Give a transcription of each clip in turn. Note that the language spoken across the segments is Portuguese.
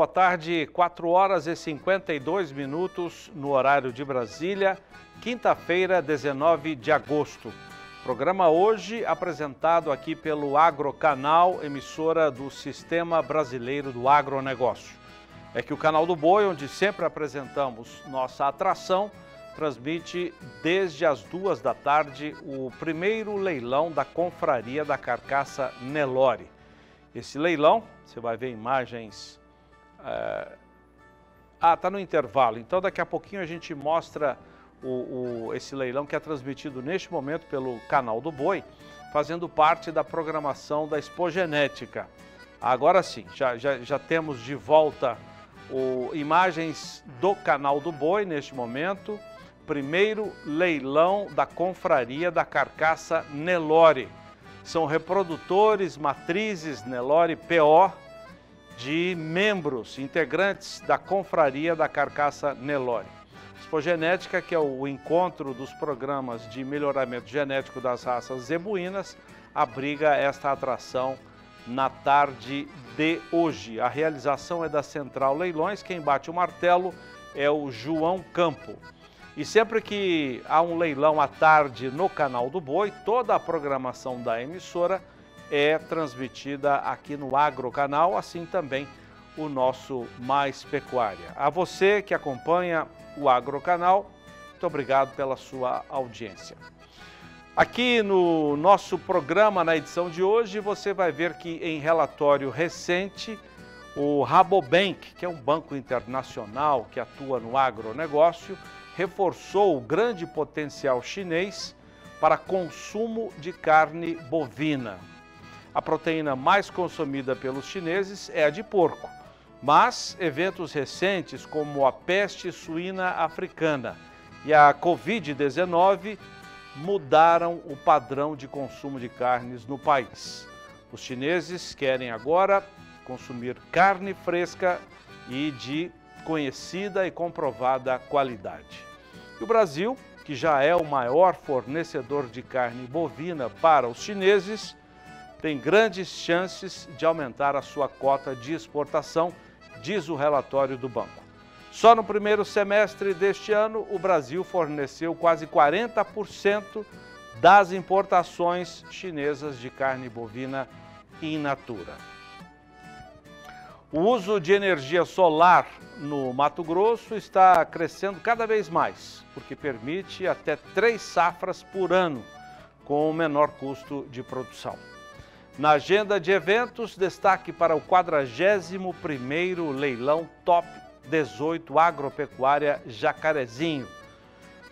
Boa tarde, 4 horas e 52 minutos no horário de Brasília, quinta-feira, 19 de agosto. Programa hoje apresentado aqui pelo Agrocanal, emissora do Sistema Brasileiro do Agronegócio. É que o canal do Boi, onde sempre apresentamos nossa atração, transmite desde as duas da tarde o primeiro leilão da confraria da carcaça Nelore. Esse leilão, você vai ver imagens é... Ah, tá no intervalo. Então daqui a pouquinho a gente mostra o, o, esse leilão que é transmitido neste momento pelo canal do Boi, fazendo parte da programação da Expo Genética. Agora sim, já, já, já temos de volta o, imagens do canal do Boi neste momento. Primeiro leilão da confraria da carcaça Nelore. São reprodutores, matrizes Nelore PO de membros, integrantes da confraria da carcaça Nelore. Expogenética, que é o encontro dos programas de melhoramento genético das raças zebuínas, abriga esta atração na tarde de hoje. A realização é da Central Leilões, quem bate o martelo é o João Campo. E sempre que há um leilão à tarde no canal do Boi, toda a programação da emissora é transmitida aqui no Agrocanal, assim também o nosso Mais Pecuária. A você que acompanha o Agrocanal, muito obrigado pela sua audiência. Aqui no nosso programa, na edição de hoje, você vai ver que em relatório recente, o Rabobank, que é um banco internacional que atua no agronegócio, reforçou o grande potencial chinês para consumo de carne bovina. A proteína mais consumida pelos chineses é a de porco, mas eventos recentes como a peste suína africana e a Covid-19 mudaram o padrão de consumo de carnes no país. Os chineses querem agora consumir carne fresca e de conhecida e comprovada qualidade. E o Brasil, que já é o maior fornecedor de carne bovina para os chineses, tem grandes chances de aumentar a sua cota de exportação, diz o relatório do banco. Só no primeiro semestre deste ano, o Brasil forneceu quase 40% das importações chinesas de carne bovina in natura. O uso de energia solar no Mato Grosso está crescendo cada vez mais, porque permite até três safras por ano, com menor custo de produção. Na agenda de eventos, destaque para o 41º Leilão Top 18 Agropecuária Jacarezinho.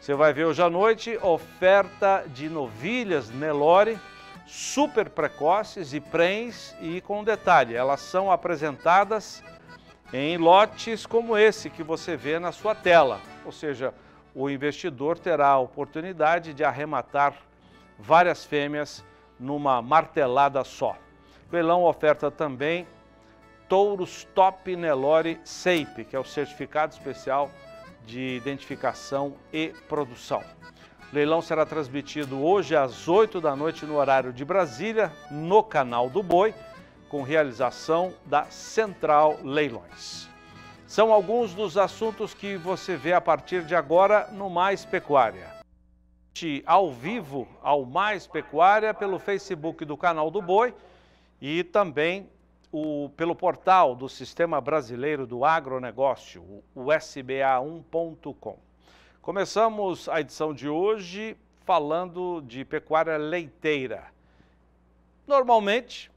Você vai ver hoje à noite oferta de novilhas Nelore, super precoces e prens e com detalhe, elas são apresentadas em lotes como esse que você vê na sua tela. Ou seja, o investidor terá a oportunidade de arrematar várias fêmeas numa martelada só. Leilão oferta também touros Top Nelore Seipe, que é o certificado especial de identificação e produção. O leilão será transmitido hoje às 8 da noite no horário de Brasília, no canal do Boi, com realização da Central Leilões. São alguns dos assuntos que você vê a partir de agora no Mais Pecuária ao vivo ao Mais Pecuária pelo Facebook do canal do Boi e também o, pelo portal do Sistema Brasileiro do Agronegócio, o SBA1.com. Começamos a edição de hoje falando de pecuária leiteira. Normalmente,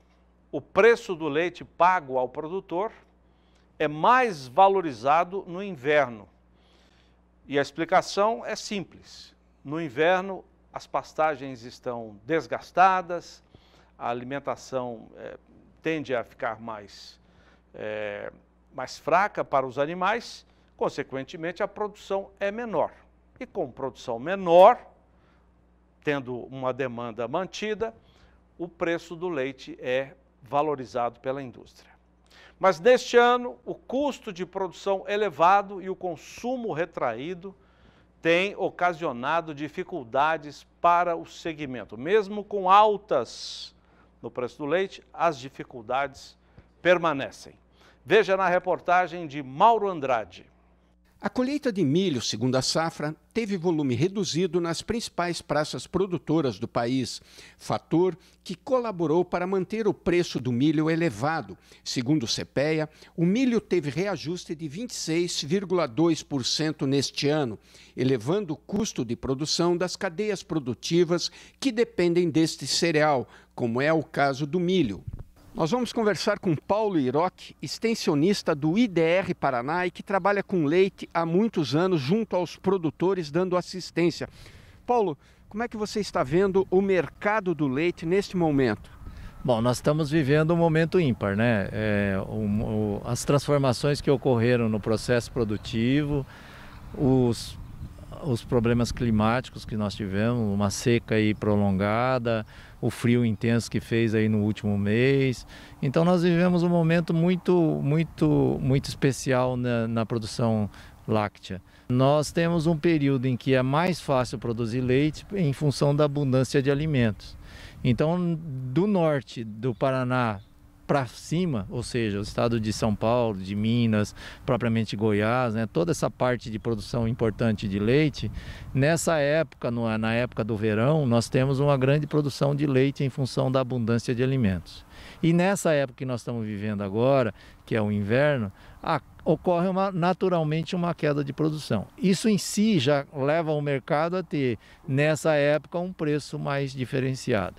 o preço do leite pago ao produtor é mais valorizado no inverno. E a explicação é simples no inverno, as pastagens estão desgastadas, a alimentação é, tende a ficar mais, é, mais fraca para os animais, consequentemente, a produção é menor. E com produção menor, tendo uma demanda mantida, o preço do leite é valorizado pela indústria. Mas neste ano, o custo de produção elevado e o consumo retraído tem ocasionado dificuldades para o segmento. Mesmo com altas no preço do leite, as dificuldades permanecem. Veja na reportagem de Mauro Andrade. A colheita de milho, segundo a safra, teve volume reduzido nas principais praças produtoras do país, fator que colaborou para manter o preço do milho elevado. Segundo o CPEA, o milho teve reajuste de 26,2% neste ano, elevando o custo de produção das cadeias produtivas que dependem deste cereal, como é o caso do milho. Nós vamos conversar com Paulo Iroque, extensionista do IDR Paraná e que trabalha com leite há muitos anos junto aos produtores dando assistência. Paulo, como é que você está vendo o mercado do leite neste momento? Bom, nós estamos vivendo um momento ímpar, né? É, um, o, as transformações que ocorreram no processo produtivo, os, os problemas climáticos que nós tivemos, uma seca aí prolongada, o frio intenso que fez aí no último mês. Então nós vivemos um momento muito, muito, muito especial na, na produção láctea. Nós temos um período em que é mais fácil produzir leite em função da abundância de alimentos. Então, do norte do Paraná para cima, ou seja, o estado de São Paulo, de Minas, propriamente Goiás, né, toda essa parte de produção importante de leite, nessa época, no, na época do verão, nós temos uma grande produção de leite em função da abundância de alimentos. E nessa época que nós estamos vivendo agora, que é o inverno, a, ocorre uma, naturalmente uma queda de produção. Isso em si já leva o mercado a ter, nessa época, um preço mais diferenciado.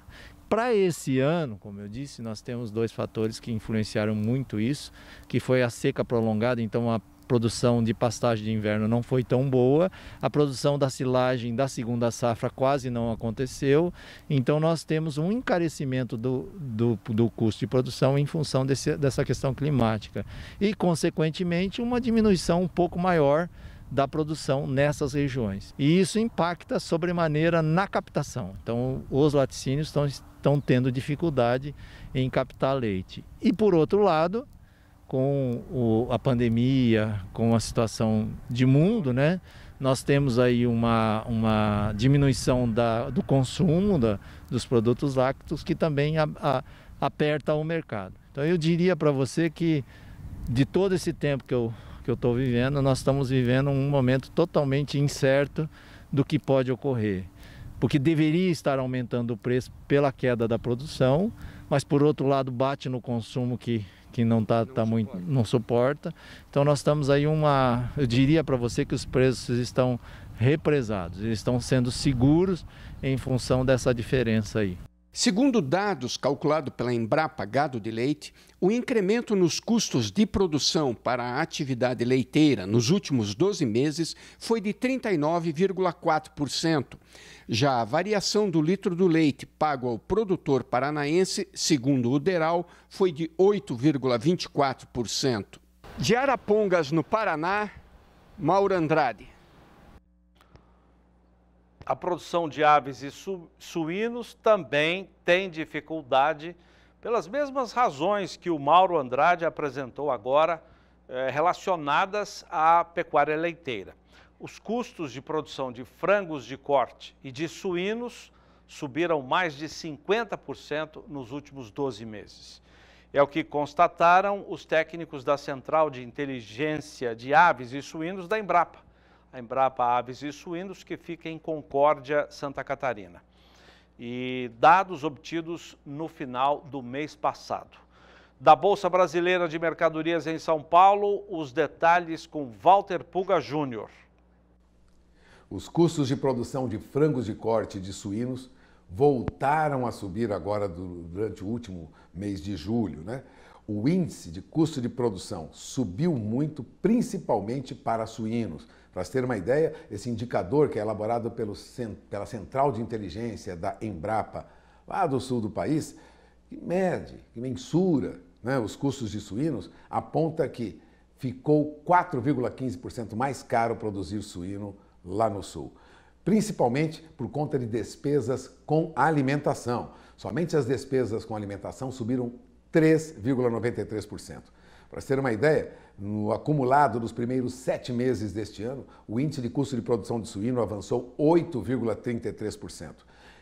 Para esse ano, como eu disse, nós temos dois fatores que influenciaram muito isso, que foi a seca prolongada, então a produção de pastagem de inverno não foi tão boa, a produção da silagem da segunda safra quase não aconteceu, então nós temos um encarecimento do, do, do custo de produção em função desse, dessa questão climática e, consequentemente, uma diminuição um pouco maior da produção nessas regiões. E isso impacta sobremaneira na captação. Então, os laticínios estão estão tendo dificuldade em captar leite. E por outro lado, com o, a pandemia, com a situação de mundo, né? Nós temos aí uma, uma diminuição da, do consumo da, dos produtos lácteos que também a, a, aperta o mercado. Então eu diria para você que de todo esse tempo que eu que eu estou vivendo, nós estamos vivendo um momento totalmente incerto do que pode ocorrer porque deveria estar aumentando o preço pela queda da produção, mas por outro lado bate no consumo que, que não tá, não tá muito não suporta. Então nós estamos aí uma, eu diria para você que os preços estão represados, eles estão sendo seguros em função dessa diferença aí. Segundo dados calculados pela Embrapa Gado de Leite, o incremento nos custos de produção para a atividade leiteira nos últimos 12 meses foi de 39,4%. Já a variação do litro do leite pago ao produtor paranaense, segundo o DERAL, foi de 8,24%. De Arapongas, no Paraná, Mauro Andrade a produção de aves e su suínos também tem dificuldade pelas mesmas razões que o Mauro Andrade apresentou agora, eh, relacionadas à pecuária leiteira. Os custos de produção de frangos de corte e de suínos subiram mais de 50% nos últimos 12 meses. É o que constataram os técnicos da Central de Inteligência de Aves e Suínos da Embrapa a Embrapa Aves e Suínos, que fica em Concórdia, Santa Catarina. E dados obtidos no final do mês passado. Da Bolsa Brasileira de Mercadorias em São Paulo, os detalhes com Walter Puga Júnior. Os custos de produção de frangos de corte de suínos voltaram a subir agora durante o último mês de julho. Né? O índice de custo de produção subiu muito, principalmente para suínos. Para se ter uma ideia, esse indicador que é elaborado pelo, pela Central de Inteligência da Embrapa, lá do sul do país, que mede, que mensura né, os custos de suínos, aponta que ficou 4,15% mais caro produzir suíno lá no sul. Principalmente por conta de despesas com alimentação. Somente as despesas com alimentação subiram 3,93%. Para ser uma ideia, no acumulado dos primeiros sete meses deste ano, o índice de custo de produção de suíno avançou 8,33%.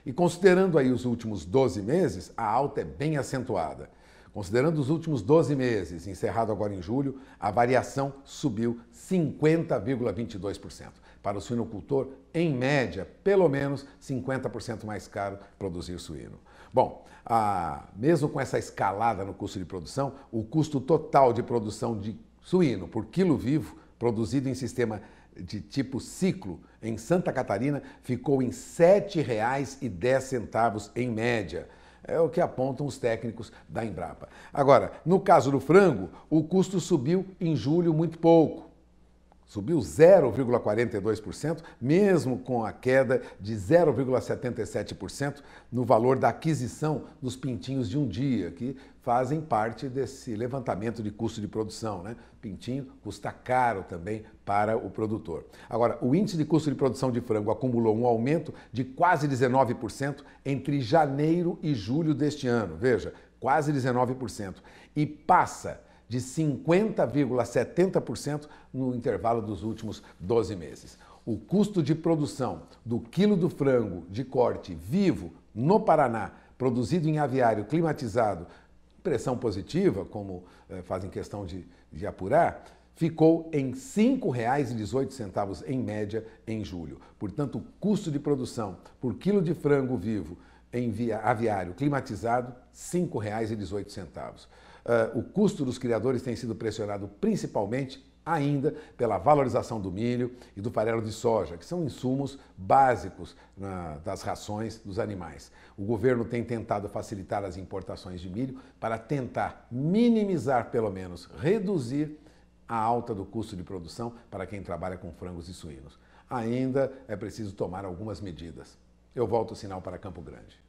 E considerando aí os últimos 12 meses, a alta é bem acentuada. Considerando os últimos 12 meses, encerrado agora em julho, a variação subiu 50,22%. Para o suinocultor, em média, pelo menos 50% mais caro produzir suíno. Bom, mesmo com essa escalada no custo de produção, o custo total de produção de suíno por quilo vivo produzido em sistema de tipo ciclo em Santa Catarina ficou em R$ 7,10 em média. É o que apontam os técnicos da Embrapa. Agora, no caso do frango, o custo subiu em julho muito pouco, subiu 0,42%, mesmo com a queda de 0,77% no valor da aquisição dos pintinhos de um dia, que fazem parte desse levantamento de custo de produção. Né? Pintinho custa caro também para o produtor. Agora, o índice de custo de produção de frango acumulou um aumento de quase 19% entre janeiro e julho deste ano. Veja, quase 19%. E passa de 50,70% no intervalo dos últimos 12 meses. O custo de produção do quilo do frango de corte vivo no Paraná, produzido em aviário climatizado, pressão positiva, como eh, fazem questão de, de apurar, ficou em R$ 5,18 em média em julho. Portanto, o custo de produção por quilo de frango vivo em via aviário climatizado, R$ 5,18. Uh, o custo dos criadores tem sido pressionado principalmente ainda pela valorização do milho e do farelo de soja, que são insumos básicos na, das rações dos animais. O governo tem tentado facilitar as importações de milho para tentar minimizar, pelo menos reduzir, a alta do custo de produção para quem trabalha com frangos e suínos. Ainda é preciso tomar algumas medidas. Eu volto o sinal para Campo Grande.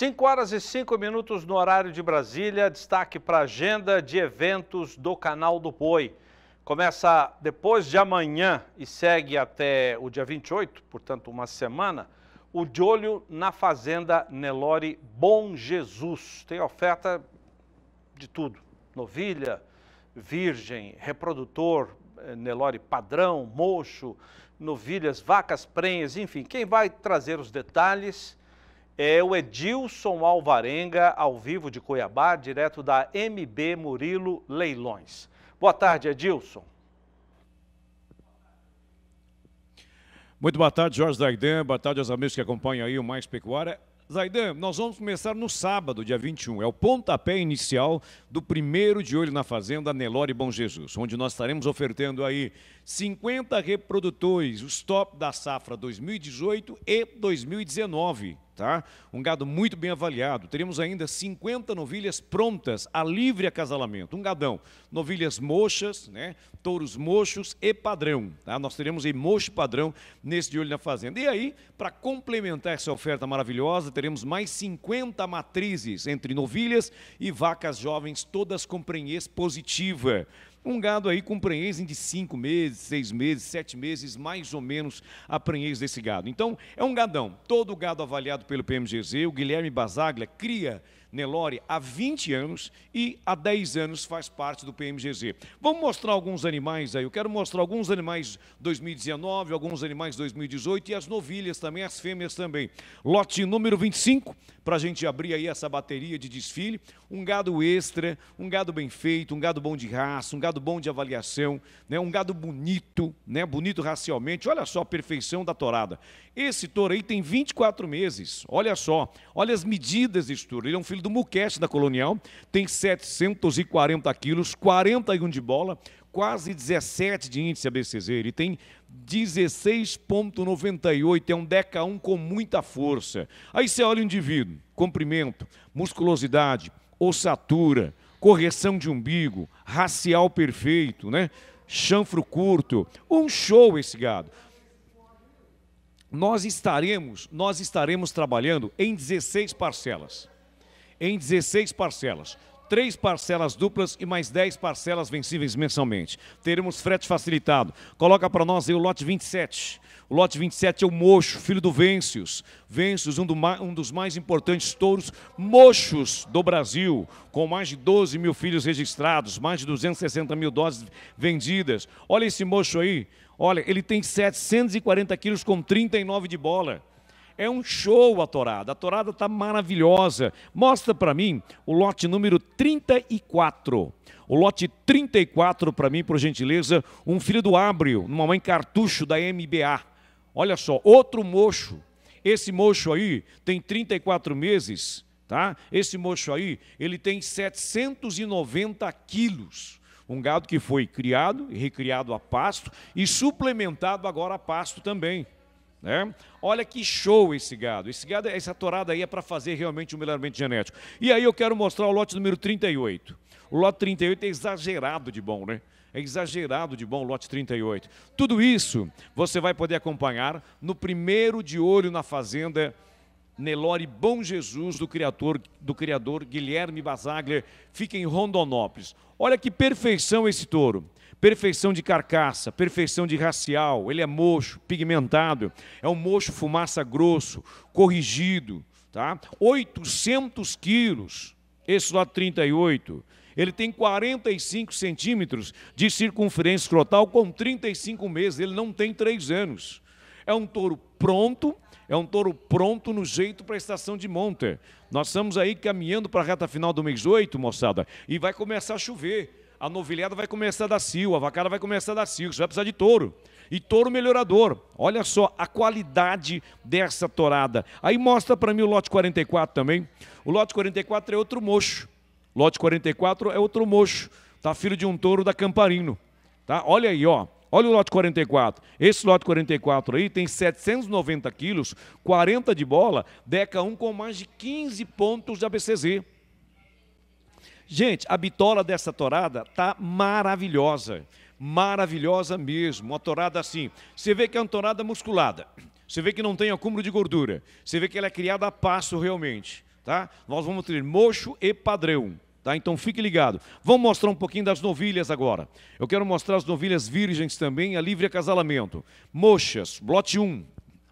5 horas e 5 minutos no horário de Brasília, destaque para a agenda de eventos do canal do Boi. Começa depois de amanhã e segue até o dia 28, portanto uma semana, o De Olho na Fazenda Nelore Bom Jesus. Tem oferta de tudo, novilha, virgem, reprodutor, eh, Nelore padrão, mocho, novilhas, vacas prenhas, enfim. Quem vai trazer os detalhes é o Edilson Alvarenga, ao vivo de Cuiabá, direto da MB Murilo Leilões. Boa tarde, Edilson. Muito boa tarde, Jorge Zaidan. Boa tarde aos amigos que acompanham aí o Mais Pecuária. Zaidan, nós vamos começar no sábado, dia 21. É o pontapé inicial do primeiro de olho na fazenda Nelore Bom Jesus, onde nós estaremos ofertando aí 50 reprodutores, os top da safra 2018 e 2019 tá? Um gado muito bem avaliado. Teremos ainda 50 novilhas prontas a livre acasalamento. Um gadão, novilhas mochas, né? Touros mochos e padrão, tá? Nós teremos aí mocho padrão nesse de olho na fazenda. E aí, para complementar essa oferta maravilhosa, teremos mais 50 matrizes entre novilhas e vacas jovens, todas com prenhez positiva. Um gado aí com prenhez de 5 meses, 6 meses, 7 meses, mais ou menos a prenhez desse gado. Então, é um gadão. Todo gado avaliado pelo PMGZ, o Guilherme Basaglia cria Nelore há 20 anos e há 10 anos faz parte do PMGZ. Vamos mostrar alguns animais aí. Eu quero mostrar alguns animais 2019, alguns animais 2018 e as novilhas também, as fêmeas também. Lote número 25, para a gente abrir aí essa bateria de desfile. Um gado extra, um gado bem feito, um gado bom de raça, um gado bom de avaliação, né? um gado bonito, né? bonito racialmente. Olha só a perfeição da torada. Esse touro aí tem 24 meses, olha só. Olha as medidas desse touro. Ele é um filho do Muquete da Colonial, tem 740 quilos, 41 de bola, quase 17 de índice ABCZ. Ele tem 16,98, é um Deca 1 com muita força. Aí você olha o indivíduo, comprimento, musculosidade, ossatura, correção de umbigo, racial perfeito, né? Chanfro curto, um show esse gado. Nós estaremos, nós estaremos trabalhando em 16 parcelas em 16 parcelas três parcelas duplas e mais 10 parcelas vencíveis mensalmente. Teremos frete facilitado. Coloca para nós aí o lote 27. O lote 27 é o Mocho, filho do Vêncios. Vêncios, um, do um dos mais importantes touros mochos do Brasil, com mais de 12 mil filhos registrados, mais de 260 mil doses vendidas. Olha esse mocho aí. Olha, ele tem 740 quilos com 39 de bola. É um show a torada. A torada está maravilhosa. Mostra para mim o lote número 34. O lote 34 para mim, por gentileza, um filho do Ábrio, uma mãe cartucho da MBA. Olha só, outro mocho. Esse mocho aí tem 34 meses, tá? Esse mocho aí, ele tem 790 quilos um gado que foi criado e recriado a pasto e suplementado agora a pasto também. Né? Olha que show esse gado. Esse gado, essa torada aí é para fazer realmente um melhoramento genético. E aí eu quero mostrar o lote número 38. O lote 38 é exagerado de bom, né? É exagerado de bom o lote 38. Tudo isso você vai poder acompanhar no primeiro de olho na fazenda Nelore Bom Jesus, do criador, do criador Guilherme Basagler, fica em Rondonópolis. Olha que perfeição esse touro. Perfeição de carcaça, perfeição de racial, ele é mocho, pigmentado, é um mocho fumaça grosso, corrigido, tá? 800 quilos, esse lá 38, ele tem 45 centímetros de circunferência escrotal com 35 meses, ele não tem 3 anos. É um touro pronto, é um touro pronto no jeito para a estação de monte. Nós estamos aí caminhando para a reta final do mês 8, moçada, e vai começar a chover. A novilhada vai começar a dar cio, a vacada vai começar a dar cio, você vai precisar de touro. E touro melhorador. Olha só a qualidade dessa torada. Aí mostra para mim o lote 44 também. O lote 44 é outro mocho. Lote 44 é outro mocho. Tá filho de um touro da Camparino. Tá? Olha aí, ó. Olha o lote 44. Esse lote 44 aí tem 790 quilos, 40 de bola, Deca 1 com mais de 15 pontos de ABCZ. Gente, a bitola dessa torada tá maravilhosa. Maravilhosa mesmo. Uma torada assim. Você vê que é uma torada musculada. Você vê que não tem acúmulo de gordura. Você vê que ela é criada a passo realmente. Tá? Nós vamos ter mocho e padrão. Tá? Então fique ligado. Vamos mostrar um pouquinho das novilhas agora. Eu quero mostrar as novilhas virgens também, a livre acasalamento. Mochas, lote 1.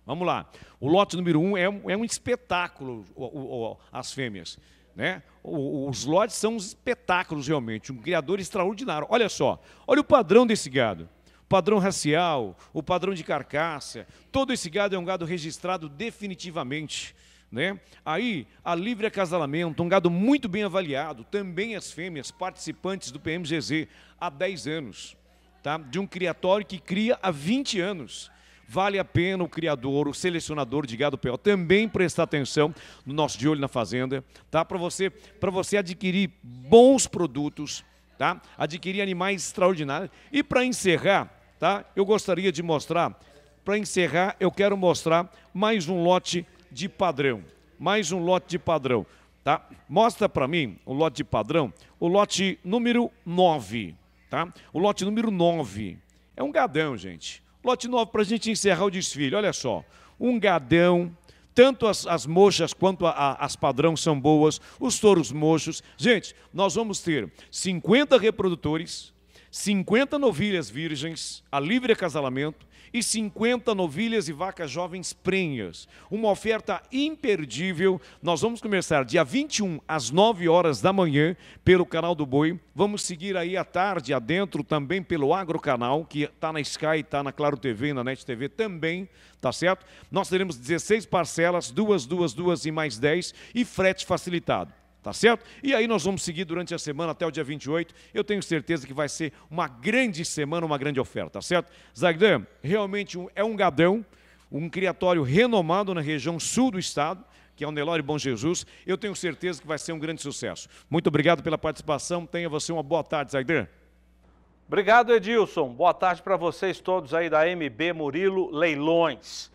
Vamos lá. O lote número 1 é, um, é um espetáculo, o, o, o, as fêmeas. Né? os lotes são uns espetáculos realmente, um criador extraordinário. Olha só, olha o padrão desse gado. O padrão racial, o padrão de carcaça, todo esse gado é um gado registrado definitivamente. Né? Aí, a livre acasalamento, um gado muito bem avaliado, também as fêmeas, participantes do PMGZ há 10 anos, tá? de um criatório que cria há 20 anos. Vale a pena o criador, o selecionador de gado PO também prestar atenção no nosso de olho na fazenda, tá? Para você, para você adquirir bons produtos, tá? Adquirir animais extraordinários. E para encerrar, tá? Eu gostaria de mostrar, para encerrar, eu quero mostrar mais um lote de padrão. Mais um lote de padrão, tá? Mostra para mim o lote de padrão, o lote número 9, tá? O lote número 9. É um gadão, gente. Lote 9 para a gente encerrar o desfile, olha só. Um gadão, tanto as, as mochas quanto a, a, as padrão são boas, os touros mochos. Gente, nós vamos ter 50 reprodutores, 50 novilhas virgens a livre acasalamento e 50 novilhas e vacas jovens prenhas. Uma oferta imperdível. Nós vamos começar dia 21 às 9 horas da manhã pelo canal do Boi. Vamos seguir aí à tarde adentro também pelo Agro Canal, que está na Sky, está na Claro TV e na Net TV também, tá certo? Nós teremos 16 parcelas, duas, duas, duas e mais 10 e frete facilitado. Tá certo? E aí nós vamos seguir durante a semana até o dia 28. Eu tenho certeza que vai ser uma grande semana, uma grande oferta, tá certo? Zagdan realmente é um gadão, um criatório renomado na região sul do estado que é o Nelore Bom Jesus. Eu tenho certeza que vai ser um grande sucesso. Muito obrigado pela participação. Tenha você uma boa tarde, Zaidan. Obrigado, Edilson. Boa tarde para vocês todos aí da MB Murilo Leilões.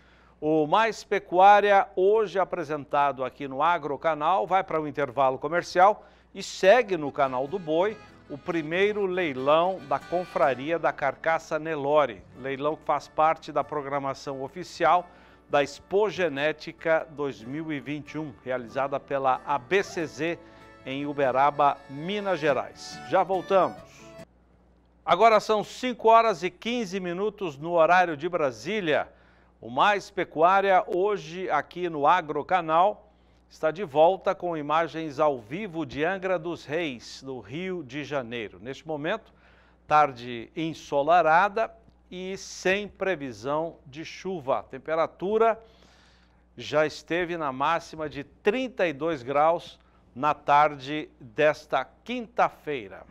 O Mais Pecuária, hoje apresentado aqui no Agrocanal, vai para o um intervalo comercial e segue no canal do Boi o primeiro leilão da confraria da carcaça Nelore. Leilão que faz parte da programação oficial da Expo Genética 2021, realizada pela ABCZ em Uberaba, Minas Gerais. Já voltamos. Agora são 5 horas e 15 minutos no horário de Brasília. O Mais Pecuária, hoje aqui no Agrocanal, está de volta com imagens ao vivo de Angra dos Reis, no Rio de Janeiro. Neste momento, tarde ensolarada e sem previsão de chuva. A temperatura já esteve na máxima de 32 graus na tarde desta quinta-feira.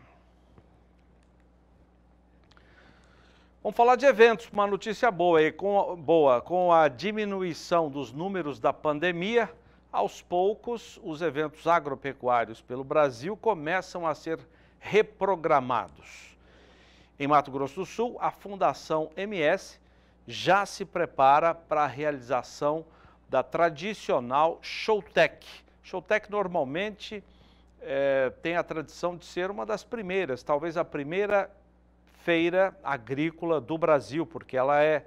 Vamos falar de eventos, uma notícia boa aí, com, boa, com a diminuição dos números da pandemia, aos poucos os eventos agropecuários pelo Brasil começam a ser reprogramados. Em Mato Grosso do Sul, a Fundação MS já se prepara para a realização da tradicional Showtech. Showtech normalmente é, tem a tradição de ser uma das primeiras, talvez a primeira feira agrícola do Brasil, porque ela é,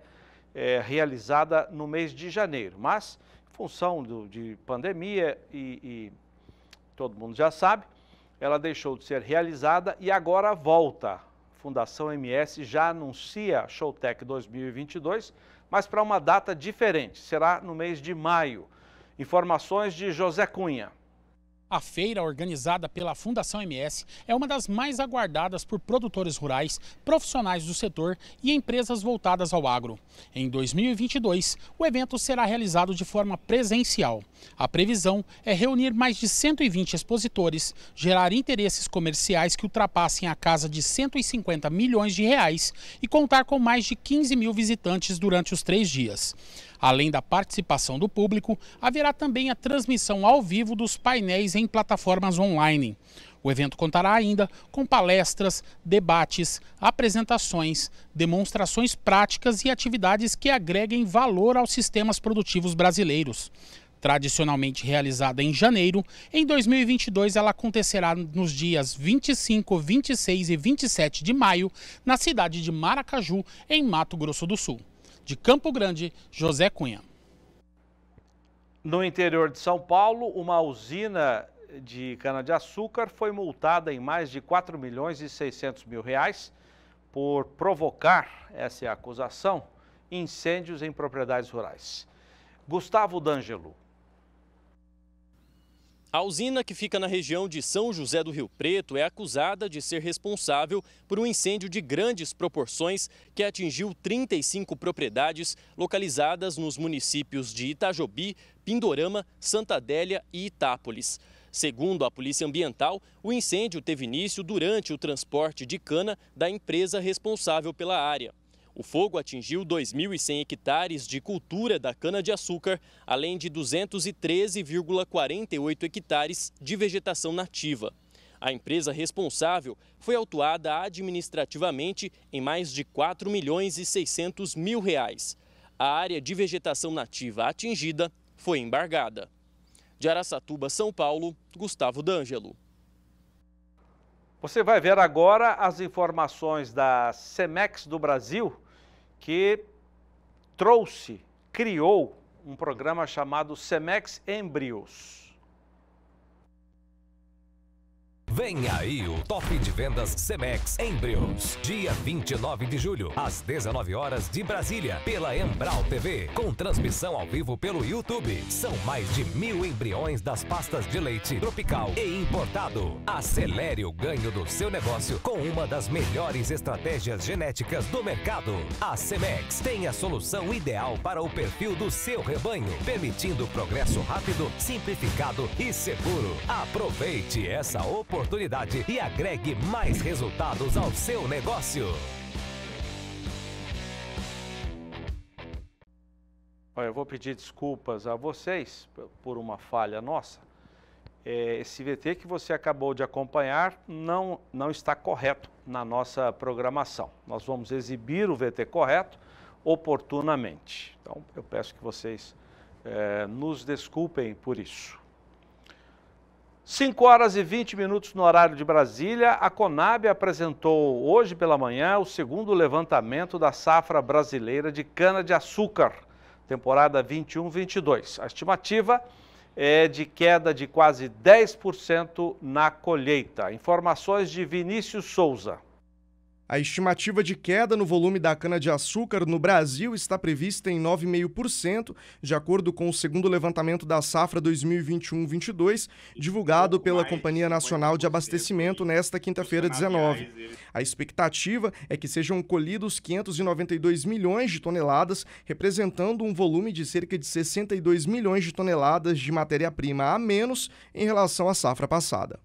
é realizada no mês de janeiro. Mas, em função do, de pandemia e, e todo mundo já sabe, ela deixou de ser realizada e agora volta. Fundação MS já anuncia Showtech 2022, mas para uma data diferente, será no mês de maio. Informações de José Cunha. A feira, organizada pela Fundação MS, é uma das mais aguardadas por produtores rurais, profissionais do setor e empresas voltadas ao agro. Em 2022, o evento será realizado de forma presencial. A previsão é reunir mais de 120 expositores, gerar interesses comerciais que ultrapassem a casa de 150 milhões de reais e contar com mais de 15 mil visitantes durante os três dias. Além da participação do público, haverá também a transmissão ao vivo dos painéis em plataformas online. O evento contará ainda com palestras, debates, apresentações, demonstrações práticas e atividades que agreguem valor aos sistemas produtivos brasileiros. Tradicionalmente realizada em janeiro, em 2022 ela acontecerá nos dias 25, 26 e 27 de maio, na cidade de Maracaju, em Mato Grosso do Sul. De Campo Grande, José Cunha. No interior de São Paulo, uma usina de cana-de-açúcar foi multada em mais de 4 milhões e 600 mil reais por provocar, essa é a acusação, incêndios em propriedades rurais. Gustavo D'Angelo a usina, que fica na região de São José do Rio Preto, é acusada de ser responsável por um incêndio de grandes proporções que atingiu 35 propriedades localizadas nos municípios de Itajobi, Pindorama, Santa Adélia e Itápolis. Segundo a Polícia Ambiental, o incêndio teve início durante o transporte de cana da empresa responsável pela área. O fogo atingiu 2.100 hectares de cultura da cana-de-açúcar, além de 213,48 hectares de vegetação nativa. A empresa responsável foi autuada administrativamente em mais de 4 milhões e 600 mil reais. A área de vegetação nativa atingida foi embargada. De Araçatuba, São Paulo, Gustavo D'Angelo. Você vai ver agora as informações da CEMEX do Brasil que trouxe, criou um programa chamado Semex Embryos. Vem aí o top de vendas Semex Embryos. Dia 29 de julho, às 19 horas de Brasília, pela Embral TV, com transmissão ao vivo pelo YouTube. São mais de mil embriões das pastas de leite tropical e importado. Acelere o ganho do seu negócio com uma das melhores estratégias genéticas do mercado. A Semex tem a solução ideal para o perfil do seu rebanho, permitindo progresso rápido, simplificado e seguro. Aproveite essa oportunidade oportunidade e agregue mais resultados ao seu negócio. Olha, eu vou pedir desculpas a vocês por uma falha nossa. É, esse VT que você acabou de acompanhar não, não está correto na nossa programação. Nós vamos exibir o VT correto oportunamente. Então, eu peço que vocês é, nos desculpem por isso. 5 horas e 20 minutos no horário de Brasília, a Conab apresentou hoje pela manhã o segundo levantamento da safra brasileira de cana-de-açúcar, temporada 21-22. A estimativa é de queda de quase 10% na colheita. Informações de Vinícius Souza. A estimativa de queda no volume da cana-de-açúcar no Brasil está prevista em 9,5%, de acordo com o segundo levantamento da safra 2021-22, divulgado pela Companhia Nacional de Abastecimento nesta quinta-feira, 19. A expectativa é que sejam colhidos 592 milhões de toneladas, representando um volume de cerca de 62 milhões de toneladas de matéria-prima a menos em relação à safra passada.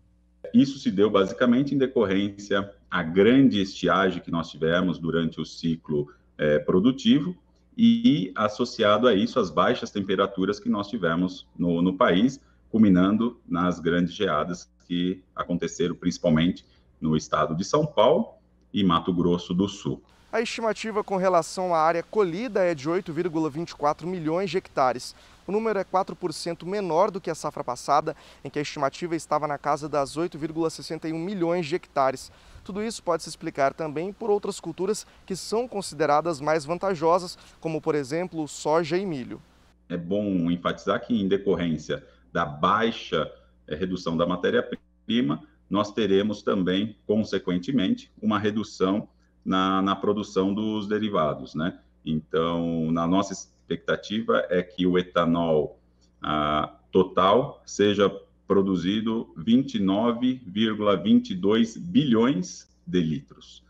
Isso se deu basicamente em decorrência a grande estiagem que nós tivemos durante o ciclo é, produtivo e, associado a isso, as baixas temperaturas que nós tivemos no, no país, culminando nas grandes geadas que aconteceram principalmente no estado de São Paulo e Mato Grosso do Sul. A estimativa com relação à área colhida é de 8,24 milhões de hectares. O número é 4% menor do que a safra passada, em que a estimativa estava na casa das 8,61 milhões de hectares. Tudo isso pode se explicar também por outras culturas que são consideradas mais vantajosas, como por exemplo soja e milho. É bom enfatizar que, em decorrência da baixa eh, redução da matéria-prima, nós teremos também, consequentemente, uma redução na, na produção dos derivados. Né? Então, na nossa expectativa é que o etanol ah, total seja produzido 29,22 bilhões de litros.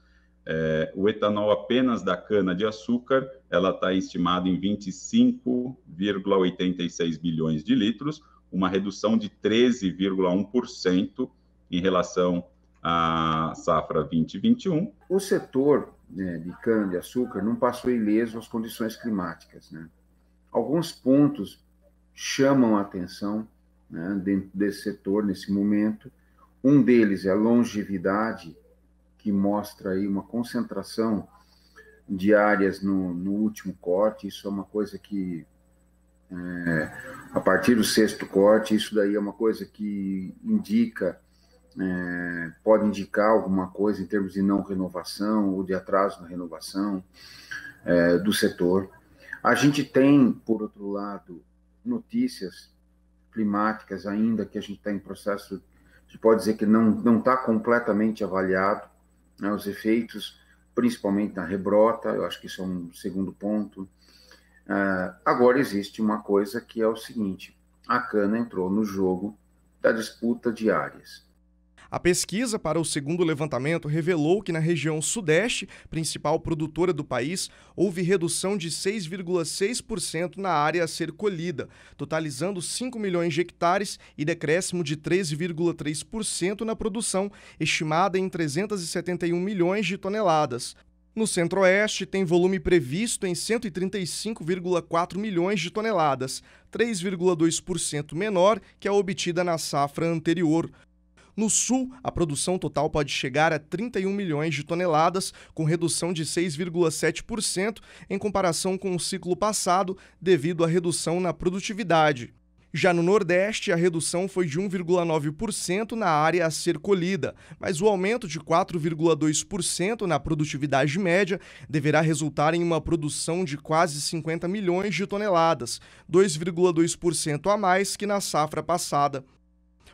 É, o etanol apenas da cana-de-açúcar, ela está estimada em 25,86 bilhões de litros, uma redução de 13,1% em relação à safra 2021. O setor né, de cana-de-açúcar não passou ileso às condições climáticas. Né? Alguns pontos chamam a atenção, né, dentro desse setor nesse momento. Um deles é a longevidade, que mostra aí uma concentração de áreas no, no último corte. Isso é uma coisa que, é, a partir do sexto corte, isso daí é uma coisa que indica, é, pode indicar alguma coisa em termos de não renovação ou de atraso na renovação é, do setor. A gente tem, por outro lado, notícias climáticas ainda, que a gente está em processo, a gente pode dizer que não está completamente avaliado, né, os efeitos, principalmente na rebrota, eu acho que isso é um segundo ponto. Uh, agora existe uma coisa que é o seguinte, a cana entrou no jogo da disputa de áreas. A pesquisa para o segundo levantamento revelou que na região Sudeste, principal produtora do país, houve redução de 6,6% na área a ser colhida, totalizando 5 milhões de hectares e decréscimo de 3,3% na produção, estimada em 371 milhões de toneladas. No Centro-Oeste, tem volume previsto em 135,4 milhões de toneladas, 3,2% menor que a obtida na safra anterior. No sul, a produção total pode chegar a 31 milhões de toneladas, com redução de 6,7% em comparação com o ciclo passado, devido à redução na produtividade. Já no Nordeste, a redução foi de 1,9% na área a ser colhida, mas o aumento de 4,2% na produtividade média deverá resultar em uma produção de quase 50 milhões de toneladas, 2,2% a mais que na safra passada.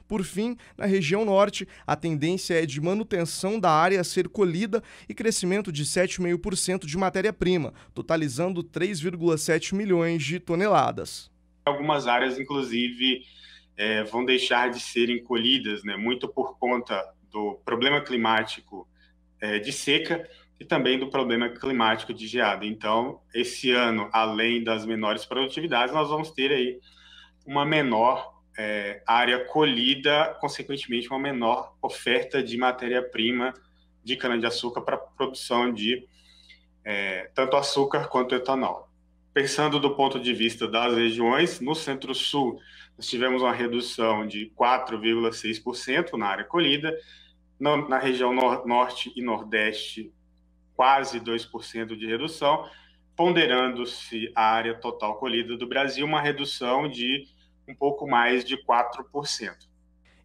Por fim, na região norte, a tendência é de manutenção da área a ser colhida e crescimento de 7,5% de matéria-prima, totalizando 3,7 milhões de toneladas. Algumas áreas, inclusive, é, vão deixar de serem colhidas, né, muito por conta do problema climático é, de seca e também do problema climático de geada. Então, esse ano, além das menores produtividades, nós vamos ter aí uma menor é, área colhida, consequentemente, uma menor oferta de matéria-prima de cana-de-açúcar para produção de é, tanto açúcar quanto etanol. Pensando do ponto de vista das regiões, no Centro-Sul nós tivemos uma redução de 4,6% na área colhida, na região nor Norte e Nordeste, quase 2% de redução, ponderando-se a área total colhida do Brasil, uma redução de um pouco mais de 4%.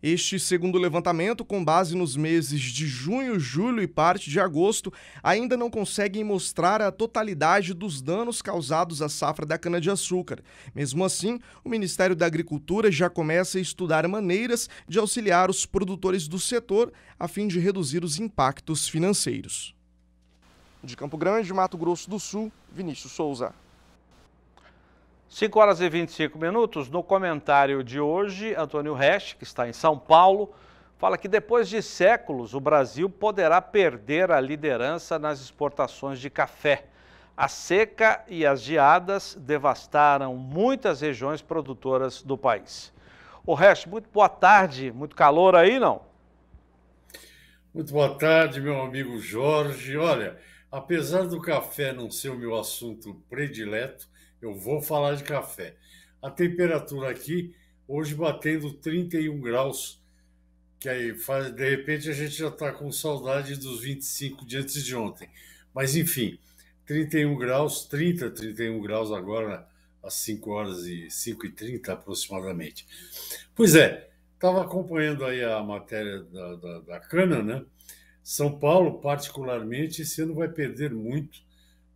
Este segundo levantamento, com base nos meses de junho, julho e parte de agosto, ainda não conseguem mostrar a totalidade dos danos causados à safra da cana-de-açúcar. Mesmo assim, o Ministério da Agricultura já começa a estudar maneiras de auxiliar os produtores do setor a fim de reduzir os impactos financeiros. De Campo Grande, Mato Grosso do Sul, Vinícius Souza. 5 horas e 25 minutos. No comentário de hoje, Antônio Resch, que está em São Paulo, fala que depois de séculos o Brasil poderá perder a liderança nas exportações de café. A seca e as geadas devastaram muitas regiões produtoras do país. O Resch, muito boa tarde. Muito calor aí, não? Muito boa tarde, meu amigo Jorge. Olha, apesar do café não ser o meu assunto predileto, eu vou falar de café. A temperatura aqui, hoje batendo 31 graus, que aí faz, de repente a gente já está com saudade dos 25 de antes de ontem. Mas enfim, 31 graus, 30, 31 graus agora, às 5 horas e 5 e 30 aproximadamente. Pois é, estava acompanhando aí a matéria da, da, da cana, né? São Paulo, particularmente, esse ano vai perder muito,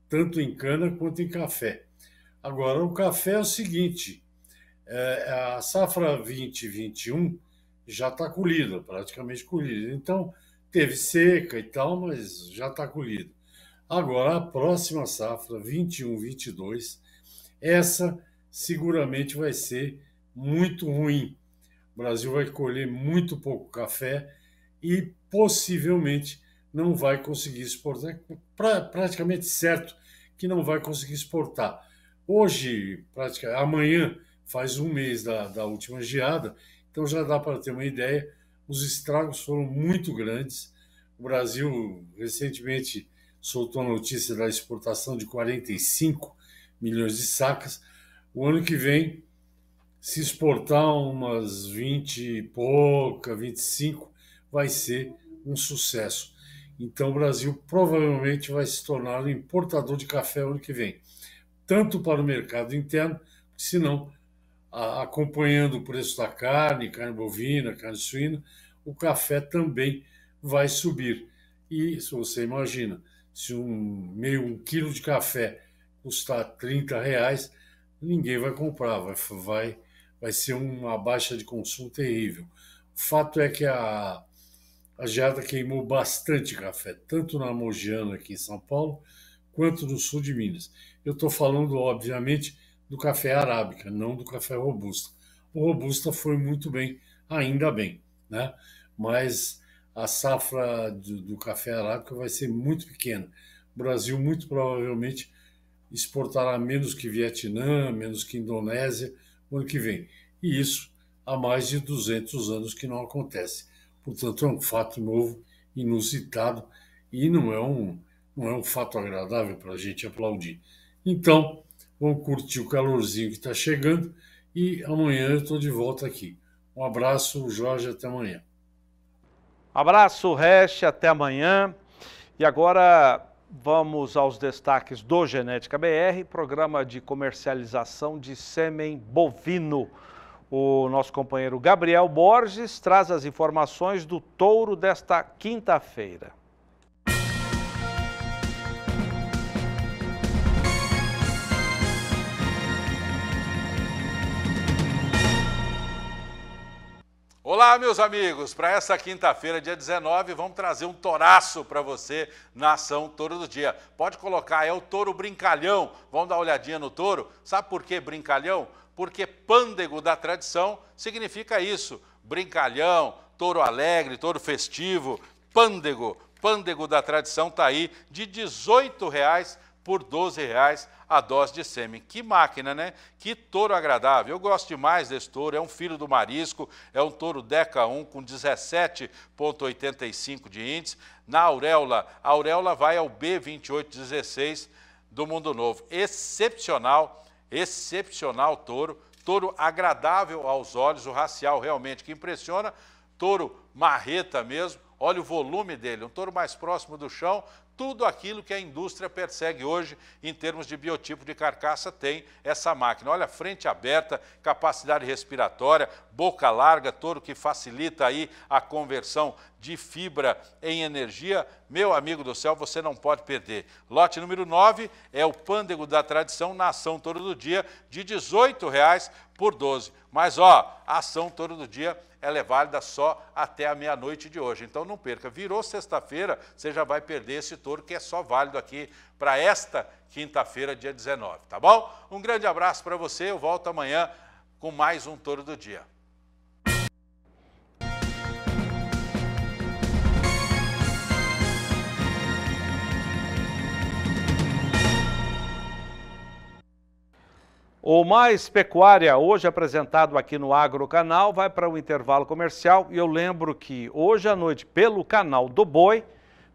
tanto em cana quanto em café. Agora, o café é o seguinte: é, a safra 2021 já está colhida, praticamente colhida. Então, teve seca e tal, mas já está colhida. Agora, a próxima safra, 21, 22, essa seguramente vai ser muito ruim. O Brasil vai colher muito pouco café e possivelmente não vai conseguir exportar, praticamente certo que não vai conseguir exportar. Hoje, praticamente, amanhã faz um mês da, da última geada, então já dá para ter uma ideia. Os estragos foram muito grandes. O Brasil recentemente soltou a notícia da exportação de 45 milhões de sacas. O ano que vem, se exportar umas 20 e pouca, 25, vai ser um sucesso. Então, o Brasil provavelmente vai se tornar um importador de café ano que vem tanto para o mercado interno, senão, a, acompanhando o preço da carne, carne bovina, carne suína, o café também vai subir. E se você imagina, se um meio um quilo de café custar 30 reais, ninguém vai comprar, vai, vai, vai ser uma baixa de consumo terrível. O fato é que a, a geada queimou bastante café, tanto na Mogiana, aqui em São Paulo, quanto no sul de Minas. Eu estou falando, obviamente, do café arábica, não do café robusta. O robusta foi muito bem, ainda bem, né? Mas a safra do, do café arábica vai ser muito pequena. O Brasil muito provavelmente exportará menos que Vietnã, menos que Indonésia no ano que vem. E isso há mais de 200 anos que não acontece. Portanto, é um fato novo, inusitado e não é um, não é um fato agradável para a gente aplaudir. Então, vamos curtir o calorzinho que está chegando e amanhã eu estou de volta aqui. Um abraço, Jorge, até amanhã. Abraço, Reste, até amanhã. E agora vamos aos destaques do Genética BR, programa de comercialização de sêmen bovino. O nosso companheiro Gabriel Borges traz as informações do touro desta quinta-feira. Olá, meus amigos! Para essa quinta-feira, dia 19, vamos trazer um toraço para você na ação Touro do Dia. Pode colocar, é o touro brincalhão. Vamos dar uma olhadinha no touro? Sabe por que brincalhão? Porque pândego da tradição significa isso. Brincalhão, touro alegre, touro festivo, pândego. Pândego da tradição está aí de R$ 18,00 por R$ reais a dose de sêmen. Que máquina, né? Que touro agradável. Eu gosto demais desse touro, é um filho do marisco, é um touro Deca 1 com 17,85 de índice. Na auréola, a auréola vai ao B2816 do Mundo Novo. Excepcional, excepcional touro. Touro agradável aos olhos, o racial realmente que impressiona. Touro marreta mesmo, olha o volume dele, um touro mais próximo do chão tudo aquilo que a indústria persegue hoje em termos de biotipo de carcaça tem essa máquina. Olha, frente aberta, capacidade respiratória, boca larga, touro que facilita aí a conversão de fibra em energia. Meu amigo do céu, você não pode perder. Lote número 9 é o Pândego da Tradição na ação todo dia, de R$ 18,00 por 12. Mas, ó, a ação todo dia ela é válida só até a meia-noite de hoje. Então não perca. Virou sexta-feira, você já vai perder esse touro que é só válido aqui para esta quinta-feira, dia 19, tá bom? Um grande abraço para você. Eu volto amanhã com mais um touro do dia. O Mais Pecuária, hoje apresentado aqui no Agro Canal, vai para o um intervalo comercial e eu lembro que hoje à noite, pelo canal do Boi,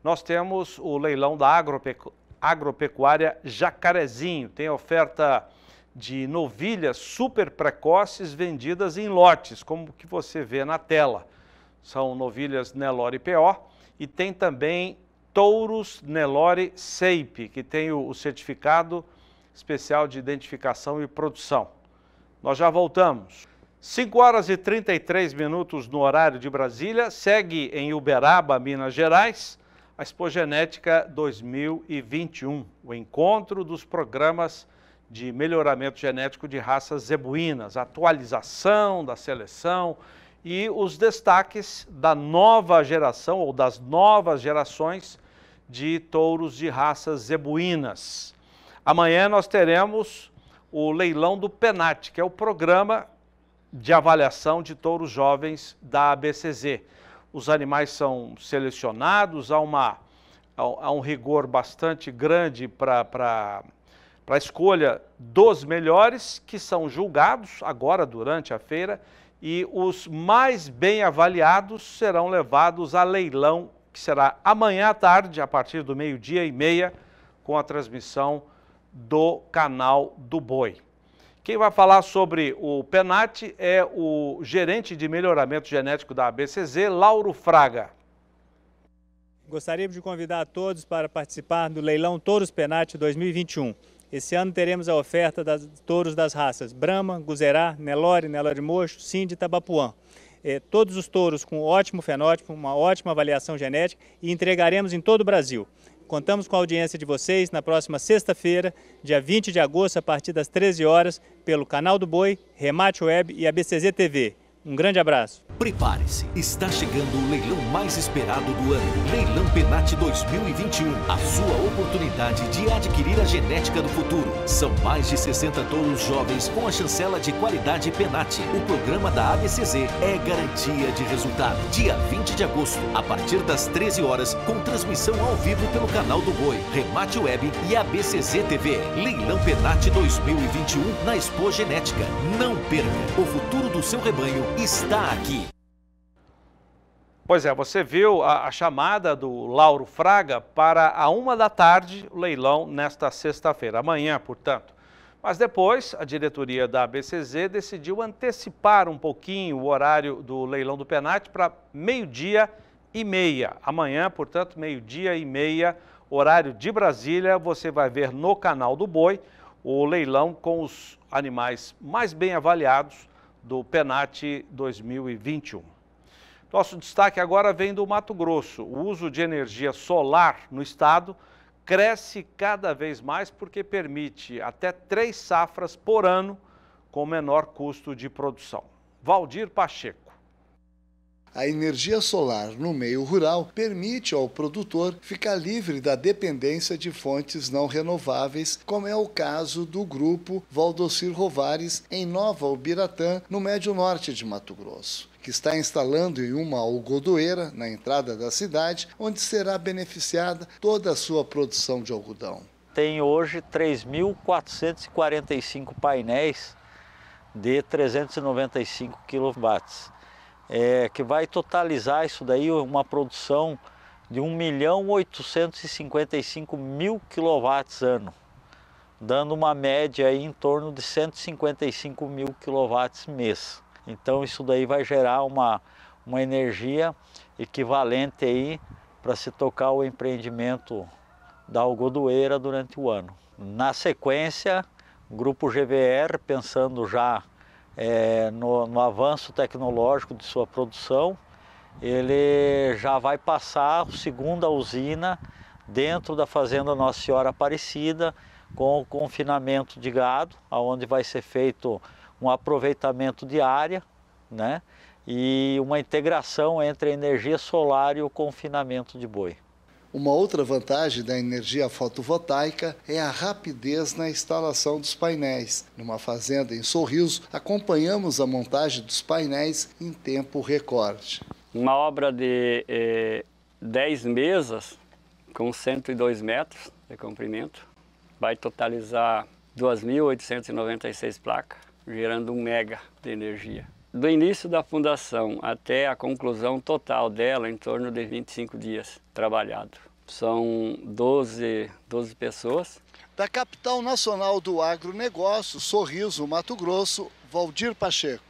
nós temos o leilão da agropecu... agropecuária Jacarezinho. Tem oferta de novilhas super precoces vendidas em lotes, como que você vê na tela. São novilhas Nelore PO e tem também touros Nelore Seipe, que tem o certificado especial de identificação e produção. Nós já voltamos. 5 horas e 33 minutos no horário de Brasília, segue em Uberaba, Minas Gerais, a Expogenética 2021, o encontro dos programas de melhoramento genético de raças zebuínas, atualização da seleção e os destaques da nova geração ou das novas gerações de touros de raças zebuínas. Amanhã nós teremos o leilão do PENAT, que é o programa de avaliação de touros jovens da ABCZ. Os animais são selecionados, há, uma, há um rigor bastante grande para a escolha dos melhores, que são julgados agora durante a feira, e os mais bem avaliados serão levados a leilão, que será amanhã à tarde, a partir do meio-dia e meia, com a transmissão do Canal do Boi. Quem vai falar sobre o PENAT é o gerente de melhoramento genético da ABCZ, Lauro Fraga. Gostaríamos de convidar a todos para participar do leilão Touros Penat 2021. Esse ano teremos a oferta de touros das raças Brahma, Guzerá, Nelore, Nelore Mocho, Cindy e Tabapuã. É, todos os touros com ótimo fenótipo, uma ótima avaliação genética e entregaremos em todo o Brasil. Contamos com a audiência de vocês na próxima sexta-feira, dia 20 de agosto, a partir das 13 horas, pelo Canal do Boi, Remate Web e ABCZ TV. Um grande abraço. Prepare-se, está chegando o leilão mais esperado do ano. Leilão Penat 2021. A sua oportunidade de adquirir a genética do futuro. São mais de 60 touros jovens com a chancela de qualidade Penat. O programa da ABCZ é garantia de resultado. Dia 20 de agosto, a partir das 13 horas, com transmissão ao vivo pelo canal do Boi, Remate Web e ABCZ TV. Leilão Penat 2021 na Expo Genética. Não perca! O futuro do seu rebanho está aqui. Pois é, você viu a, a, chamada do Lauro Fraga para a uma da tarde o leilão nesta sexta-feira, amanhã, portanto. Mas depois, a diretoria da ABCZ decidiu antecipar um pouquinho o horário do leilão do Penat para meio-dia e meia. Amanhã, portanto, meio-dia e meia, horário de Brasília, você vai ver no canal do Boi o leilão com os animais mais bem avaliados do PENAT 2021. Nosso destaque agora vem do Mato Grosso. O uso de energia solar no estado cresce cada vez mais porque permite até três safras por ano com menor custo de produção. Valdir Pacheco. A energia solar no meio rural permite ao produtor ficar livre da dependência de fontes não renováveis, como é o caso do grupo Valdocir Rovares em Nova Ubiratã, no médio norte de Mato Grosso que está instalando em uma algodoeira na entrada da cidade, onde será beneficiada toda a sua produção de algodão. Tem hoje 3.445 painéis de 395 kW é, que vai totalizar isso daí uma produção de 1 milhão 855 mil quilowatts ano, dando uma média aí em torno de 155 mil quilowatts mês. Então isso daí vai gerar uma, uma energia equivalente aí para se tocar o empreendimento da algodoeira durante o ano. Na sequência, o Grupo GVR, pensando já é, no, no avanço tecnológico de sua produção, ele já vai passar a segunda usina dentro da fazenda Nossa Senhora Aparecida, com o confinamento de gado, aonde vai ser feito um aproveitamento de área, né? E uma integração entre a energia solar e o confinamento de boi. Uma outra vantagem da energia fotovoltaica é a rapidez na instalação dos painéis. Numa fazenda em Sorriso, acompanhamos a montagem dos painéis em tempo recorde. Uma obra de eh, 10 mesas, com 102 metros de comprimento, vai totalizar 2.896 placas, gerando um mega de energia do início da fundação até a conclusão total dela, em torno de 25 dias trabalhado. São 12, 12 pessoas. Da capital nacional do agronegócio, Sorriso, Mato Grosso, Valdir Pacheco.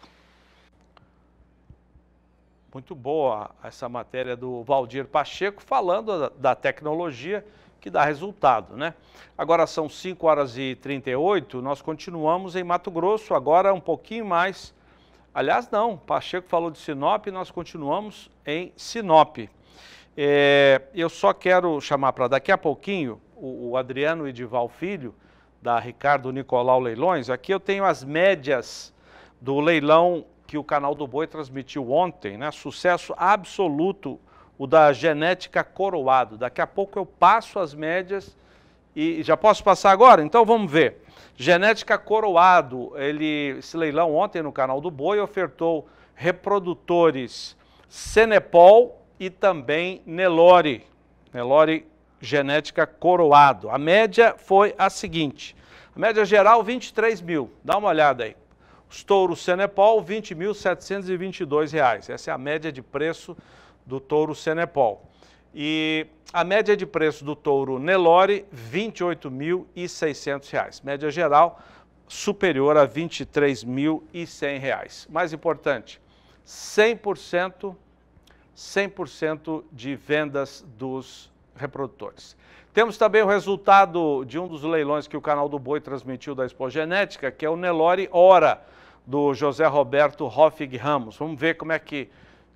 Muito boa essa matéria do Valdir Pacheco falando da tecnologia que dá resultado, né? Agora são 5 horas e 38, nós continuamos em Mato Grosso, agora um pouquinho mais Aliás, não, Pacheco falou de Sinop e nós continuamos em Sinop. É, eu só quero chamar para daqui a pouquinho o, o Adriano Edival Filho, da Ricardo Nicolau Leilões. Aqui eu tenho as médias do leilão que o canal do Boi transmitiu ontem, né? Sucesso absoluto o da genética coroado. Daqui a pouco eu passo as médias e já posso passar agora? Então vamos ver. Genética Coroado, ele, esse leilão ontem no canal do Boi ofertou reprodutores Senepol e também Nelore, Nelore Genética Coroado. A média foi a seguinte, a média geral 23 mil, dá uma olhada aí. Os touros Senepol, R$ 20.722. Essa é a média de preço do touro Senepol. E a média de preço do touro Nelore, R$ 28.600. Média geral superior a R$ 23.100. Mais importante, 100%, 100% de vendas dos reprodutores. Temos também o resultado de um dos leilões que o canal do Boi transmitiu da Expo Genética, que é o Nelore Hora, do José Roberto Hoffig Ramos. Vamos ver como é que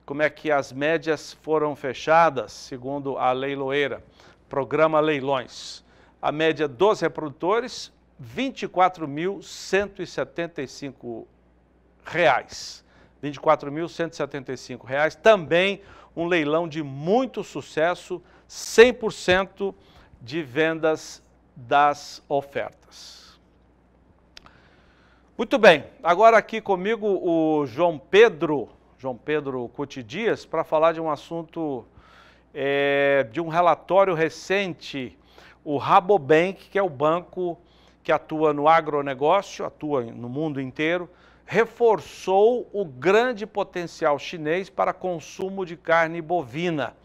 como é que as médias foram fechadas, segundo a leiloeira, programa Leilões. A média dos reprodutores, R$ 24.175. reais. R$ 24.175, reais. também um leilão de muito sucesso, 100% de vendas das ofertas. Muito bem, agora aqui comigo o João Pedro João Pedro Cuti Dias para falar de um assunto, é, de um relatório recente, o Rabobank, que é o banco que atua no agronegócio, atua no mundo inteiro, reforçou o grande potencial chinês para consumo de carne bovina.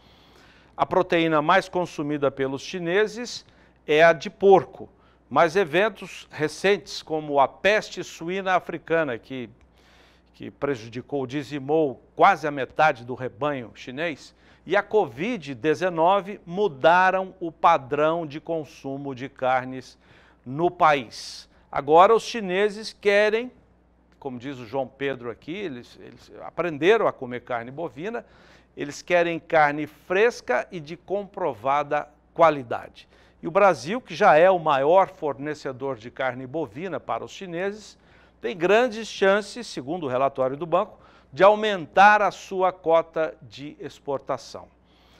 A proteína mais consumida pelos chineses é a de porco, mas eventos recentes como a peste suína africana, que que prejudicou, dizimou quase a metade do rebanho chinês, e a Covid-19 mudaram o padrão de consumo de carnes no país. Agora, os chineses querem, como diz o João Pedro aqui, eles, eles aprenderam a comer carne bovina, eles querem carne fresca e de comprovada qualidade. E o Brasil, que já é o maior fornecedor de carne bovina para os chineses, tem grandes chances, segundo o relatório do banco, de aumentar a sua cota de exportação.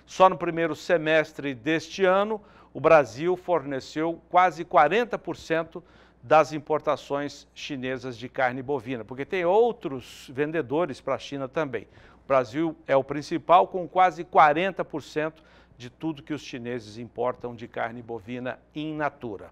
Só no primeiro semestre deste ano, o Brasil forneceu quase 40% das importações chinesas de carne bovina, porque tem outros vendedores para a China também. O Brasil é o principal, com quase 40% de tudo que os chineses importam de carne bovina in natura.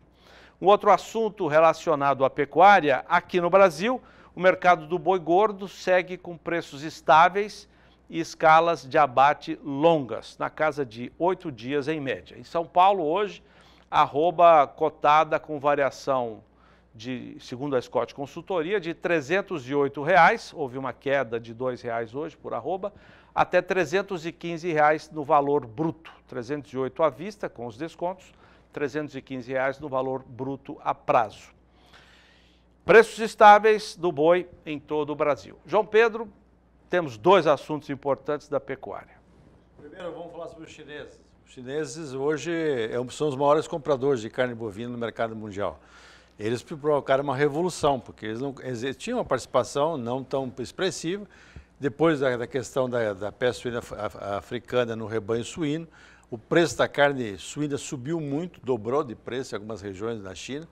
Um outro assunto relacionado à pecuária, aqui no Brasil, o mercado do boi gordo segue com preços estáveis e escalas de abate longas, na casa de oito dias em média. Em São Paulo, hoje, arroba cotada com variação de, segundo a Scott Consultoria, de R$ 308, reais, houve uma queda de R$ reais hoje por arroba, até R$ 315 reais no valor bruto, 308 à vista com os descontos 315 reais no valor bruto a prazo. Preços estáveis do boi em todo o Brasil. João Pedro, temos dois assuntos importantes da pecuária. Primeiro, vamos falar sobre os chineses. Os chineses hoje é são os maiores compradores de carne bovina no mercado mundial. Eles provocaram uma revolução, porque eles, não, eles tinham uma participação não tão expressiva, depois da, da questão da, da peste suína africana no rebanho suíno, o preço da carne suína subiu muito, dobrou de preço em algumas regiões da China.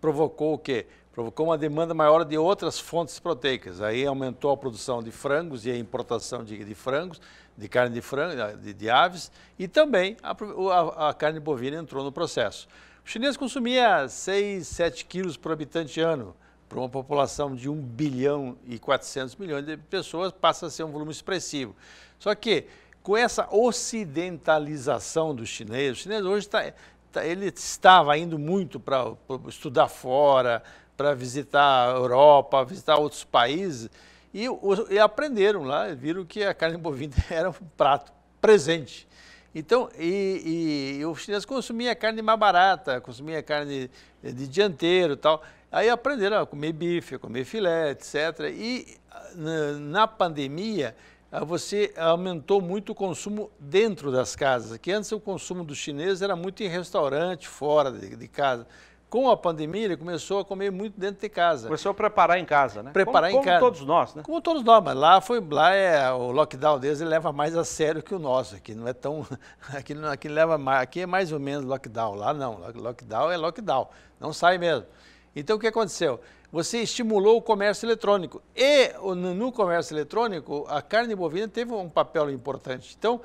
Provocou o quê? Provocou uma demanda maior de outras fontes proteicas. Aí aumentou a produção de frangos e a importação de, de frangos, de carne de, frango, eh, de, de aves, e também a, a, a carne bovina entrou no processo. O chinês consumia 6, 7 quilos por habitante ano para uma população de 1 bilhão e 400 milhões de pessoas, passa a ser um volume expressivo. Só que com essa ocidentalização do chinês, o chinês hoje tá, tá ele estava indo muito para estudar fora, para visitar a Europa, visitar outros países, e, e, aprenderam lá, viram que a carne bovina era um prato presente. Então, e, e, e o chinês consumia carne mais barata, consumia carne de dianteiro e tal. Aí aprenderam a comer bife, a comer filé, etc. E ah, na, na pandemia, ah, você aumentou muito o consumo dentro das casas, que antes o consumo dos chineses era muito em restaurante, fora de, de casa. Com a pandemia, ele começou a comer muito dentro de casa. Começou a preparar em casa, né? Preparar como, em como casa. Como todos nós, né? Como todos nós, mas lá foi lá é o lockdown deles leva mais a sério que o nosso aqui, não é tão aqui não, aqui leva mais, aqui é mais ou menos lockdown, lá não, lockdown é lockdown, não sai mesmo. Então o que aconteceu? você estimulou o comércio eletrônico. E no comércio eletrônico, a carne bovina teve um papel importante. Então,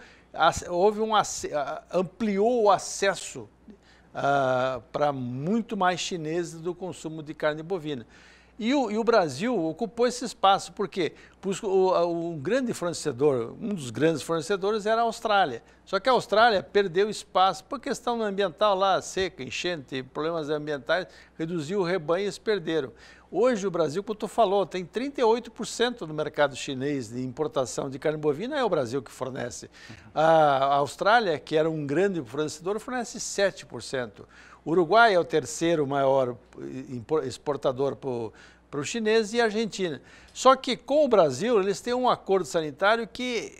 houve um, ampliou o acesso uh, para muito mais chineses do consumo de carne bovina. E o, e o, Brasil ocupou esse espaço, por quê? Porque o, o, grande fornecedor, um dos grandes fornecedores era a Austrália. Só que a Austrália perdeu espaço por questão ambiental lá, seca, enchente, problemas ambientais, reduziu o rebanho e eles perderam. Hoje o Brasil, como tu falou, tem 38% do mercado chinês de importação de carne bovina, é o Brasil que fornece. A Austrália, que era um grande fornecedor, fornece 7%. O Uruguai é o terceiro maior eh, exportador para o chinês e a Argentina. Só que com o Brasil, eles têm um acordo sanitário que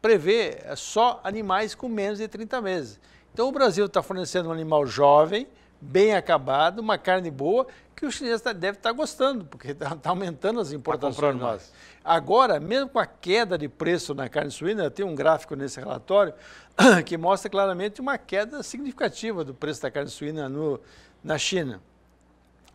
prevê só animais com menos de 30 meses. Então o Brasil está fornecendo um animal jovem, bem acabado, uma carne boa, que o chinês tá, deve estar tá gostando, porque está tá aumentando as importações. Tá Agora, mesmo com a queda de preço na carne suína, tem um gráfico nesse relatório que mostra claramente uma queda significativa do preço da carne suína no, na China,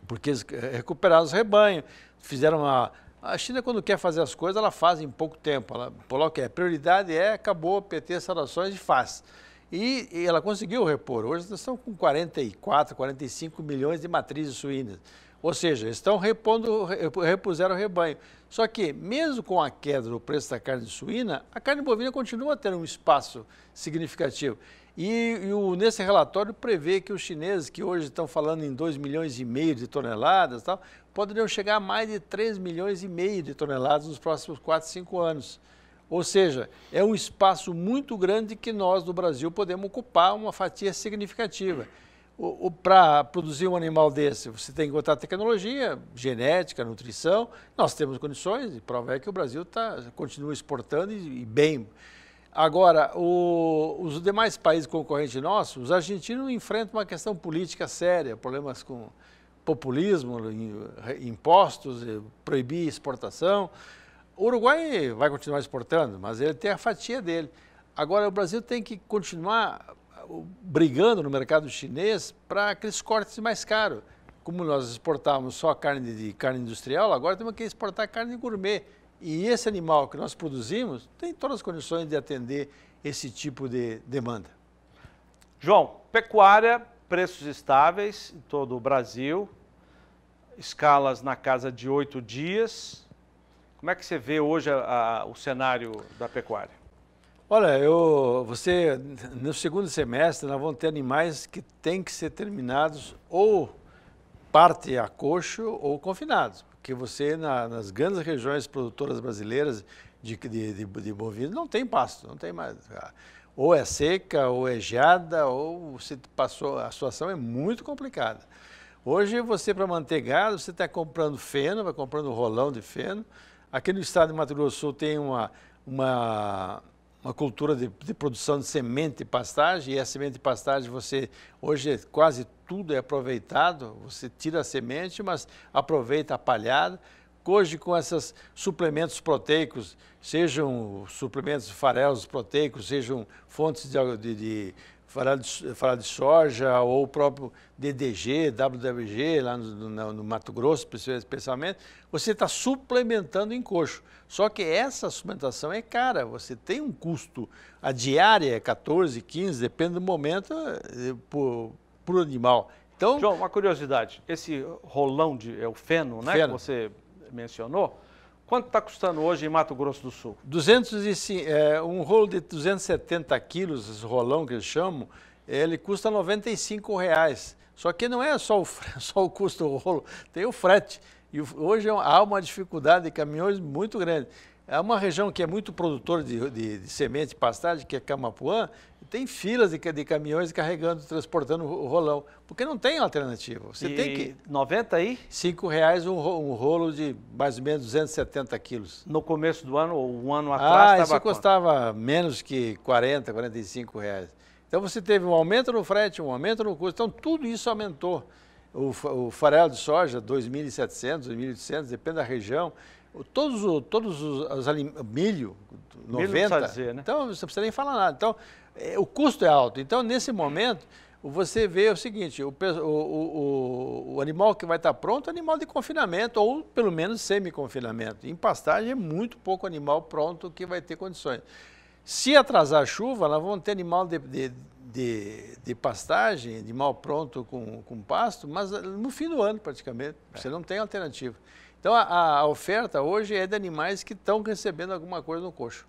porque eles eh, recuperaram os rebanhos, fizeram uma a China, quando quer fazer as coisas, ela faz em pouco tempo. Ela coloca é prioridade, é, acabou, PT, saudações e faz. E, e, ela conseguiu repor. Hoje estão com 44, 45 milhões de matrizes suínas. Ou seja, estão repondo, repuseram o rebanho. Só que, mesmo com a queda do preço da carne suína, a carne bovina continua tendo um espaço significativo. E, e o, nesse relatório prevê que os chineses, que hoje estão falando em 2 milhões e meio de toneladas, tal, poderiam chegar a mais de 3 milhões e meio de toneladas nos próximos 4, 5 anos. Ou seja, é um espaço muito grande que nós do Brasil podemos ocupar uma fatia significativa. Para produzir um animal desse, você tem que botar tecnologia, genética, nutrição. Nós temos condições, e prova é que o Brasil tá, continua exportando e, e bem. Agora, o, os demais países concorrentes nossos, os argentinos enfrentam uma questão política séria, problemas com populismo, impostos, eh, proibir exportação. O Uruguai vai continuar exportando, mas ele tem a fatia dele. Agora, o Brasil tem que continuar uh, brigando no mercado chinês para aqueles cortes mais caros. Como nós exportávamos só carne de carne industrial, agora temos que exportar carne gourmet. E esse animal que nós produzimos tem todas as condições de atender esse tipo de demanda. João, pecuária, preços estáveis em todo o Brasil, escalas na casa de oito dias. Como é que você vê hoje a, a, o cenário da pecuária? Olha, eu, você, no segundo semestre, nós vamos ter animais que têm que ser terminados ou parte a coxo ou confinados. Porque você, na, nas grandes regiões produtoras brasileiras de, de, de, de bovinos, não tem pasto, não tem mais. Ou é seca, ou é geada, ou você passou, a situação é muito complicada. Hoje, você, para manter gado, você está comprando feno, vai comprando um rolão de feno, Aqui no estado de Mato Grosso do Sul tem uma, uma, uma cultura de, de, produção de semente e pastagem, e a semente e pastagem você, hoje quase tudo é aproveitado, você tira a semente, mas aproveita a palhada. Hoje com esses suplementos proteicos, sejam suplementos farelos proteicos, sejam fontes de, de, de falar de, falar de soja ou o próprio DDG, WWG, lá no, no, no Mato Grosso, especialmente, você está suplementando coxo. Só que essa suplementação é cara, você tem um custo. A diária é 14, 15, depende do momento, eh, por, o animal. Então, João, uma curiosidade, esse rolão de é o feno, né, feno. que você mencionou, Quanto está custando hoje em Mato Grosso do Sul? é, um rolo de 270 quilos, esse rolão que eles chamam, ele custa R$ 95,00. Só que não é só o, só o custo do rolo, tem o frete. E hoje é há uma dificuldade de caminhões muito grande. Há é uma região que é muito produtora de, de, de semente e pastagem, que é Camapuã, tem filas de, de caminhões carregando, transportando o rolão, porque não tem alternativa. Você e tem que... 90 aí? Cinco reais um, um, rolo de mais ou menos 270 quilos. No começo do ano, ou um ano ah, atrás, Ah, isso custava menos que 40, 45 reais. Então você teve um aumento no frete, um aumento no custo, então tudo isso aumentou. O, o farelo de soja, 2.700, 2.800, depende da região. Todos, todos os, os, os milho, 90. Milho não dizer, né? Então, você não precisa nem falar nada. Então, é, o custo é alto. Então, nesse momento, você vê o seguinte, o, o, o animal que vai estar pronto é animal de confinamento, ou pelo menos semi-confinamento. Em pastagem é muito pouco animal pronto que vai ter condições. Se atrasar a chuva, nós vamos ter animal de, de, de, de pastagem, animal pronto com, com pasto, mas eh, no fim do ano praticamente, é. você não tem alternativa. Então a, a oferta hoje é de animais que estão recebendo alguma coisa no coxo.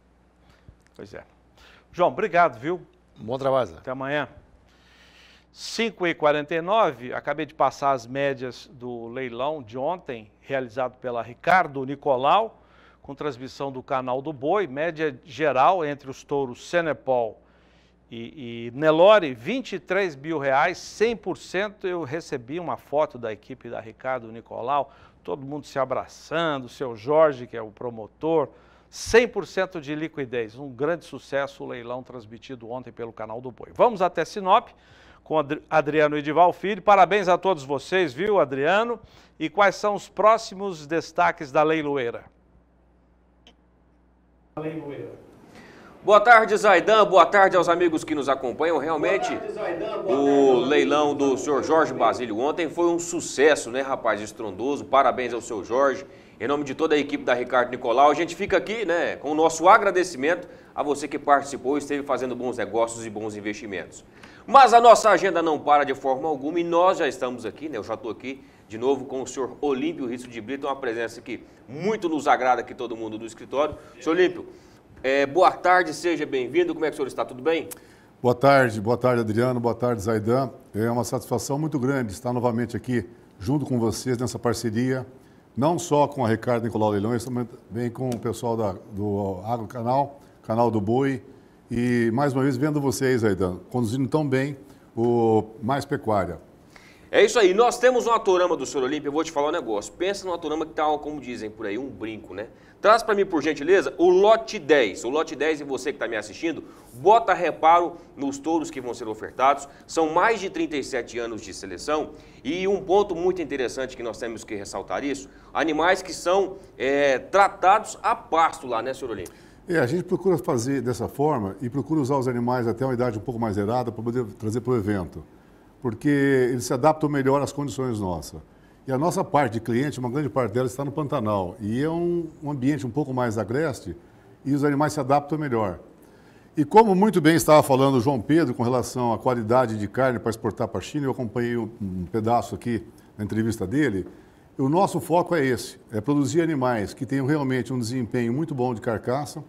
Pois é. João, obrigado, viu? Bom trabalho. Até amanhã. 5h49, acabei de passar as médias do leilão de ontem, realizado pela Ricardo Nicolau, com transmissão do canal do Boi. Média geral entre os touros Senepol e, e Nelore, 23 mil reais, 100%. Eu recebi uma foto da equipe da Ricardo Nicolau, todo mundo se abraçando, o seu Jorge, que é o promotor, 100% de liquidez. Um grande sucesso o leilão transmitido ontem pelo canal do Boi. Vamos até Sinop com Adriano Edival Filho. Parabéns a todos vocês, viu, Adriano? E quais são os próximos destaques da leiloeira? Leiloeira. Boa tarde, Zaidan. Boa tarde aos amigos que nos acompanham. Realmente, tarde, o leilão do senhor Jorge Basílio ontem foi um sucesso, né, rapaz? Estrondoso. Parabéns ao seu Jorge em nome de toda a equipe da Ricardo Nicolau, a gente fica aqui né, com o nosso agradecimento a você que participou e esteve fazendo bons negócios e bons investimentos. Mas a nossa agenda não para de forma alguma e nós já estamos aqui, né, eu já estou aqui de novo com o senhor Olímpio Risco de Brito, uma presença que muito nos agrada aqui todo mundo do escritório. Senhor Olímpio, é, boa tarde, seja bem-vindo. Como é que o senhor está? Tudo bem? Boa tarde, boa tarde Adriano, boa tarde Zaidan. É uma satisfação muito grande estar novamente aqui junto com vocês nessa parceria não só com a Ricardo Nicolau Leilões, também com o pessoal da, do Agro Canal, Canal do Boi. E, mais uma vez, vendo vocês, aí Aidan, conduzindo tão bem o Mais Pecuária. É isso aí. Nós temos um autorama do Senhor Olímpio. Eu vou te falar um negócio. Pensa no autorama que está, como dizem por aí, um brinco, né? Traz para mim, por gentileza, o lote 10. O lote 10 e você que está me assistindo, bota reparo nos touros que vão ser ofertados. São mais de 37 anos de seleção e um ponto muito interessante que nós temos que ressaltar isso, animais que são é, tratados a pasto lá, né, senhor Olímpio? É, a gente procura fazer dessa forma e procura usar os animais até uma idade um pouco mais erada para poder trazer para o evento, porque eles se adaptam melhor às condições nossas. E a nossa parte de cliente, uma grande parte dela está no Pantanal. E é um, um ambiente um pouco mais agreste e os animais se adaptam melhor. E como muito bem estava falando o João Pedro com relação à qualidade de carne para exportar para a China, eu acompanhei um pedaço aqui na entrevista dele, o nosso foco é esse, é produzir animais que tenham realmente um desempenho muito bom de carcaça,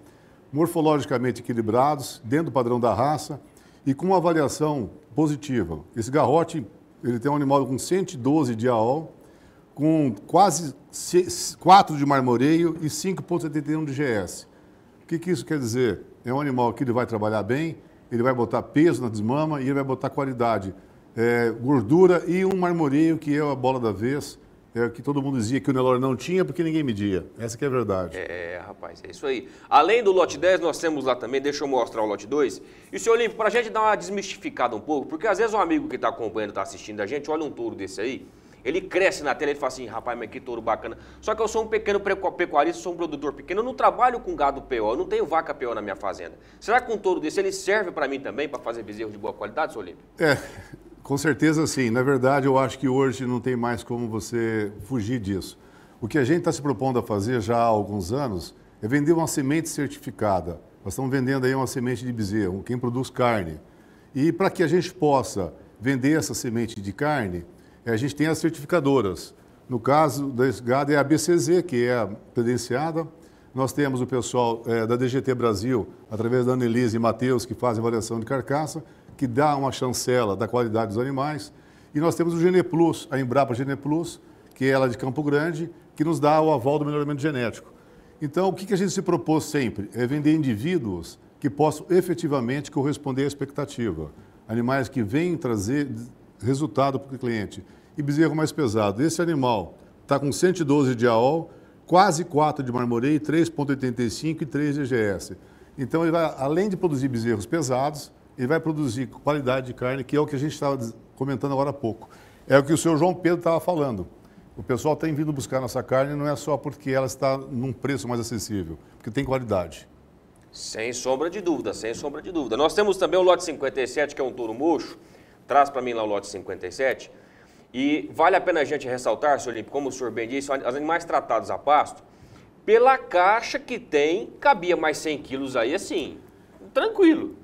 morfologicamente equilibrados, dentro do padrão da raça e com uma avaliação positiva. Esse garrote, ele tem um animal com 112 de AOL, com quase 4 de marmoreio e 5,71 de GS. O que, que isso quer dizer? É um animal que ele vai trabalhar bem, ele vai botar peso na desmama e ele vai botar qualidade. É, gordura e um marmoreio, que é a bola da vez, é, que todo mundo dizia que o Nelore não tinha porque ninguém media. Essa que é a verdade. É, rapaz, é isso aí. Além do lote 10, nós temos lá também, deixa eu mostrar o lote 2. E, senhor Olímpio, para a gente dar uma desmistificada um pouco, porque às vezes um amigo que está acompanhando, está assistindo a gente, olha um touro desse aí, ele cresce na tela, e fala assim, rapaz, mas que touro bacana. Só que eu sou um pequeno pecuarista, sou um produtor pequeno, eu não trabalho com gado PO, eu não tenho vaca PO na minha fazenda. Será que um touro desse, ele serve para mim também, para fazer bezerro de boa qualidade, seu Olímpio? É, com certeza sim. Na verdade, eu acho que hoje não tem mais como você fugir disso. O que a gente está se propondo a fazer já há alguns anos é vender uma semente certificada. Nós estamos vendendo aí uma semente de bezerro, quem produz carne. E para que a gente possa vender essa semente de carne, é, a gente tem as certificadoras. No caso da SGAD é a BCZ, que é a credenciada. Nós temos o pessoal é, da DGT Brasil, através da Anelise e Matheus, que fazem avaliação de carcaça, que dá uma chancela da qualidade dos animais. E nós temos o Geneplus, a Embrapa Geneplus, que é ela de Campo Grande, que nos dá o aval do melhoramento genético. Então, o que a gente se propôs sempre? É vender indivíduos que possam efetivamente corresponder à expectativa. Animais que vêm trazer resultado para o cliente e bezerro mais pesado. Esse animal está com 112 de AOL, quase 4 de marmorei, 3,85 e 3 de EGS. Então, ele vai, além de produzir bezerros pesados, ele vai produzir qualidade de carne, que é o que a gente estava comentando agora há pouco. É o que o senhor João Pedro estava falando. O pessoal tem tá vindo buscar nossa carne não é só porque ela está num preço mais acessível, porque tem qualidade. Sem sombra de dúvida, sem sombra de dúvida. Nós temos também o lote 57, que é um touro murcho. Traz para mim lá o lote 57. E vale a pena a gente ressaltar, Sr. Olímpio, como o senhor bem disse, os animais tratados a pasto, pela caixa que tem, cabia mais 100 quilos aí assim, tranquilo.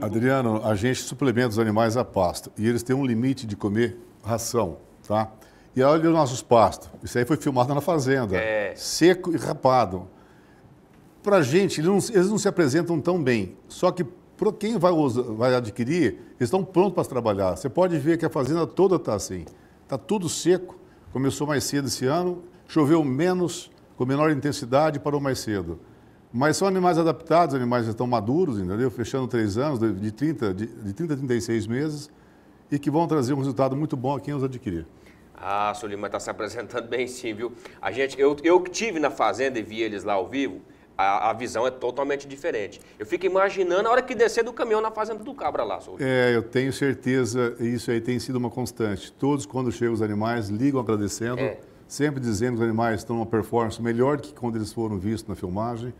Adriano, a gente suplementa os animais a pasto e eles têm um limite de comer ração, tá? E olha os nossos pastos. Isso aí foi filmado na fazenda. É. Seco e rapado. Pra gente, eles não, eles não se apresentam tão bem. Só que para quem vai, usar, vai adquirir, eles estão prontos para trabalhar. Você pode ver que a fazenda toda está assim está tudo seco. Começou mais cedo esse ano, choveu menos, com menor intensidade, parou mais cedo. Mas são animais adaptados, animais já estão maduros, entendeu? Fechando três anos, de 30, de, de 30 a 36 meses, e que vão trazer um resultado muito bom a quem os adquirir. Ah, Solima está se apresentando bem sim, viu? A gente, eu, eu tive na fazenda e vi eles lá ao vivo, a, a, visão é totalmente diferente. Eu fico imaginando a hora que descer do caminhão na fazenda do cabra lá. Sobre. É, eu tenho certeza, isso aí tem sido uma constante. Todos, quando chegam os animais, ligam agradecendo, é. sempre dizendo que os animais estão uma performance melhor que quando eles foram vistos na filmagem,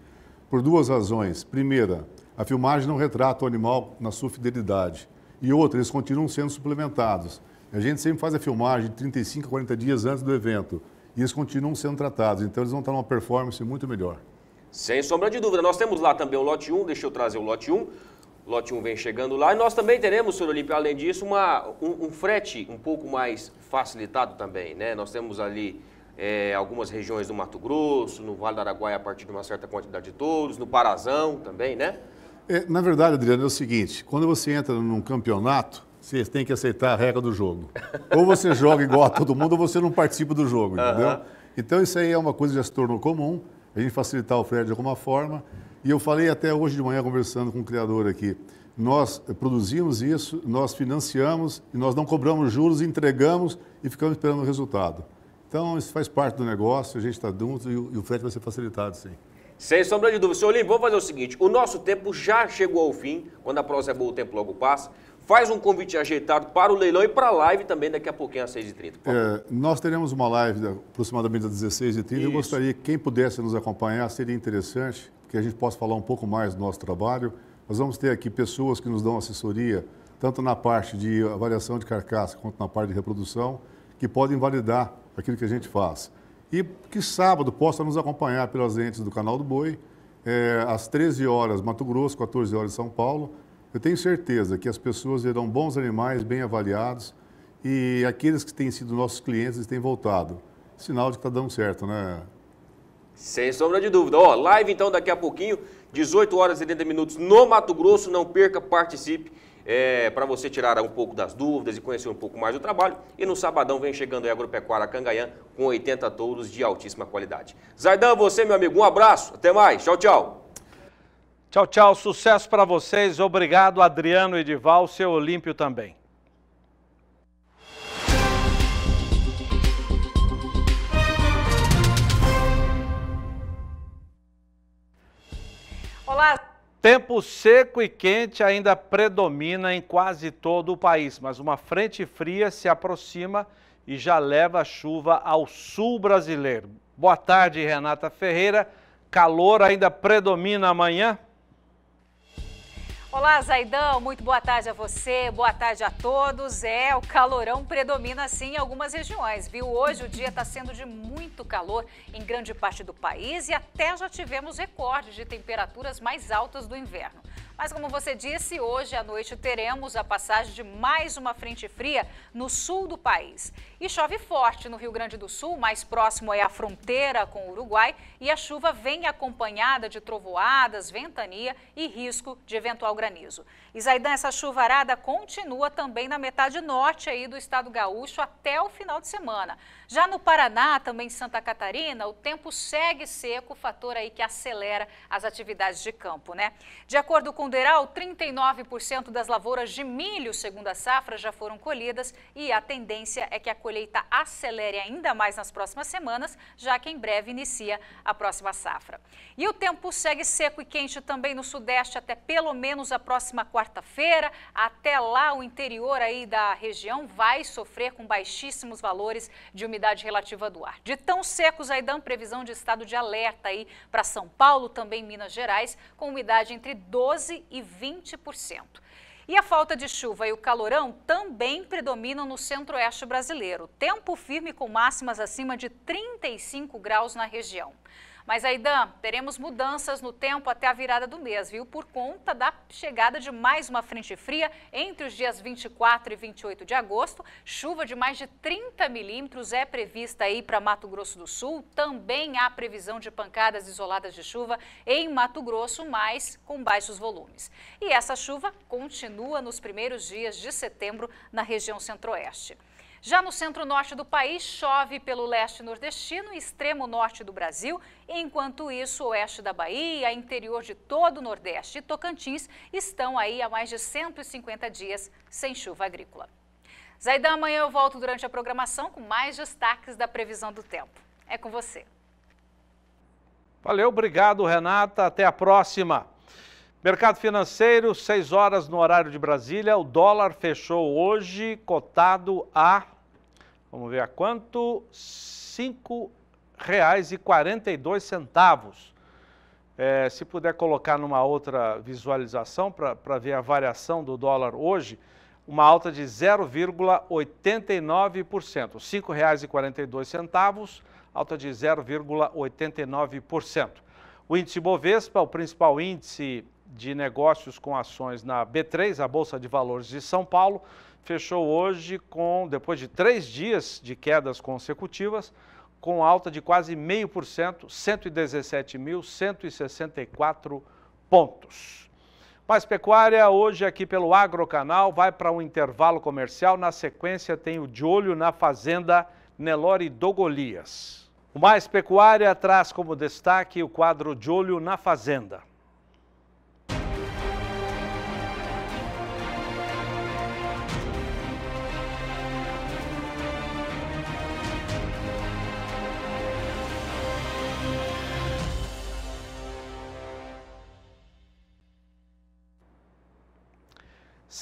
por duas razões. Primeira, a filmagem não retrata o animal na sua fidelidade. E outra, eles continuam sendo suplementados. A gente sempre faz a filmagem 35 a 40 dias antes do evento. E eles continuam sendo tratados, então eles vão estar numa performance muito melhor. Sem sombra de dúvida. Nós temos lá também o lote 1, deixa eu trazer o lote 1. O lote 1 vem chegando lá. E nós também teremos, senhor Olímpio, além disso, uma, um, um, frete um pouco mais facilitado também. Né? Nós temos ali é, algumas regiões do Mato Grosso, no Vale do Araguaia a partir de uma certa quantidade de touros, no Parazão também, né? É, na verdade, Adriano, é o seguinte: quando você entra num campeonato, você tem que aceitar a regra do jogo. Ou você joga igual a todo mundo, ou você não participa do jogo, entendeu? Uhum. Então, isso aí é uma coisa que já se tornou comum a gente facilitar o frete de alguma forma. E eu falei até hoje de manhã, conversando com o criador aqui, nós produzimos isso, nós financiamos, e nós não cobramos juros, entregamos e ficamos esperando o resultado. Então, isso faz parte do negócio, a gente está junto e o frete vai ser facilitado, sim. Sem sombra de dúvida. Senhor Lima vamos fazer o seguinte: o nosso tempo já chegou ao fim. Quando a prosa é boa, o tempo logo passa. Faz um convite ajeitado para o leilão e para a live também daqui a pouquinho às 6h30. É, nós teremos uma live aproximadamente às 16h30. Eu gostaria que quem pudesse nos acompanhar, seria interessante que a gente possa falar um pouco mais do nosso trabalho. Nós vamos ter aqui pessoas que nos dão assessoria, tanto na parte de avaliação de carcaça quanto na parte de reprodução, que podem validar aquilo que a gente faz. E que sábado possa nos acompanhar pelas entes do Canal do Boi, é, às 13 horas Mato Grosso, 14 horas São Paulo eu tenho certeza que as pessoas verão bons animais bem avaliados e aqueles que têm sido nossos clientes têm voltado. Sinal de que está dando certo, né? Sem sombra de dúvida. Ó, live então daqui a pouquinho, 18 horas e 70 minutos no Mato Grosso. Não perca, participe. É, para você tirar um pouco das dúvidas e conhecer um pouco mais do trabalho. E no sabadão vem chegando a Agropecuária Cangaiã com 80 touros de altíssima qualidade. Zaidan, você, meu amigo, um abraço, até mais, tchau, tchau. Tchau, tchau. Sucesso para vocês. Obrigado, Adriano Edival, seu Olímpio também. Olá. Tempo seco e quente ainda predomina em quase todo o país, mas uma frente fria se aproxima e já leva chuva ao sul brasileiro. Boa tarde, Renata Ferreira. Calor ainda predomina amanhã? Olá, Zaidão, muito boa tarde a você, boa tarde a todos. É, o calorão predomina sim em algumas regiões, viu? Hoje o dia está sendo de muito calor em grande parte do país e até já tivemos recordes de temperaturas mais altas do inverno. Mas como você disse, hoje à noite teremos a passagem de mais uma frente fria no sul do país. E chove forte no Rio Grande do Sul, mais próximo é a fronteira com o Uruguai, e a chuva vem acompanhada de trovoadas, ventania e risco de eventual granizo. Isaidan, Zaidan, essa chuvarada continua também na metade norte aí do estado gaúcho até o final de semana. Já no Paraná, também em Santa Catarina, o tempo segue seco, fator aí que acelera as atividades de campo, né? De acordo com Conderal, 39% das lavouras de milho, segundo a safra, já foram colhidas e a tendência é que a colheita acelere ainda mais nas próximas semanas, já que em breve inicia a próxima safra. E o tempo segue seco e quente também no sudeste até pelo menos a próxima quarta-feira. Até lá, o interior aí da região vai sofrer com baixíssimos valores de umidade relativa do ar. De tão secos, aí dão previsão de estado de alerta aí para São Paulo, também Minas Gerais, com umidade entre 12 15% e 20%. E a falta de chuva e o calorão também predominam no centro-oeste brasileiro. Tempo firme com máximas acima de 35 graus na região. Mas, aí Dan, teremos mudanças no tempo até a virada do mês, viu? Por conta da chegada de mais uma frente fria entre os dias 24 e 28 de agosto. Chuva de mais de 30 milímetros é prevista aí para Mato Grosso do Sul. Também há previsão de pancadas isoladas de chuva em Mato Grosso, mas com baixos volumes. E essa chuva continua nos primeiros dias de setembro na região centro-oeste. Já no centro-norte do país, chove pelo leste nordestino e extremo norte do Brasil, enquanto isso, oeste da Bahia, interior de todo o Nordeste e Tocantins estão aí há mais de 150 dias sem chuva agrícola. Zaidan, amanhã eu volto durante a programação com mais destaques da previsão do tempo. É com você. Valeu, obrigado, Renata. Até a próxima. Mercado financeiro, 6 horas no horário de Brasília. O dólar fechou hoje cotado a Vamos ver a quanto? R$ 5,42. É, se puder colocar numa outra visualização para ver a variação do dólar hoje, uma alta de 0,89%. R$ 5,42, alta de 0,89%. O índice Bovespa, o principal índice de negócios com ações na B3, a Bolsa de Valores de São Paulo, fechou hoje com, depois de três dias de quedas consecutivas, com alta de quase meio por cento, 117.164 pontos. Mais pecuária hoje aqui pelo Agrocanal vai para um intervalo comercial. Na sequência tem o de olho na fazenda Nelore Dogolias. O Mais Pecuária traz como destaque o quadro de olho na fazenda.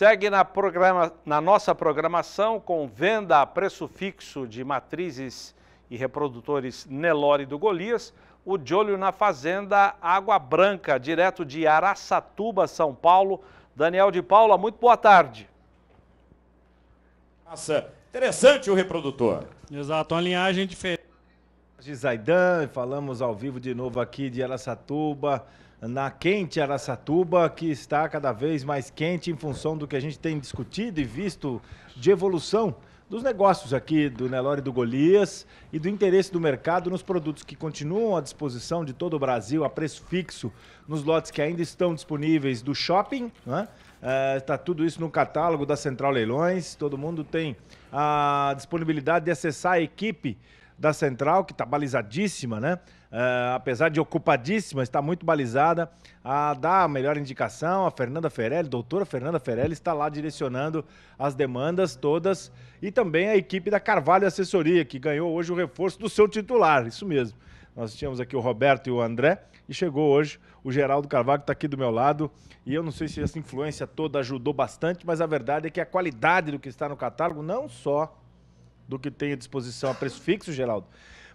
Segue na, programa, na nossa programação com venda a preço fixo de matrizes e reprodutores Nelore do Golias, o De Olho na Fazenda Água Branca, direto de Araçatuba, São Paulo. Daniel de Paula, muito boa tarde. Nossa, interessante o reprodutor. Exato, uma linhagem diferente. De Zaidan, falamos ao vivo de novo aqui de Araçatuba na quente Araçatuba, que está cada vez mais quente em função do que a gente tem discutido e visto de evolução dos negócios aqui do Nelore do Golias e do interesse do mercado nos produtos que continuam à disposição de todo o Brasil a preço fixo nos lotes que ainda estão disponíveis do shopping. Está né? uh, tudo isso no catálogo da Central Leilões. Todo mundo tem a disponibilidade de acessar a equipe da Central, que está balizadíssima, né? uh, apesar de ocupadíssima, está muito balizada a dar a melhor indicação. A Fernanda Ferelli, doutora Fernanda Ferelli, está lá direcionando as demandas todas e também a equipe da Carvalho Assessoria, que ganhou hoje o reforço do seu titular, isso mesmo. Nós tínhamos aqui o Roberto e o André, e chegou hoje o Geraldo Carvalho, que está aqui do meu lado. E eu não sei se essa influência toda ajudou bastante, mas a verdade é que a qualidade do que está no catálogo, não só do que tem à disposição a preço fixo, Geraldo,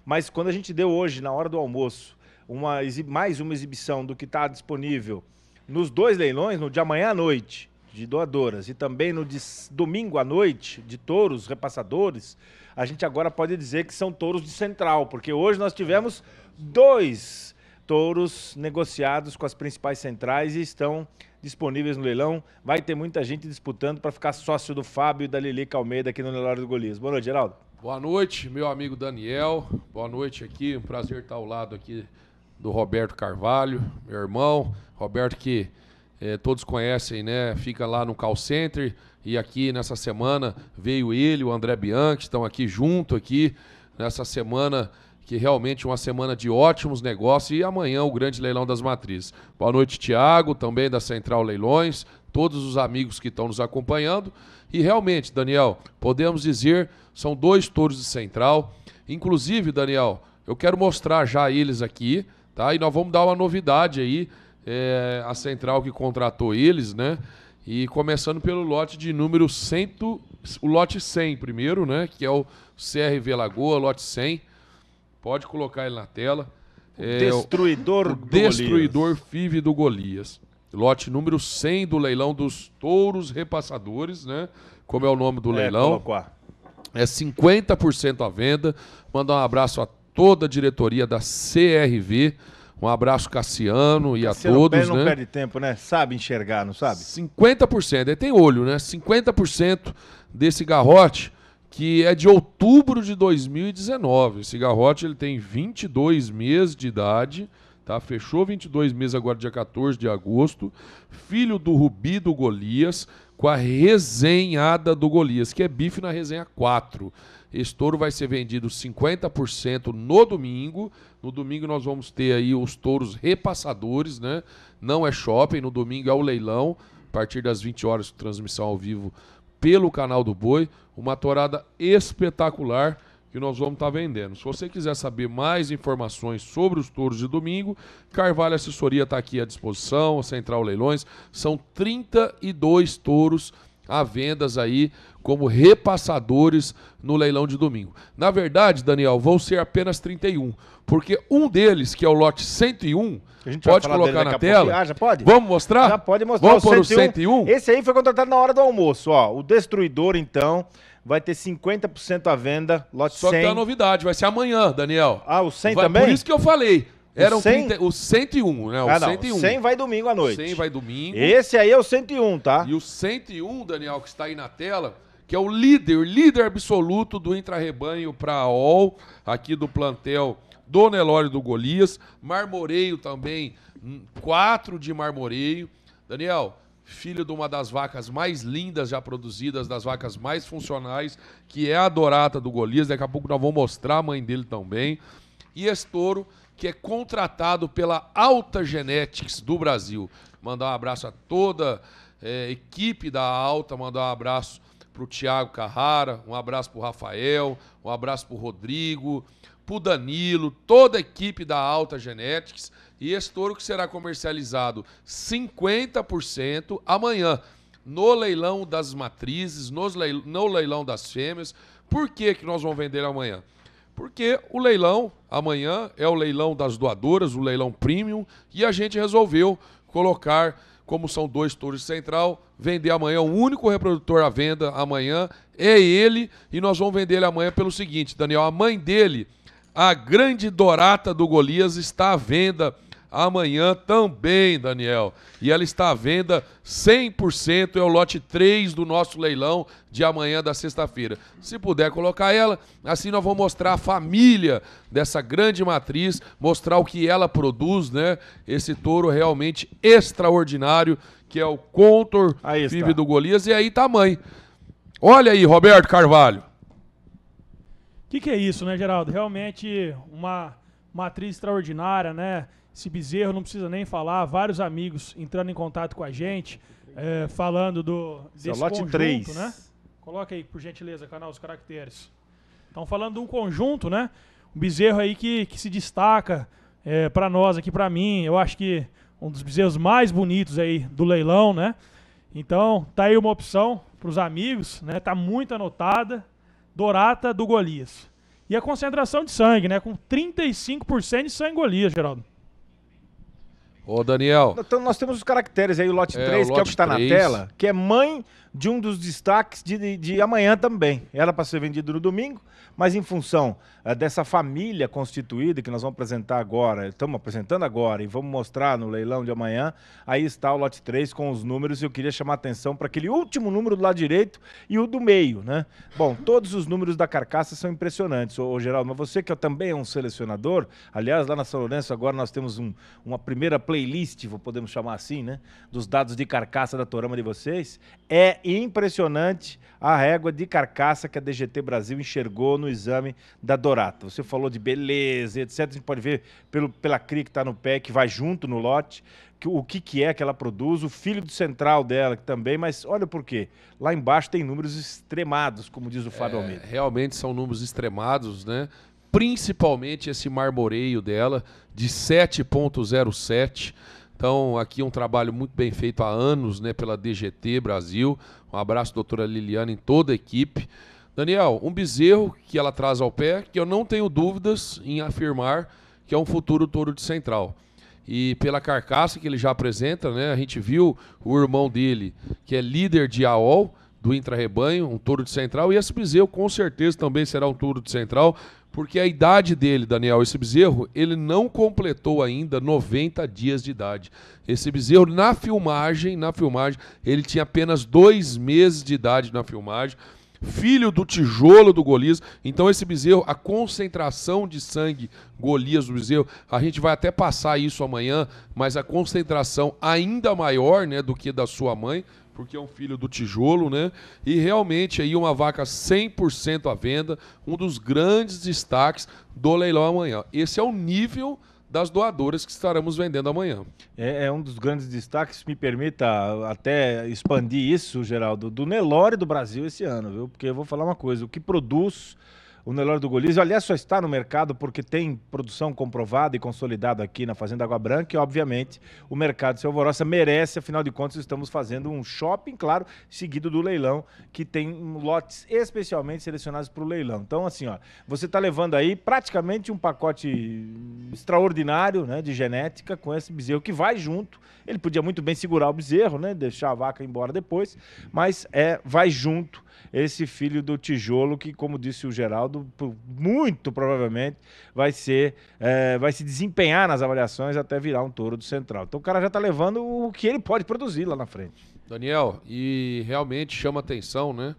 mas quando a gente deu hoje, na hora do almoço, uma, mais uma exibição do que está disponível nos dois leilões, no de amanhã à noite, de doadoras, e também no de domingo à noite, de touros, repassadores, a gente agora pode dizer que são touros de central, porque hoje nós tivemos dois touros negociados com as principais centrais e estão disponíveis no leilão. Vai ter muita gente disputando para ficar sócio do Fábio e da Lili Calmeida aqui no Leilão do Golias. Boa noite, Geraldo. Boa noite, meu amigo Daniel. Boa noite aqui. Um prazer estar ao lado aqui do Roberto Carvalho, meu irmão. Roberto que eh, todos conhecem, né? Fica lá no call center e aqui nessa semana veio ele, o André Bianchi, estão aqui junto aqui nessa semana que realmente é uma semana de ótimos negócios e amanhã o grande leilão das matrizes. Boa noite, Tiago, também da Central Leilões, todos os amigos que estão nos acompanhando. E realmente, Daniel, podemos dizer, são dois touros de central. Inclusive, Daniel, eu quero mostrar já eles aqui, tá? E nós vamos dar uma novidade aí, é, a central que contratou eles, né? E começando pelo lote de número 100, o lote 100 primeiro, né? Que é o CRV Lagoa, lote 100. Pode colocar ele na tela. É, destruidor o, o Destruidor Golias. FIV do Golias lote número 100 do leilão dos touros repassadores, né? Como é o nome do é, leilão. É 50% à venda. Mandar um abraço a toda a diretoria da CRV. Um abraço, Cassiano e Cassiano a todos. Pé não né? perde tempo, né? Sabe enxergar, não sabe? 50%. Aí tem olho, né? 50% desse garrote que é de outubro de 2019. Esse garrote ele tem 22 meses de idade tá? Fechou 22 meses agora, dia 14 de agosto. Filho do Rubi do Golias, com a resenhada do Golias, que é bife na resenha 4. Esse touro vai ser vendido 50% no domingo. No domingo nós vamos ter aí os touros repassadores, né? Não é shopping, no domingo é o leilão. A partir das 20 horas, transmissão ao vivo pelo canal do Boi. Uma torada espetacular que nós vamos estar tá vendendo. Se você quiser saber mais informações sobre os touros de domingo, Carvalho Assessoria está aqui à disposição, Central Leilões. São 32 touros a vendas aí como repassadores no leilão de domingo. Na verdade, Daniel, vão ser apenas 31, porque um deles, que é o lote 101, pode colocar na tela. Ah, já pode? Vamos mostrar? Já pode mostrar Vamos o 101. o 101. Esse aí foi contratado na hora do almoço, ó. O destruidor então vai ter 50% à venda, lote Só 100. Só que tem novidade, vai ser amanhã, Daniel. Ah, o 100 vai, também? Por isso que eu falei. Era o, 100? 30, o 101, né? O ah, não, 101. 100 vai domingo à noite. 100 vai domingo. Esse aí é o 101, tá? E o 101, Daniel, que está aí na tela, que é o líder, líder absoluto do intra-rebanho para a OL, aqui do plantel do Nelório do Golias. Marmoreio também, 4 hum, de marmoreio. Daniel, filho de uma das vacas mais lindas já produzidas, das vacas mais funcionais, que é a Dorata do Golias. Daqui a pouco nós vamos mostrar a mãe dele também. E esse touro que é contratado pela Alta Genetics do Brasil. Mandar um abraço a toda é, equipe da Alta, mandar um abraço para o Tiago Carrara, um abraço para o Rafael, um abraço para o Rodrigo, o Danilo, toda a equipe da Alta Genetics. E esse touro que será comercializado 50% amanhã no leilão das matrizes, nos leil... no leilão das fêmeas. Por que, que nós vamos vender amanhã? Porque o leilão amanhã é o leilão das doadoras, o leilão premium, e a gente resolveu colocar, como são dois touros central, vender amanhã. O único reprodutor à venda amanhã é ele, e nós vamos vender ele amanhã pelo seguinte, Daniel, a mãe dele a grande dorata do Golias está à venda amanhã também, Daniel. E ela está à venda 100%, é o lote 3 do nosso leilão de amanhã da sexta-feira. Se puder colocar ela, assim nós vamos mostrar a família dessa grande matriz, mostrar o que ela produz, né? Esse touro realmente extraordinário, que é o Contor Vive do Golias e aí tamanho. Olha aí, Roberto Carvalho. O que, que, é isso, né, Geraldo? Realmente uma matriz extraordinária, né? Esse bezerro não precisa nem falar, vários amigos entrando em contato com a gente, é, falando do desse Esse é lote conjunto, 3. né? Coloca aí, por gentileza, canal, os caracteres. Estão falando de um conjunto, né? Um bezerro aí que, que se destaca é, eh, para nós aqui, para mim. Eu acho que um dos bezerros mais bonitos aí do leilão, né? Então, tá aí uma opção para os amigos, né? Tá muito anotada, Dorata do Golias. E a concentração de sangue, né? Com 35% de sangue Golias, Geraldo. Ô, Daniel. Então, nós temos os caracteres aí, o lote é, 3, o lote que é o que está 3. na tela, que é mãe de um dos destaques de, de, de amanhã também. Era para ser vendido no domingo, mas em função uh, dessa família constituída que nós vamos apresentar agora, estamos apresentando agora e vamos mostrar no leilão de amanhã, aí está o lote 3 com os números e eu queria chamar a atenção para aquele último número do lado direito e o do meio, né? Bom, todos os números da carcaça são impressionantes, ô, Geraldo, mas você que é, também é um selecionador, aliás, lá na São Lourenço agora nós temos um, uma primeira playlist, podemos chamar assim, né? Dos dados de carcaça da Torama de vocês. É impressionante a régua de carcaça que a DGT Brasil enxergou no no exame da Dorata. Você falou de beleza, etc. A gente pode ver pelo, pela CRI que está no pé, que vai junto no lote, que, o que, que é que ela produz, o filho do central dela também, mas olha por quê. Lá embaixo tem números extremados, como diz o Fábio é, Almeida. Realmente são números extremados, né? Principalmente esse marmoreio dela de 7,07. Então, aqui um trabalho muito bem feito há anos né, pela DGT Brasil. Um abraço, doutora Liliana, em toda a equipe. Daniel, um bezerro que ela traz ao pé, que eu não tenho dúvidas em afirmar que é um futuro touro de central. E pela carcaça que ele já apresenta, né, a gente viu o irmão dele, que é líder de AOL, do intra-rebanho, um touro de central, e esse bezerro com certeza também será um touro de central, porque a idade dele, Daniel, esse bezerro, ele não completou ainda 90 dias de idade. Esse bezerro, na filmagem, na filmagem, ele tinha apenas dois meses de idade na filmagem, filho do tijolo do Golias. Então, esse bezerro, a concentração de sangue Golias do bezerro, a gente vai até passar isso amanhã, mas a concentração ainda maior né, do que da sua mãe, porque é um filho do tijolo, né? E realmente aí uma vaca 100% à venda, um dos grandes destaques do leilão amanhã. Esse é o nível das doadoras que estaremos vendendo amanhã. É, é, um dos grandes destaques, me permita até expandir isso, Geraldo, do Nelore do Brasil esse ano, viu? Porque eu vou falar uma coisa, o que produz o Nelório do Golias. Aliás, só está no mercado porque tem produção comprovada e consolidada aqui na Fazenda Água Branca e, obviamente, o mercado de Alvoroça merece, afinal de contas, estamos fazendo um shopping, claro, seguido do leilão, que tem lotes especialmente selecionados para o leilão. Então, assim, ó, você está levando aí praticamente um pacote extraordinário né, de genética com esse bezerro que vai junto ele podia muito bem segurar o bezerro, né? Deixar a vaca embora depois, mas é vai junto esse filho do tijolo que, como disse o Geraldo, muito provavelmente vai ser, é, vai se desempenhar nas avaliações até virar um touro do central. Então o cara já está levando o que ele pode produzir lá na frente. Daniel, e realmente chama atenção, né?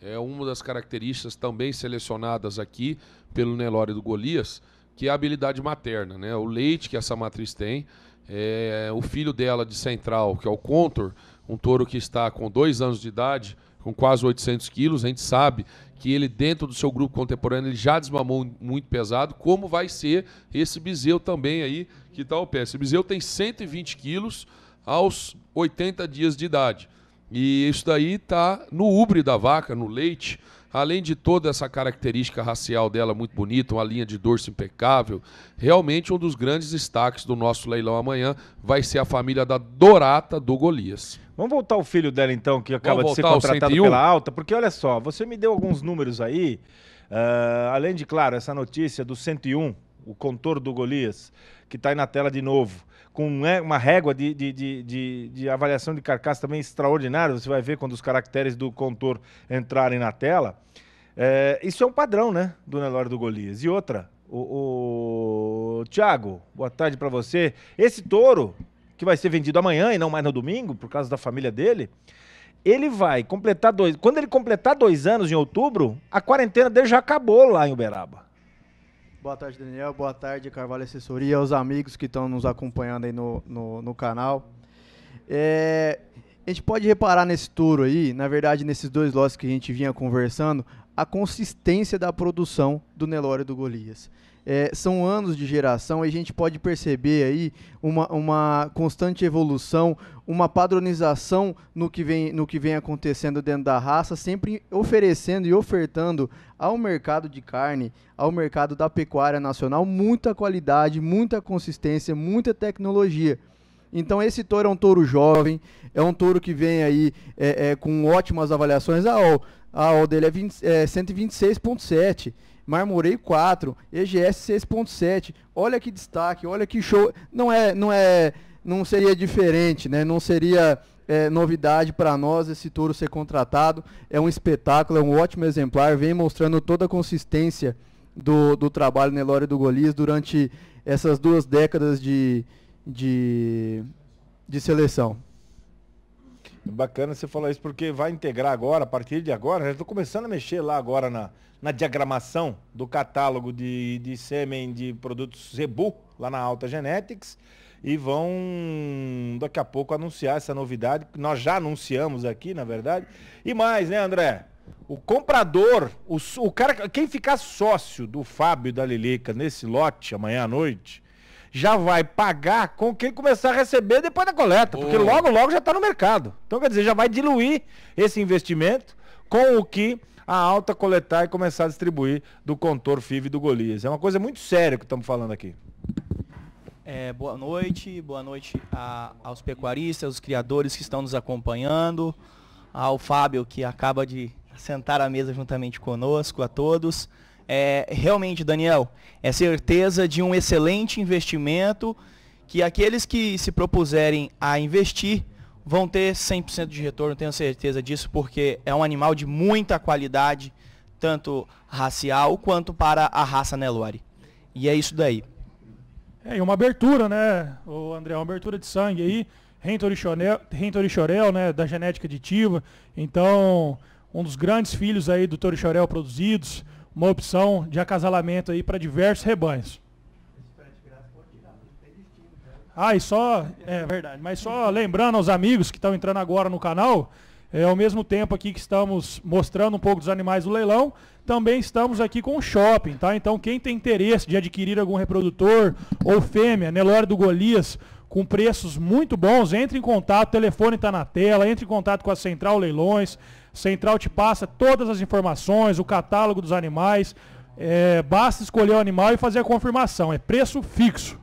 É uma das características também selecionadas aqui pelo Nelore do Golias, que é a habilidade materna, né? O leite que essa matriz tem é, o filho dela de central, que é o Contor, um touro que está com dois anos de idade, com quase 800 quilos, a gente sabe que ele dentro do seu grupo contemporâneo ele já desmamou muito pesado, como vai ser esse Biseu também aí que está ao pé. Esse Biseu tem 120 quilos aos 80 dias de idade. E isso daí está no ubre da vaca, no leite, além de toda essa característica racial dela muito bonita, uma linha de dorso impecável, realmente um dos grandes destaques do nosso leilão amanhã vai ser a família da Dorata do Golias. Vamos voltar ao filho dela então, que acaba de ser contratado pela alta, porque olha só, você me deu alguns números aí, uh, além de, claro, essa notícia do 101, o contorno do Golias, que está aí na tela de novo com né, uma régua de, de, de, de, avaliação de carcaça também extraordinária. Você vai ver quando os caracteres do contor entrarem na tela. É, isso é um padrão, né, do Nelório do Golias. E outra, o, o... Tiago, boa tarde para você. Esse touro, que vai ser vendido amanhã e não mais no domingo, por causa da família dele, ele vai completar dois... Quando ele completar dois anos em outubro, a quarentena dele já acabou lá em Uberaba. Boa tarde, Daniel. Boa tarde, Carvalho Assessoria, aos amigos que estão nos acompanhando aí no, no, no canal. É, a gente pode reparar nesse touro aí, na verdade, nesses dois lotes que a gente vinha conversando, a consistência da produção do Nelório e do Golias. É, são anos de geração e a gente pode perceber aí uma, uma constante evolução, uma padronização no que, vem, no que vem acontecendo dentro da raça, sempre oferecendo e ofertando ao mercado de carne, ao mercado da pecuária nacional, muita qualidade, muita consistência, muita tecnologia. Então esse touro é um touro jovem, é um touro que vem aí é, é, com ótimas avaliações. A ah, ah, o a AOL dele é, é 126.7. Marmoreio 4, EGS 6.7. Olha que destaque, olha que show. Não é, não é, não seria diferente, né? Não seria é, novidade para nós esse touro ser contratado. É um espetáculo, é um ótimo exemplar, vem mostrando toda a consistência do, do trabalho Nelório do Golias durante essas duas décadas de, de, de seleção. Bacana você falar isso, porque vai integrar agora, a partir de agora, já estou começando a mexer lá agora na, na diagramação do catálogo de, de sêmen de produtos Zebu, lá na Alta Genetics, e vão daqui a pouco anunciar essa novidade, que nós já anunciamos aqui, na verdade. E mais, né, André? O comprador, o, o cara, quem ficar sócio do Fábio e da Lilica nesse lote amanhã à noite, já vai pagar com quem começar a receber depois da coleta, porque oh. logo, logo já está no mercado. Então, quer dizer, já vai diluir esse investimento com o que a alta coletar e começar a distribuir do contor FIV do Golias. É uma coisa muito séria que estamos falando aqui. É, boa noite, boa noite a, aos pecuaristas, aos criadores que estão nos acompanhando, ao Fábio que acaba de sentar à mesa juntamente conosco, a todos é, realmente, Daniel, é certeza de um excelente investimento que aqueles que se propuserem a investir vão ter 100% de retorno, tenho certeza disso, porque é um animal de muita qualidade, tanto racial quanto para a raça Nelore. E é isso daí. É, e uma abertura, né, o André, uma abertura de sangue aí, Rentorichorel, né, da genética aditiva. Então, um dos grandes filhos aí do Torichorel produzidos, uma opção de acasalamento aí para diversos rebanhos. Ah, e só, é verdade, mas só lembrando aos amigos que estão entrando agora no canal, é, ao mesmo tempo aqui que estamos mostrando um pouco dos animais do leilão, também estamos aqui com o shopping, tá? Então quem tem interesse de adquirir algum reprodutor ou fêmea, Nelore do Golias, com preços muito bons, entre em contato, o telefone está na tela, entre em contato com a Central Leilões, Central te passa todas as informações, o catálogo dos animais. É, basta escolher o animal e fazer a confirmação. É preço fixo.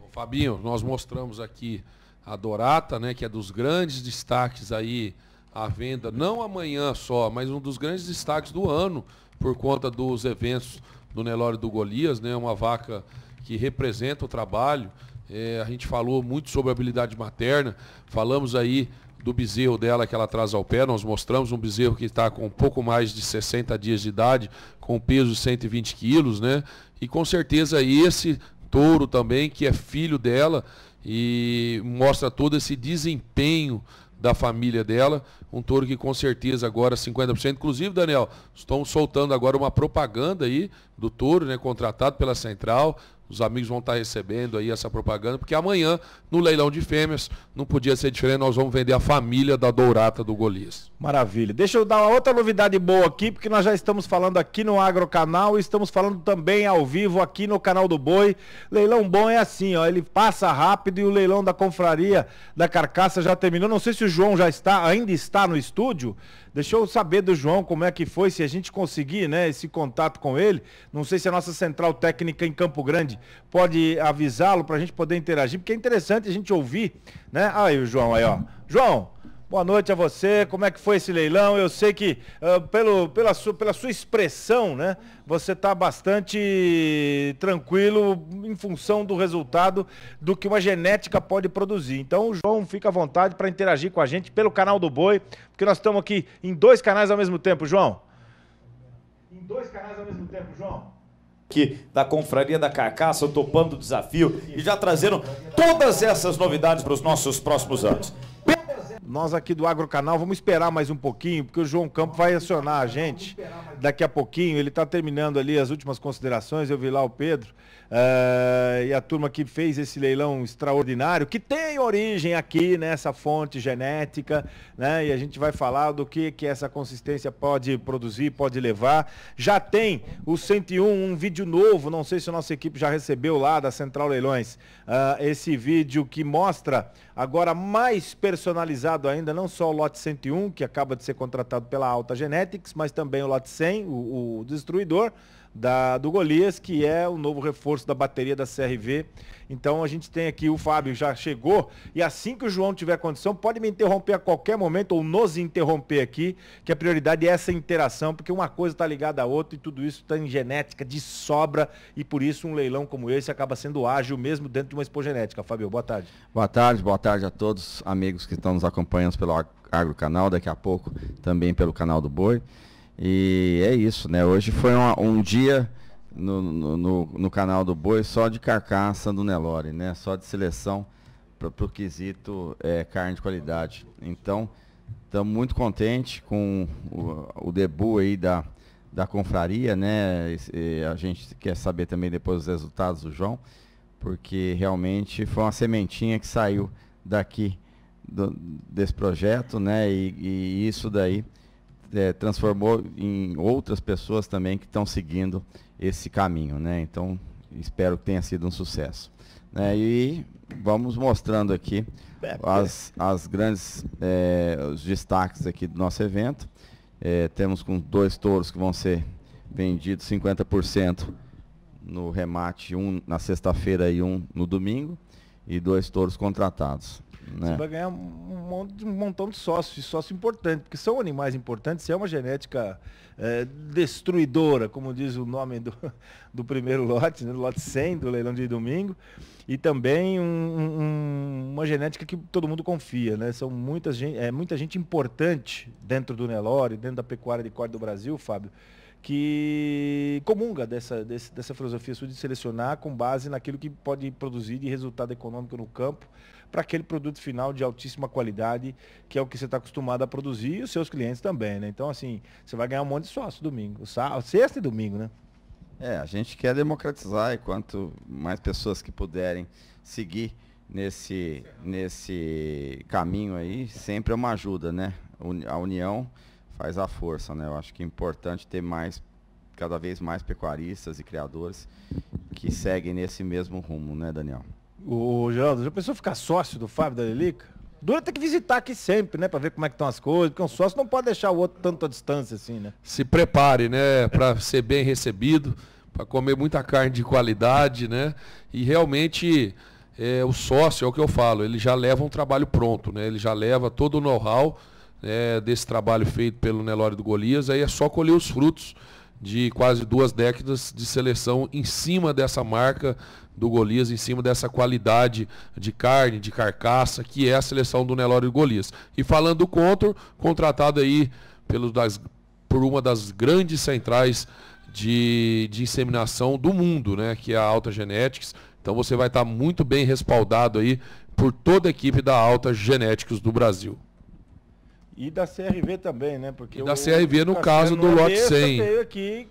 Ô, Fabinho, nós mostramos aqui a Dorata, né, que é dos grandes destaques aí à venda, não amanhã só, mas um dos grandes destaques do ano, por conta dos eventos do Nelório do Golias, né, uma vaca que representa o trabalho. É, a gente falou muito sobre habilidade materna, falamos aí do bezerro dela que ela traz ao pé. Nós mostramos um bezerro que está com um pouco mais de 60 dias de idade, com peso de 120 quilos, né? E com certeza esse touro também, que é filho dela, e mostra todo esse desempenho da família dela. Um touro que com certeza agora 50%. Inclusive, Daniel, estão soltando agora uma propaganda aí do touro, né? Contratado pela Central. Os amigos vão estar recebendo aí essa propaganda, porque amanhã, no leilão de fêmeas, não podia ser diferente, nós vamos vender a família da Dourata do Golias. Maravilha. Deixa eu dar uma outra novidade boa aqui, porque nós já estamos falando aqui no Agro Canal e estamos falando também ao vivo aqui no canal do Boi. Leilão bom é assim, ó, ele passa rápido e o leilão da confraria da carcaça já terminou. Não sei se o João já está, ainda está no estúdio. Deixa eu saber do João como é que foi, se a gente conseguir, né, esse contato com ele. Não sei se a nossa central técnica em Campo Grande pode avisá-lo para a gente poder interagir, porque é interessante a gente ouvir, né? Aí o João aí, ó. João, Boa noite a você. Como é que foi esse leilão? Eu sei que uh, pelo, pela, su, pela sua expressão, né, você está bastante tranquilo em função do resultado do que uma genética pode produzir. Então, João, fica à vontade para interagir com a gente pelo canal do Boi, porque nós estamos aqui em dois canais ao mesmo tempo, João. Em dois canais ao mesmo tempo, João da Confraria da Carcaça, topando o desafio e já trazendo todas essas novidades para os nossos próximos anos. Nós aqui do Agrocanal vamos esperar mais um pouquinho, porque o João Campo vai acionar a gente daqui a pouquinho. Ele está terminando ali as últimas considerações. Eu vi lá o Pedro uh, e a turma que fez esse leilão extraordinário, que tem origem aqui nessa fonte genética, né? E a gente vai falar do que, que essa consistência pode produzir, pode levar. Já tem o 101, um vídeo novo. Não sei se a nossa equipe já recebeu lá da Central Leilões uh, esse vídeo que mostra Agora, mais personalizado ainda, não só o lote 101, que acaba de ser contratado pela Alta Genetics, mas também o lote 100, o, o destruidor, da, do Golias, que é o novo reforço da bateria da CRV. Então a gente tem aqui o Fábio já chegou e assim que o João tiver condição, pode me interromper a qualquer momento ou nos interromper aqui, que a prioridade é essa interação, porque uma coisa está ligada à outra e tudo isso está em genética de sobra e por isso um leilão como esse acaba sendo ágil mesmo dentro de uma expogenética. Fábio, boa tarde. Boa tarde, boa tarde a todos amigos que estão nos acompanhando pelo Agro Canal, daqui a pouco também pelo canal do Boi. E é isso, né? Hoje foi uma, um dia no, no, no, canal do Boi só de carcaça do Nelore, né? Só de seleção para o quesito é, carne de qualidade. Então, estamos muito contentes com o, o debut aí da, da confraria, né? E a gente quer saber também depois os resultados do João, porque realmente foi uma sementinha que saiu daqui do, desse projeto, né? E, e isso daí é, transformou em outras pessoas também que estão seguindo esse caminho, né? Então, espero que tenha sido um sucesso. Né? e vamos mostrando aqui as, as grandes é, os destaques aqui do nosso evento. É, temos com dois touros que vão ser vendidos 50% no remate, um na sexta-feira e um no domingo, e dois touros contratados. Né? Você vai ganhar um, um, montão de sócios, sócios importantes importante, porque são animais importantes, se é uma genética é, destruidora, como diz o nome do, do primeiro lote, né, do lote 100 do leilão de domingo, e também um, uma genética que todo mundo confia. Né? São muita gente, é, muita gente importante dentro do Nelore, dentro da pecuária de corte do Brasil, Fábio, que comunga dessa, dessa filosofia sua de selecionar com base naquilo que pode produzir de resultado econômico no campo, para aquele produto final de altíssima qualidade, que é o que você está acostumado a produzir e os seus clientes também, né? Então, assim, você vai ganhar um monte de sócio domingo, sábado sexta e domingo, né? É, a gente quer democratizar e quanto mais pessoas que puderem seguir nesse, nesse caminho aí, sempre é uma ajuda, né? A união faz a força, né? Eu acho que é importante ter mais, cada vez mais pecuaristas e criadores que seguem nesse mesmo rumo, né, Daniel? o Geraldo, já pensou ficar sócio do Fábio da Lelica? Dura ter que visitar aqui sempre, né? Pra ver como é que estão as coisas, porque um sócio não pode deixar o outro tanto à distância assim, né? Se prepare, né? Pra ser bem recebido, pra comer muita carne de qualidade, né? E realmente, é, o sócio, é o que eu falo, ele já leva um trabalho pronto, né? Ele já leva todo o know-how né, desse trabalho feito pelo Nelório do Golias, aí é só colher os frutos de quase duas décadas de seleção em cima dessa marca do Golias, em cima dessa qualidade de carne, de carcaça, que é a seleção do Nelório Golias. E falando do Contor, contratado aí pelo das, por uma das grandes centrais de, de inseminação do mundo, né, que é a Alta Genetics. Então você vai estar muito bem respaldado aí por toda a equipe da Alta Genéticos do Brasil. E da CRV também, né? Porque e da o, CRV no caso do lote 100. Veio aqui,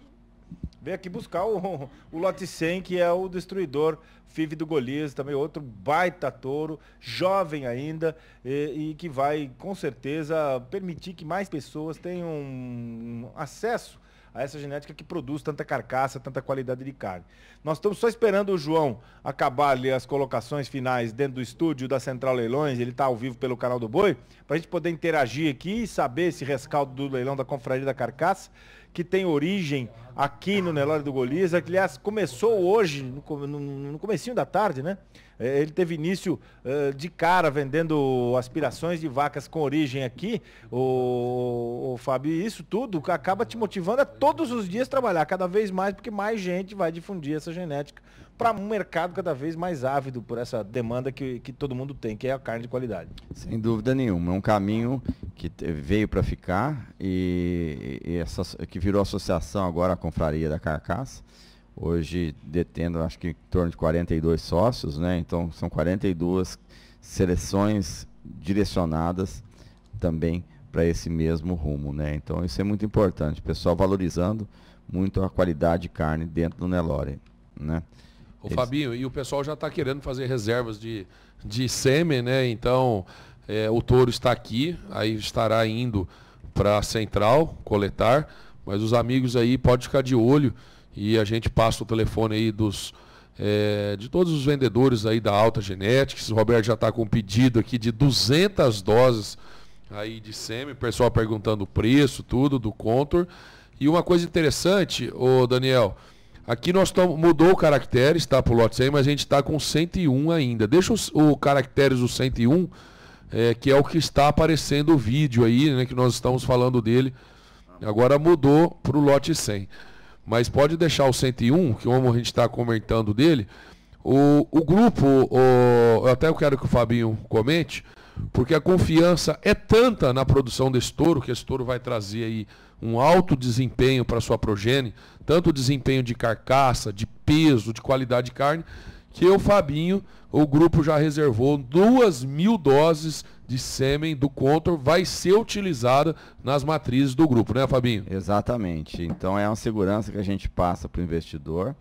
veio aqui buscar o, o lote 100, que é o destruidor FIV do Golias, também outro baita touro, jovem ainda, e, e, que vai com certeza permitir que mais pessoas tenham acesso a essa genética que produz tanta carcaça, tanta qualidade de carne. Nós estamos só esperando o João acabar ali as colocações finais dentro do estúdio da Central Leilões, ele está ao vivo pelo canal do Boi, para a gente poder interagir aqui e saber esse rescaldo do leilão da Confraria da Carcaça que tem origem aqui no Nelório do Golias, é que aliás começou hoje, no, no, no comecinho da tarde, né? É, ele teve início uh, de cara vendendo aspirações de vacas com origem aqui. O, o Fábio, isso tudo acaba te motivando a todos os dias trabalhar cada vez mais, porque mais gente vai difundir essa genética para um mercado cada vez mais ávido por essa demanda que, que todo mundo tem, que é a carne de qualidade. Sem dúvida nenhuma. É um caminho que veio para ficar e, e essa, que virou associação agora a Confraria da Carcaça. Hoje detendo, acho que em torno de 42 sócios, né? Então são 42 seleções direcionadas também para esse mesmo rumo, né? Então isso é muito importante, o pessoal valorizando muito a qualidade de carne dentro do Nelore, né? Ô, Eles... Fabinho, e o pessoal já está querendo fazer reservas de, de sêmen, né? Então, é, o touro está aqui, aí estará indo para a central coletar, mas os amigos aí podem ficar de olho e a gente passa o telefone aí dos. É, de todos os vendedores aí da Alta Genetics, o Roberto já está com um pedido aqui de 200 doses aí de sêmen, pessoal perguntando o preço, tudo, do Contour. E uma coisa interessante, o Daniel, Aqui nós estamos. Mudou o caractere, está para o lote 100, mas a gente está com 101 ainda. Deixa os, o caracteres do 101, é, que é o que está aparecendo o vídeo aí, né? Que nós estamos falando dele. Agora mudou para o lote 100. Mas pode deixar o 101, que como a gente está comentando dele. O, o grupo, o, eu até quero que o Fabinho comente porque a confiança é tanta na produção desse touro, que esse touro vai trazer aí um alto desempenho para sua progênie, tanto desempenho de carcaça, de peso, de qualidade de carne, que o Fabinho, o grupo já reservou duas mil doses de sêmen do Contor, vai ser utilizada nas matrizes do grupo, né, Fabinho? Exatamente. Então é uma segurança que a gente passa para o investidor,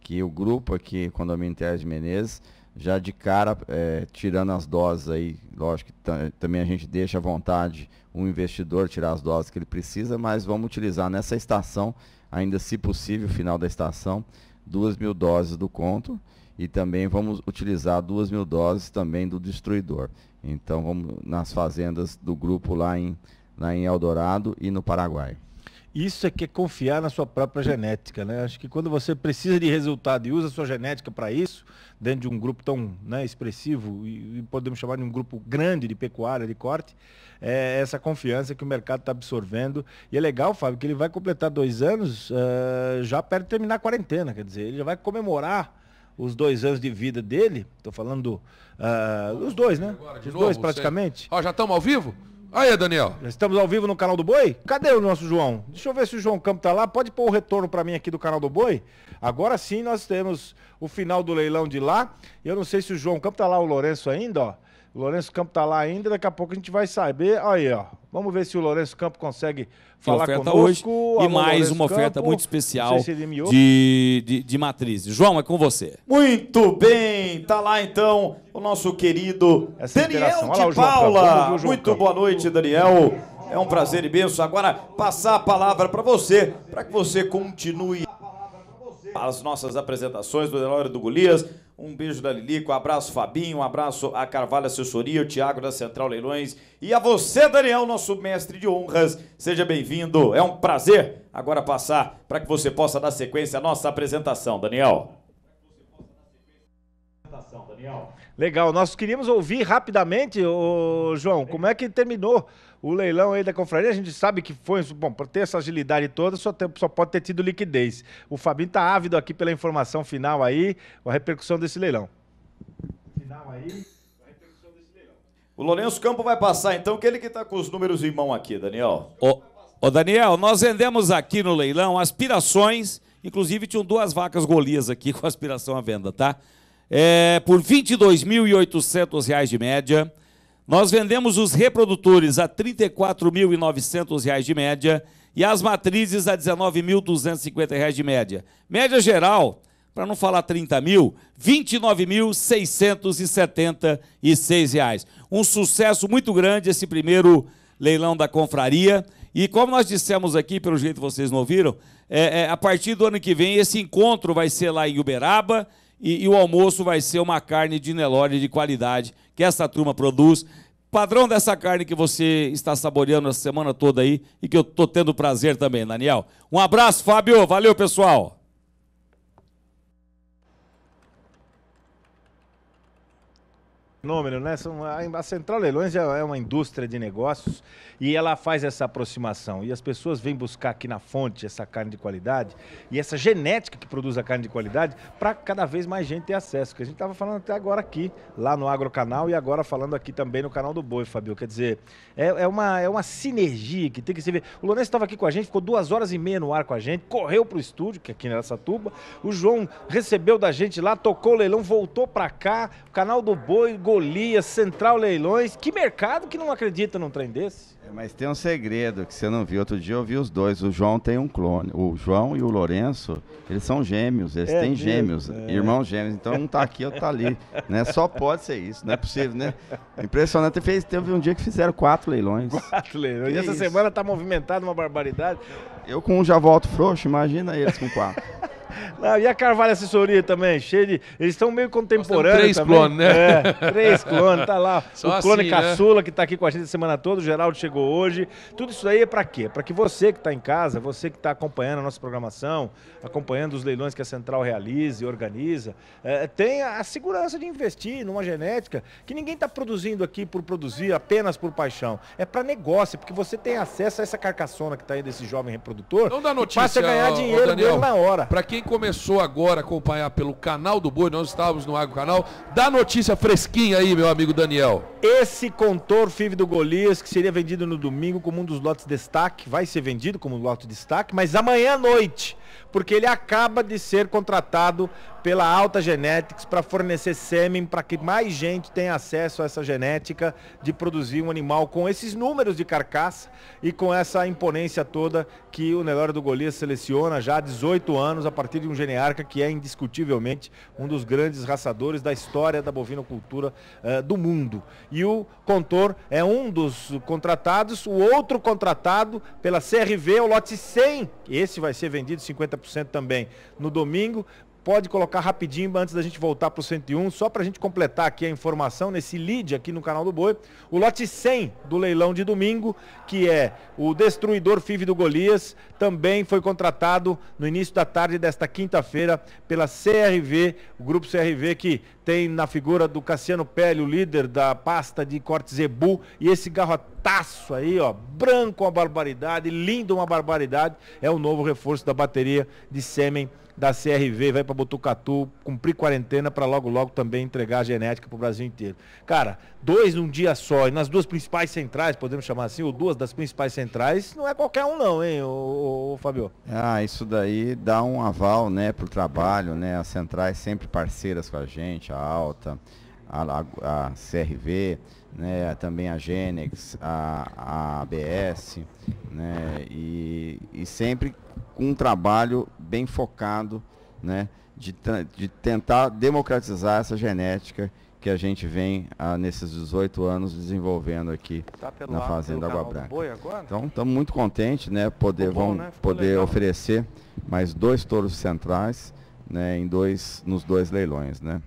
que o grupo aqui, Condomínio Terra de Menezes, já de cara, é, tirando as doses aí, lógico que também a gente deixa à vontade o investidor tirar as doses que ele precisa, mas vamos utilizar nessa estação, ainda se possível, final da estação, duas mil doses do conto e também vamos utilizar duas mil doses também do destruidor. Então vamos nas fazendas do grupo lá em, lá em Eldorado e no Paraguai. Isso é que é confiar na sua própria genética, né? Acho que quando você precisa de resultado e usa a sua genética para isso, dentro de um grupo tão né, expressivo, e, podemos chamar de um grupo grande de pecuária, de corte, é essa confiança que o mercado está absorvendo. E é legal, Fábio, que ele vai completar dois anos uh, já perto de terminar a quarentena, quer dizer, ele já vai comemorar os dois anos de vida dele, estou falando uh, os dois, né? De os novo, dois praticamente. Ó, já estamos ao vivo? Aí, Daniel. Estamos ao vivo no canal do Boi? Cadê o nosso João? Deixa eu ver se o João Campo tá lá. Pode pôr o retorno para mim aqui do canal do Boi? Agora sim nós temos o final do leilão de lá. Eu não sei se o João Campo tá lá, o Lourenço ainda, ó. O Lourenço Campo tá lá ainda, daqui a pouco a gente vai saber. Aí, ó. Vamos ver se o Lourenço Campo consegue falar oferta conosco. Hoje, e mais Lourenço uma oferta Campo, muito especial se de, de, de matriz. João, é com você. Muito bem, tá lá então o nosso querido Essa é Daniel de Paula. Muito Campo. boa noite, Daniel. É um prazer imenso agora passar a palavra para você, para que você continue as nossas apresentações do Delório do Golias um beijo da Lilico, um abraço Fabinho, um abraço a Carvalho Assessoria, o Tiago da Central Leilões e a você, Daniel, nosso mestre de honras. Seja bem-vindo, é um prazer agora passar para que você possa dar sequência à nossa apresentação, Daniel. É apresentação, Daniel. Legal, nós queríamos ouvir rapidamente, ô, João, como é que terminou o leilão aí da confraria? A gente sabe que foi, bom, por ter essa agilidade toda, só, tem, só pode ter tido liquidez. O Fabinho está ávido aqui pela informação final aí, a repercussão desse leilão. Final aí. O Lourenço Campo vai passar, então, que ele que está com os números em mão aqui, Daniel. Ô, ô, Daniel, nós vendemos aqui no leilão aspirações, inclusive tinham duas vacas golias aqui com aspiração à venda, tá? é, por R$ 22.800 de média. Nós vendemos os reprodutores a R$ 34.900 de média e as matrizes a R$ 19.250 de média. Média geral, para não falar 30 mil, R$ 29.676. Um sucesso muito grande esse primeiro leilão da confraria. E como nós dissemos aqui, pelo jeito vocês não ouviram, é, é, a partir do ano que vem esse encontro vai ser lá em Uberaba e, e, o almoço vai ser uma carne de Nelore de qualidade que essa turma produz. Padrão dessa carne que você está saboreando a semana toda aí e que eu estou tendo prazer também, Daniel. Um abraço, Fábio. Valeu, pessoal. fenômeno, né? São, a Central Leilões é, é uma indústria de negócios e ela faz essa aproximação. E as pessoas vêm buscar aqui na fonte essa carne de qualidade e essa genética que produz a carne de qualidade para cada vez mais gente ter acesso. Que a gente estava falando até agora aqui, lá no Agrocanal e agora falando aqui também no canal do Boi, Fabio. Quer dizer, é, é uma, é uma sinergia que tem que se ver. O Lourenço estava aqui com a gente, ficou duas horas e meia no ar com a gente, correu para o estúdio, que é aqui na tuba O João recebeu da gente lá, tocou o leilão, voltou para cá, o canal do Boi, go Golias, Central Leilões. Que mercado que não acredita num trem desse? É, mas tem um segredo que você não viu. Outro dia eu vi os dois. O João tem um clone. O João e o Lourenço, eles são gêmeos. Eles é, têm gêmeos, é. irmãos gêmeos. Então um tá aqui, outro tá ali. né? Só pode ser isso. Não é possível, né? Impressionante. Fez, teve um dia que fizeram quatro leilões. Quatro leilões. Que e essa isso? semana tá movimentado uma barbaridade. Eu com um já volto frouxo. Imagina eles com quatro. Não, ah, e a Carvalho Assessoria também, cheio de. Eles estão meio contemporâneos. Três clones, né? É, três clones, tá lá. Só o clone assim, né? caçula né? que está aqui com a gente a semana toda, o Geraldo chegou hoje. Tudo isso aí é para quê? Para que você que está em casa, você que está acompanhando a nossa programação, acompanhando os leilões que a Central realiza e organiza, é, tenha a segurança de investir numa genética que ninguém está produzindo aqui por produzir, apenas por paixão. É para negócio, porque você tem acesso a essa carcaçona que está aí desse jovem reprodutor. Não dá notícia. Passa a ganhar dinheiro Daniel, dele na hora. Para que quem começou agora a acompanhar pelo canal do Boi, nós estávamos no Agro Canal, dá notícia fresquinha aí, meu amigo Daniel. Esse contor FIV do Golias, que seria vendido no domingo como um dos lotes destaque, vai ser vendido como um lote destaque, mas amanhã à noite porque ele acaba de ser contratado pela Alta Genetics para fornecer sêmen para que mais gente tenha acesso a essa genética de produzir um animal com esses números de carcaça e com essa imponência toda que o Nelório do Golias seleciona já há 18 anos a partir de um genearca que é indiscutivelmente um dos grandes raçadores da história da bovinocultura uh, do mundo. E o Contor é um dos contratados, o outro contratado pela CRV, o lote 100, esse vai ser vendido 50% 50% também no domingo, pode colocar rapidinho antes da gente voltar para o 101, só para a gente completar aqui a informação nesse lead aqui no canal do Boi. O lote 100 do leilão de domingo, que é o destruidor FIV do Golias, também foi contratado no início da tarde desta quinta-feira pela CRV, o grupo CRV que tem na figura do Cassiano Pele o líder da pasta de corte Zebu, e esse garrotaço aí, ó, branco uma barbaridade, lindo uma barbaridade, é o novo reforço da bateria de sêmen da CRV vai para Botucatu, cumprir quarentena para logo logo também entregar a genética para o Brasil inteiro. Cara, dois num dia só, e nas duas principais centrais, podemos chamar assim, ou duas das principais centrais, não é qualquer um não, hein, ô, ô, ô Fabio? Ah, isso daí dá um aval, né, pro trabalho, né, as centrais sempre parceiras com a gente, a Alta, a, a, a CRV, né, também a Genex, a, a ABS, né, e, e sempre com um trabalho bem focado né, de, de tentar democratizar essa genética que a gente vem ah, nesses 18 anos desenvolvendo aqui tá na Fazenda Água Branca. Então, estamos muito contentes, né, poder, bom, né? poder legal. oferecer mais dois touros centrais, né, em dois, nos dois leilões, né.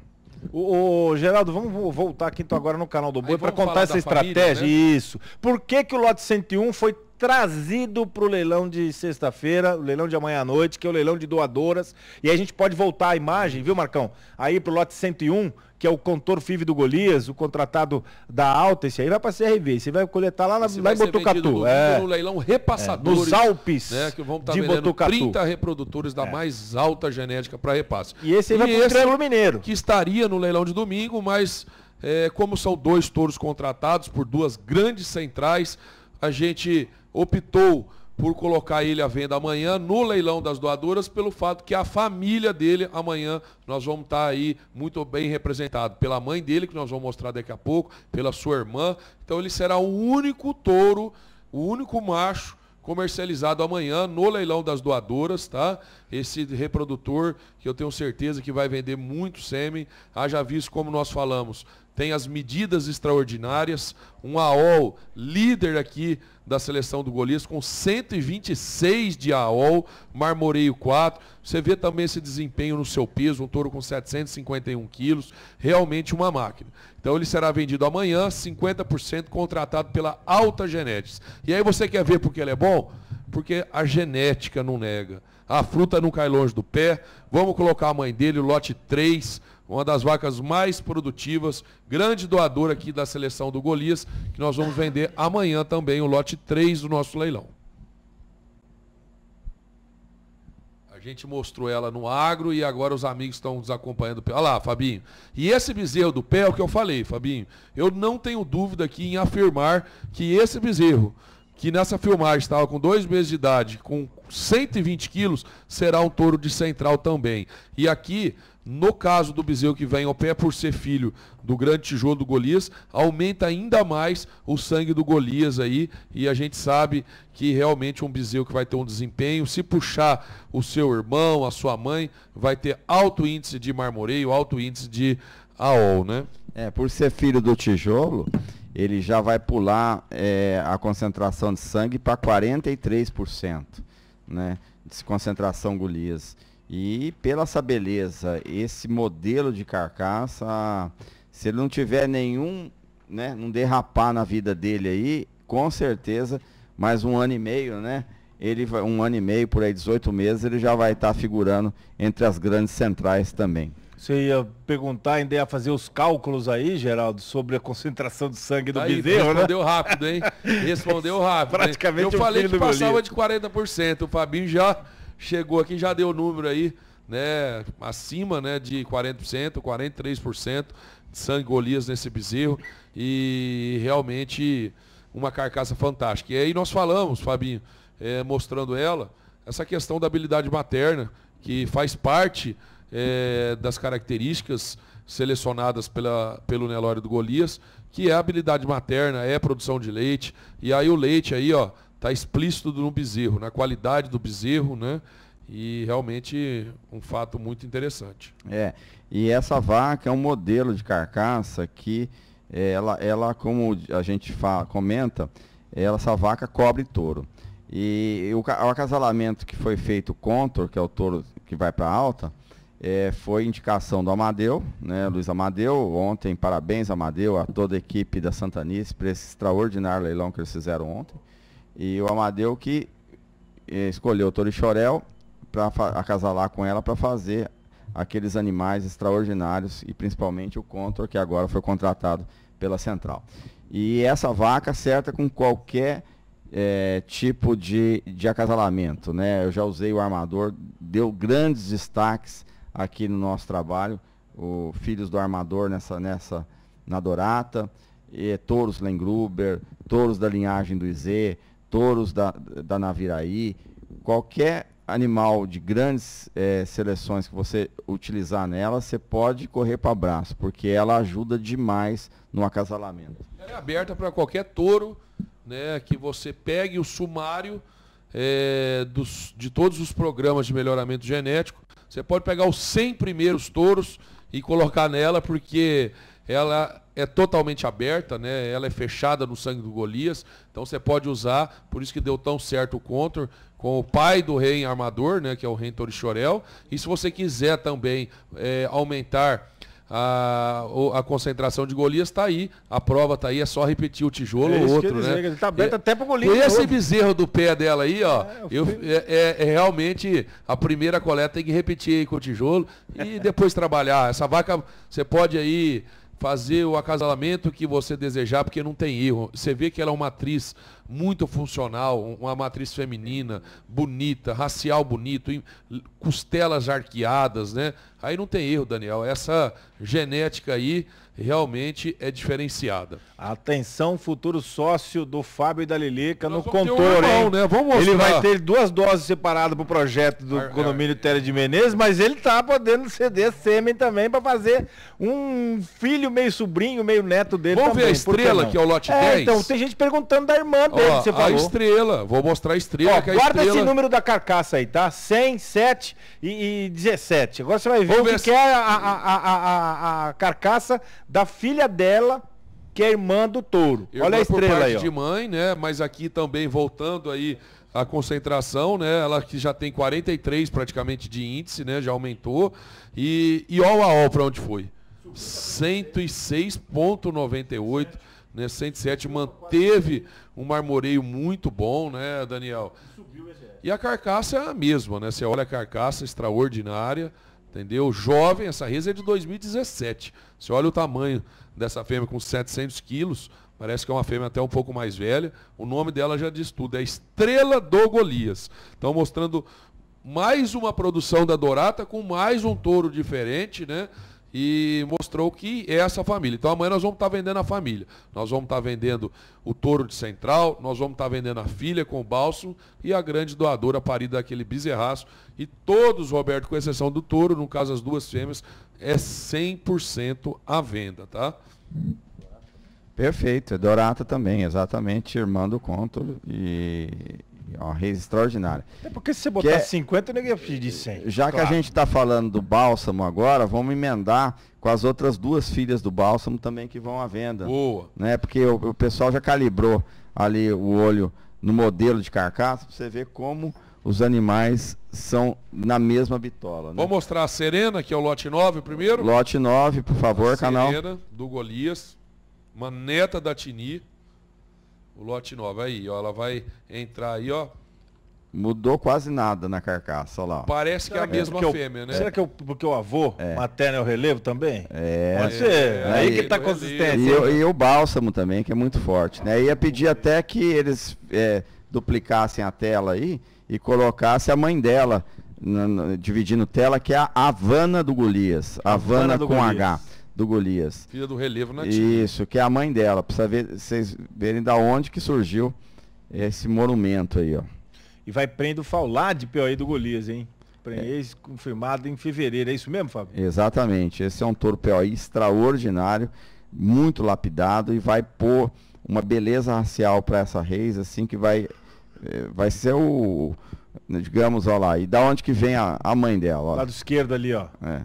Ô, Geraldo, vamos voltar aqui então agora no canal do Boi para contar essa estratégia. Família, né? Isso. Por que, que o lote 101 foi trazido para o leilão de sexta-feira, o leilão de amanhã à noite, que é o leilão de doadoras. E aí a gente pode voltar a imagem, viu, Marcão? Aí para o lote 101, que é o contor FIV do Golias, o contratado da alta, esse aí vai para CRV, você vai coletar lá, na, lá em Botucatu. É, no leilão é. repassadores. É, nos Alpes né, que vão estar tá de Botucatu. 30 reprodutores da é. mais alta genética para repasse. E esse aí e vai para o Estrelo Mineiro. Que estaria no leilão de domingo, mas é, como são dois touros contratados por duas grandes centrais, a gente optou por colocar ele à venda amanhã no leilão das doadoras, pelo fato que a família dele, amanhã, nós vamos estar tá aí muito bem representado pela mãe dele, que nós vamos mostrar daqui a pouco, pela sua irmã. Então ele será o único touro, o único macho comercializado amanhã no leilão das doadoras, tá? esse reprodutor que eu tenho certeza que vai vender muito sêmen. Haja visto, como nós falamos, tem as medidas extraordinárias, um AOL líder aqui da seleção do Golias, com 126 de AOL, marmoreio 4. Você vê também esse desempenho no seu peso, um touro com 751 quilos, realmente uma máquina. Então ele será vendido amanhã, 50% contratado pela Alta Genetics. E aí você quer ver porque ele é bom? Porque a genética não nega a fruta não cai longe do pé. Vamos colocar a mãe dele, o lote 3, uma das vacas mais produtivas, grande doador aqui da seleção do Golias, que nós vamos vender amanhã também, o lote 3 do nosso leilão. A gente mostrou ela no agro e agora os amigos estão nos acompanhando. Olha lá, Fabinho. E esse bezerro do pé é o que eu falei, Fabinho. Eu não tenho dúvida aqui em afirmar que esse bezerro que nessa filmagem estava com dois meses de idade, com 120 quilos, será um touro de central também. E aqui, no caso do bezerro que vem ao pé por ser filho do grande tijolo do Golias, aumenta ainda mais o sangue do Golias aí, e a gente sabe que realmente um bezerro que vai ter um desempenho, se puxar o seu irmão, a sua mãe, vai ter alto índice de marmoreio, alto índice de AOL, né? É, por ser filho do tijolo, ele já vai pular é, a concentração de sangue para 43%, né, de concentração gulias. E pela essa beleza, esse modelo de carcaça, se ele não tiver nenhum, né, não derrapar na vida dele aí, com certeza, mais um ano e meio, né? Ele vai, um ano e meio, por aí 18 meses, ele já vai estar tá figurando entre as grandes centrais também. Você ia perguntar, ainda ia fazer os cálculos aí, Geraldo, sobre a concentração de sangue do aí, bezerro, né? respondeu né? rápido, hein? Respondeu rápido. Praticamente hein? Eu um falei que passava de 40%. O Fabinho já chegou aqui, já deu o número aí, né? Acima né, de 40%, 43% de sangue Golias nesse bezerro. E realmente uma carcaça fantástica. E aí nós falamos, Fabinho, é, mostrando ela, essa questão da habilidade materna, que faz parte é, das características selecionadas pela, pelo Nelório do Golias, que é habilidade materna, é produção de leite. E aí o leite aí, ó, tá explícito no bezerro, na qualidade do bezerro, né? E realmente um fato muito interessante. É, e essa vaca é um modelo de carcaça que é, ela, ela como a gente fala, comenta, ela, essa vaca cobre touro. E o, o acasalamento que foi feito contra, que é o touro que vai para alta, é, foi indicação do Amadeu, né, Luiz Amadeu. Ontem, parabéns, Amadeu, a toda a equipe da Santanice por esse extraordinário leilão que eles fizeram ontem. E o Amadeu que é, escolheu o Torichorel para acasalar com ela para fazer aqueles animais extraordinários e principalmente o Contor, que agora foi contratado pela Central. E essa vaca certa com qualquer é, tipo de, de acasalamento. Né? Eu já usei o armador, deu grandes destaques aqui no nosso trabalho, o Filhos do Armador nessa, nessa na Dorata, e touros Lengruber, touros da linhagem do Izê, touros da, da Naviraí, qualquer animal de grandes é, seleções que você utilizar nela, você pode correr para braço, porque ela ajuda demais no acasalamento. Ela é aberta para qualquer touro, né, que você pegue o sumário é, dos, de todos os programas de melhoramento genético você pode pegar os 100 primeiros touros e colocar nela, porque ela é totalmente aberta, né? ela é fechada no sangue do Golias, então você pode usar, por isso que deu tão certo o contor com o pai do rei armador, né? que é o rei Torixorel, e se você quiser também é, aumentar a, a concentração de Golias está aí, a prova está aí, é só repetir o tijolo é ou outro, né? ele tá aberto é, até pro Golias. Esse novo. bezerro do pé dela aí, ó, é, eu, fui... É, é, é, realmente a primeira coleta tem que repetir aí com o tijolo e depois trabalhar. Essa vaca, você pode aí fazer o acasalamento que você desejar, porque não tem erro. Você vê que ela é uma atriz muito funcional, uma matriz feminina, bonita, racial bonito, costelas arqueadas, né? Aí não tem erro, Daniel. Essa genética aí realmente é diferenciada. Atenção, futuro sócio do Fábio e da Lilica Nós no contorno. Um né? Ele vai ter duas doses separadas para o projeto do ar, condomínio ar, Tele de Menezes, mas ele tá podendo ceder sêmen também para fazer um filho meio sobrinho, meio neto dele Vamos também, ver a estrela que, é o lote é, 10? então, tem gente perguntando da irmã dele, Ó, você falou. A estrela, vou mostrar a estrela. Ó, é guarda a estrela... esse número da carcaça aí, tá? 100, 7 e, e 17. Agora você vai ver Vamos o que, ver que é se... é a, a, a, a carcaça da filha dela, que é irmã do touro. Irmã Olha a estrela aí. Ó. de mãe, né? Mas aqui também voltando aí a concentração, né? Ela que já tem 43 praticamente de índice, né? Já aumentou. E, e o AO para onde foi. 106,98, né? 107 manteve um marmoreio muito bom, né, Daniel? E a carcaça é a mesma, né? Você olha a carcaça extraordinária. Entendeu? Jovem, essa risa é de 2017. Você olha o tamanho dessa fêmea com 700 quilos, parece que é uma fêmea até um pouco mais velha. O nome dela já diz tudo, é Estrela do Golias. estão mostrando mais uma produção da Dorata com mais um touro diferente, né? e mostrou que é essa família. Então amanhã nós vamos estar tá vendendo a família. Nós vamos estar tá vendendo o touro de central, nós vamos estar tá vendendo a filha com o bálsamo e a grande doadora parida daquele bezerraço. E todos, Roberto, com exceção do touro, no caso as duas fêmeas, é 100% à venda, tá? Perfeito, é Dorata também, exatamente, irmã do Conto e uma rede extraordinária. É porque se você botar 50, é- ninguém ia de 100. Já claro. que a gente está falando do bálsamo agora, vamos emendar com as outras duas filhas do bálsamo também que vão à venda. Boa. Né? Porque o, o pessoal já calibrou ali o olho no modelo de carcaça para você ver como os animais são na mesma bitola. Né? Vou mostrar a Serena, que é o lote 9 primeiro. Lote 9, por favor, a canal. Serena, do Golias, uma neta da Tini o lote nova Aí, ó, ela vai entrar aí, ó. Mudou quase nada na carcaça, olha lá. Parece será que é a mesma eu, é fêmea, né? Será que eu, é porque o avô é. materno é o relevo também? É. Pode ser. É, é, aí que é tá consistente. E, né? e, o bálsamo também, que é muito forte. Né? Ia pedir até que eles duplicassem a tela aí e colocassem a mãe dela, dividindo tela, que é a Havana do Golias. Havana, Havana do com Golias. H do Golias. Filha do relevo nativo. Isso, que é a mãe dela. Precisa ver, vocês verem da onde que surgiu esse monumento aí, ó. E vai prender o de POI do Golias, hein? Prenhez é. confirmado em fevereiro, é isso mesmo, Fábio? Exatamente. Esse é um touro POI extraordinário, muito lapidado e vai pôr uma beleza racial para essa reis, assim, que vai, eh, vai ser o, digamos, olha lá, e da onde que vem a, a mãe dela, ó. Lado esquerdo ali, ó. É.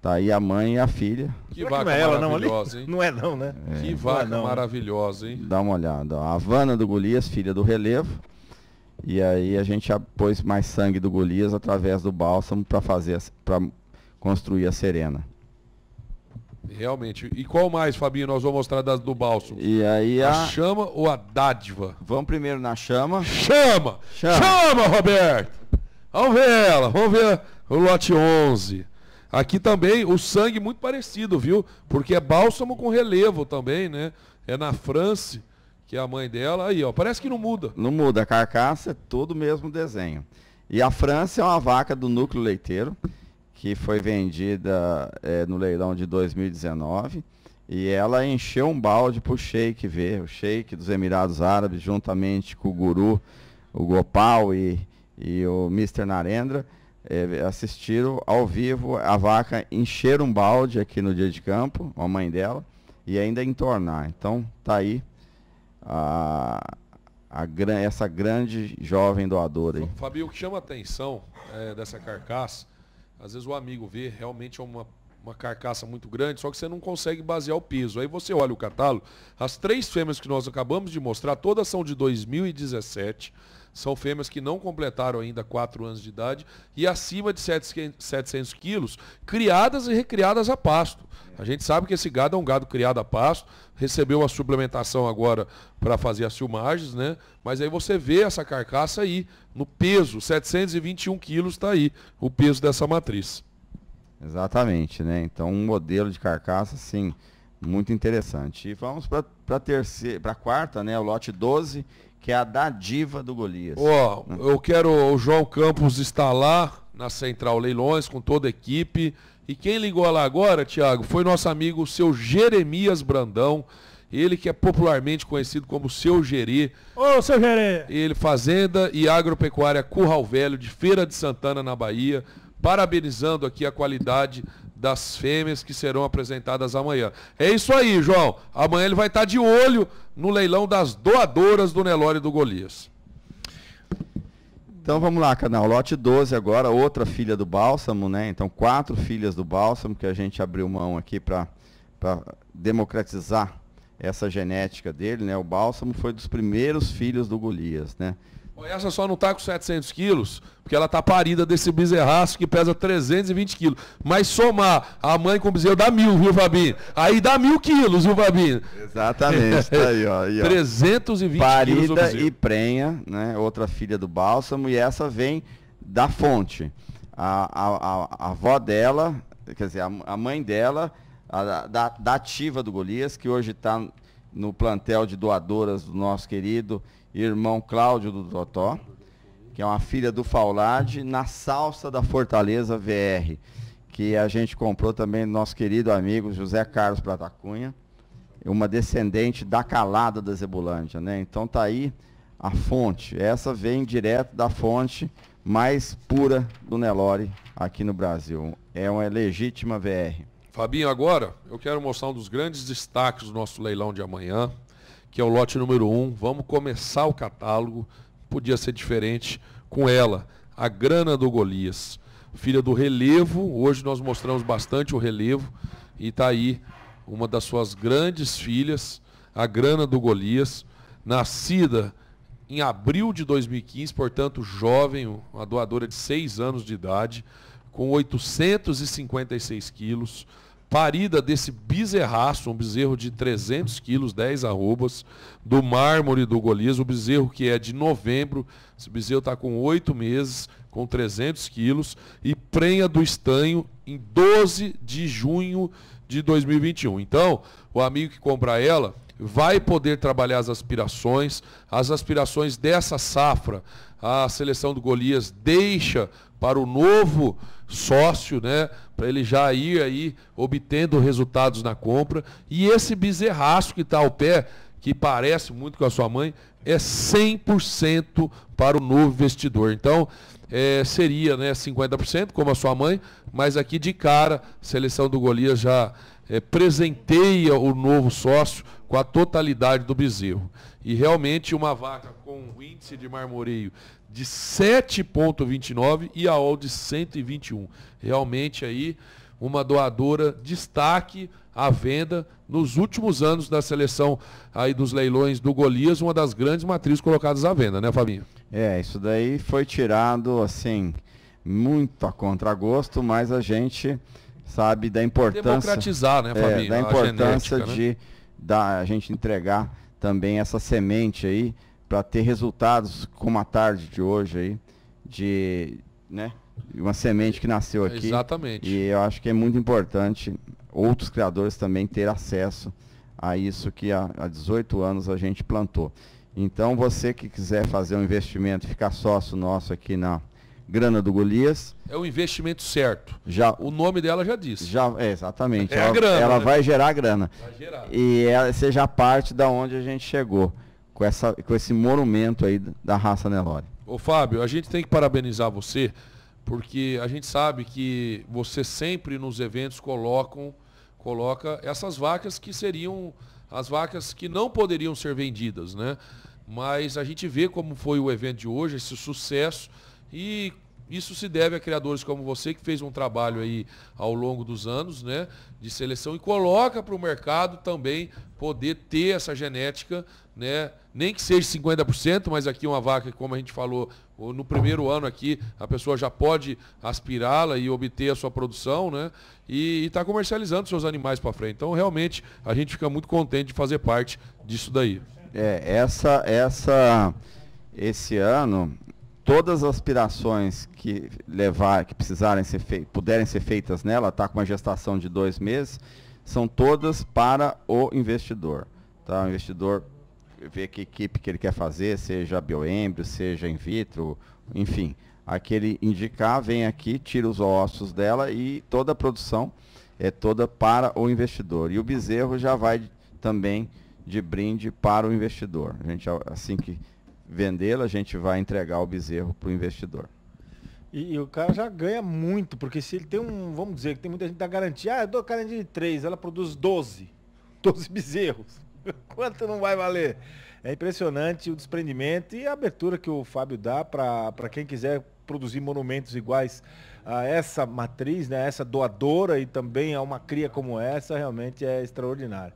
Tá aí a mãe e a filha. Que Será vaca que não é ela, maravilhosa, não, hein? Não é não, né? É. Que é vaca não é né? não. maravilhosa, hein? Dá uma olhada. A Havana do Golias, filha do relevo. E aí a gente pôs mais sangue do Golias através do bálsamo para fazer para construir a Serena. Realmente. E qual mais, Fabinho? Nós vamos mostrar das do bálsamo. E aí a... a chama ou a dádiva? Vamos primeiro na chama. Chama! Chama, chama Roberto! Vamos ver ela, vamos ver o lote 11. Aqui também o sangue muito parecido, viu? Porque é bálsamo com relevo também, né? É na França, que é a mãe dela. Aí, ó, parece que não muda. Não muda, a carcaça é todo o mesmo desenho. E a França é uma vaca do núcleo leiteiro, que foi vendida é, no leilão de 2019. E ela encheu um balde para o Sheik ver, o Sheik dos Emirados Árabes, juntamente com o Guru, o Gopal e, e o Mr. Narendra é, assistiram ao vivo a vaca encher um balde aqui no dia de campo, a mãe dela, e ainda entornar. Então, tá aí a, a, essa grande jovem doadora. Aí. Fabio, o que chama a atenção é, dessa carcaça, às vezes o amigo vê, realmente é uma, uma carcaça muito grande, só que você não consegue basear o peso. Aí você olha o catálogo, as três fêmeas que nós acabamos de mostrar, todas são de 2017. São fêmeas que não completaram ainda 4 anos de idade e acima de 700 quilos, criadas e recriadas a pasto. A gente sabe que esse gado é um gado criado a pasto, recebeu uma suplementação agora para fazer as filmagens, né? Mas aí você vê essa carcaça aí, no peso, 721 quilos está aí, o peso dessa matriz. Exatamente, né? Então, um modelo de carcaça, sim, muito interessante. E vamos para a quarta, né? O lote 12, que é a diva do Golias. Ó, oh, eu quero o João Campos estar lá na Central Leilões com toda a equipe. E quem ligou lá agora, Tiago, foi nosso amigo o seu Jeremias Brandão. Ele que é popularmente conhecido como Seu Gerê. Ô, Seu Gerê! Ele fazenda e agropecuária Curral Velho de Feira de Santana na Bahia, parabenizando aqui a qualidade das fêmeas que serão apresentadas amanhã. É isso aí, João. Amanhã ele vai estar tá de olho no leilão das doadoras do Nelore do Golias. Então vamos lá, canal. Lote 12 agora, outra filha do Bálsamo, né? Então, quatro filhas do Bálsamo que a gente abriu mão aqui para democratizar essa genética dele, né? O Bálsamo foi dos primeiros filhos do Golias, né? Essa só não está com 700 quilos, porque ela está parida desse bezerraço que pesa 320 quilos. Mas somar a mãe com o bezerro dá mil, viu, Fabinho? Aí dá mil quilos, viu, Fabinho? Exatamente, tá aí, ó. Aí, ó. 320 parida quilos. Parida e prenha, né? Outra filha do bálsamo, e essa vem da fonte. A, a, a, a avó dela, quer dizer, a, a mãe dela, a, da, da ativa do Golias, que hoje está no plantel de doadoras do nosso querido irmão Cláudio do Totó, que é uma filha do Faulade, na salsa da Fortaleza VR, que a gente comprou também do nosso querido amigo José Carlos Pratacunha, uma descendente da calada da Zebulândia, né? Então tá aí a fonte. Essa vem direto da fonte mais pura do Nelore aqui no Brasil. É uma legítima VR. Fabinho, agora eu quero mostrar um dos grandes destaques do nosso leilão de amanhã que é o lote número um. Vamos começar o catálogo, podia ser diferente, com ela, a grana do Golias. Filha do relevo, hoje nós mostramos bastante o relevo, e está aí uma das suas grandes filhas, a grana do Golias, nascida em abril de 2015, portanto, jovem, uma doadora de 6 anos de idade, com 856 quilos parida desse bezerraço, um bezerro de 300 quilos, 10 arrobas, do mármore do Golias, o bezerro que é de novembro, esse bezerro está com 8 meses, com 300 quilos, e prenha do estanho em 12 de junho de 2021. Então, o amigo que compra ela vai poder trabalhar as aspirações, as aspirações dessa safra. A seleção do Golias deixa para o novo sócio, né, para ele já ir aí obtendo resultados na compra. E esse bezerraço que está ao pé, que parece muito com a sua mãe, é 100% para o novo investidor. Então, é, seria né, 50%, como a sua mãe, mas aqui de cara, a seleção do Golias já é, presenteia o novo sócio com a totalidade do bezerro. E realmente uma vaca com o índice de marmoreio de 7,29 e a ol de 121. Realmente aí uma doadora destaque à venda nos últimos anos da seleção aí dos leilões do Golias, uma das grandes matrizes colocadas à venda, né, Fabinho? É, isso daí foi tirado assim muito a contragosto, mas a gente sabe da importância democratizar, né, é, Fabinho? É, da importância genética, de né? da, a gente entregar também essa semente aí para ter resultados como a tarde de hoje aí, de, né, uma semente que nasceu aqui. Exatamente. E eu acho que é muito importante outros criadores também ter acesso a isso que há, há 18 anos a gente plantou. Então, você que quiser fazer um investimento, ficar sócio nosso aqui na Grana do Golias. É o um investimento certo. Já, o nome dela já disse. Já, é, exatamente. É ela, grana, ela né? vai gerar grana. Vai gerar. E ela, seja parte da onde a gente chegou com, essa, com esse monumento aí da raça Nelore. Ô Fábio, a gente tem que parabenizar você, porque a gente sabe que você sempre nos eventos colocam, coloca essas vacas que seriam as vacas que não poderiam ser vendidas, né? Mas a gente vê como foi o evento de hoje, esse sucesso e isso se deve a criadores como você, que fez um trabalho aí ao longo dos anos, né, de seleção e coloca para o mercado também poder ter essa genética, né, nem que seja 50%, mas aqui uma vaca, como a gente falou, no primeiro ano aqui, a pessoa já pode aspirá-la e obter a sua produção, né, e está comercializando seus animais para frente. Então, realmente, a gente fica muito contente de fazer parte disso daí. É, essa, essa, esse ano todas as aspirações que levar, que precisarem ser feitas, puderem ser feitas nela, está com uma gestação de dois meses, são todas para o investidor. Tá? O investidor vê que equipe que ele quer fazer, seja bioembrio, seja in vitro, enfim. Aquele indicar, vem aqui, tira os ossos dela e toda a produção é toda para o investidor. E o bezerro já vai também de brinde para o investidor. A gente, assim que vendê-la, a gente vai entregar o bezerro para o investidor. E, e, o cara já ganha muito, porque se ele tem um, vamos dizer, que tem muita gente da garantia, ah, eu dou garantia de 3, ela produz 12, 12 bezerros. Quanto não vai valer? É impressionante o desprendimento e a abertura que o Fábio dá para quem quiser produzir monumentos iguais a essa matriz, né, essa doadora e também a uma cria como essa, realmente é extraordinário.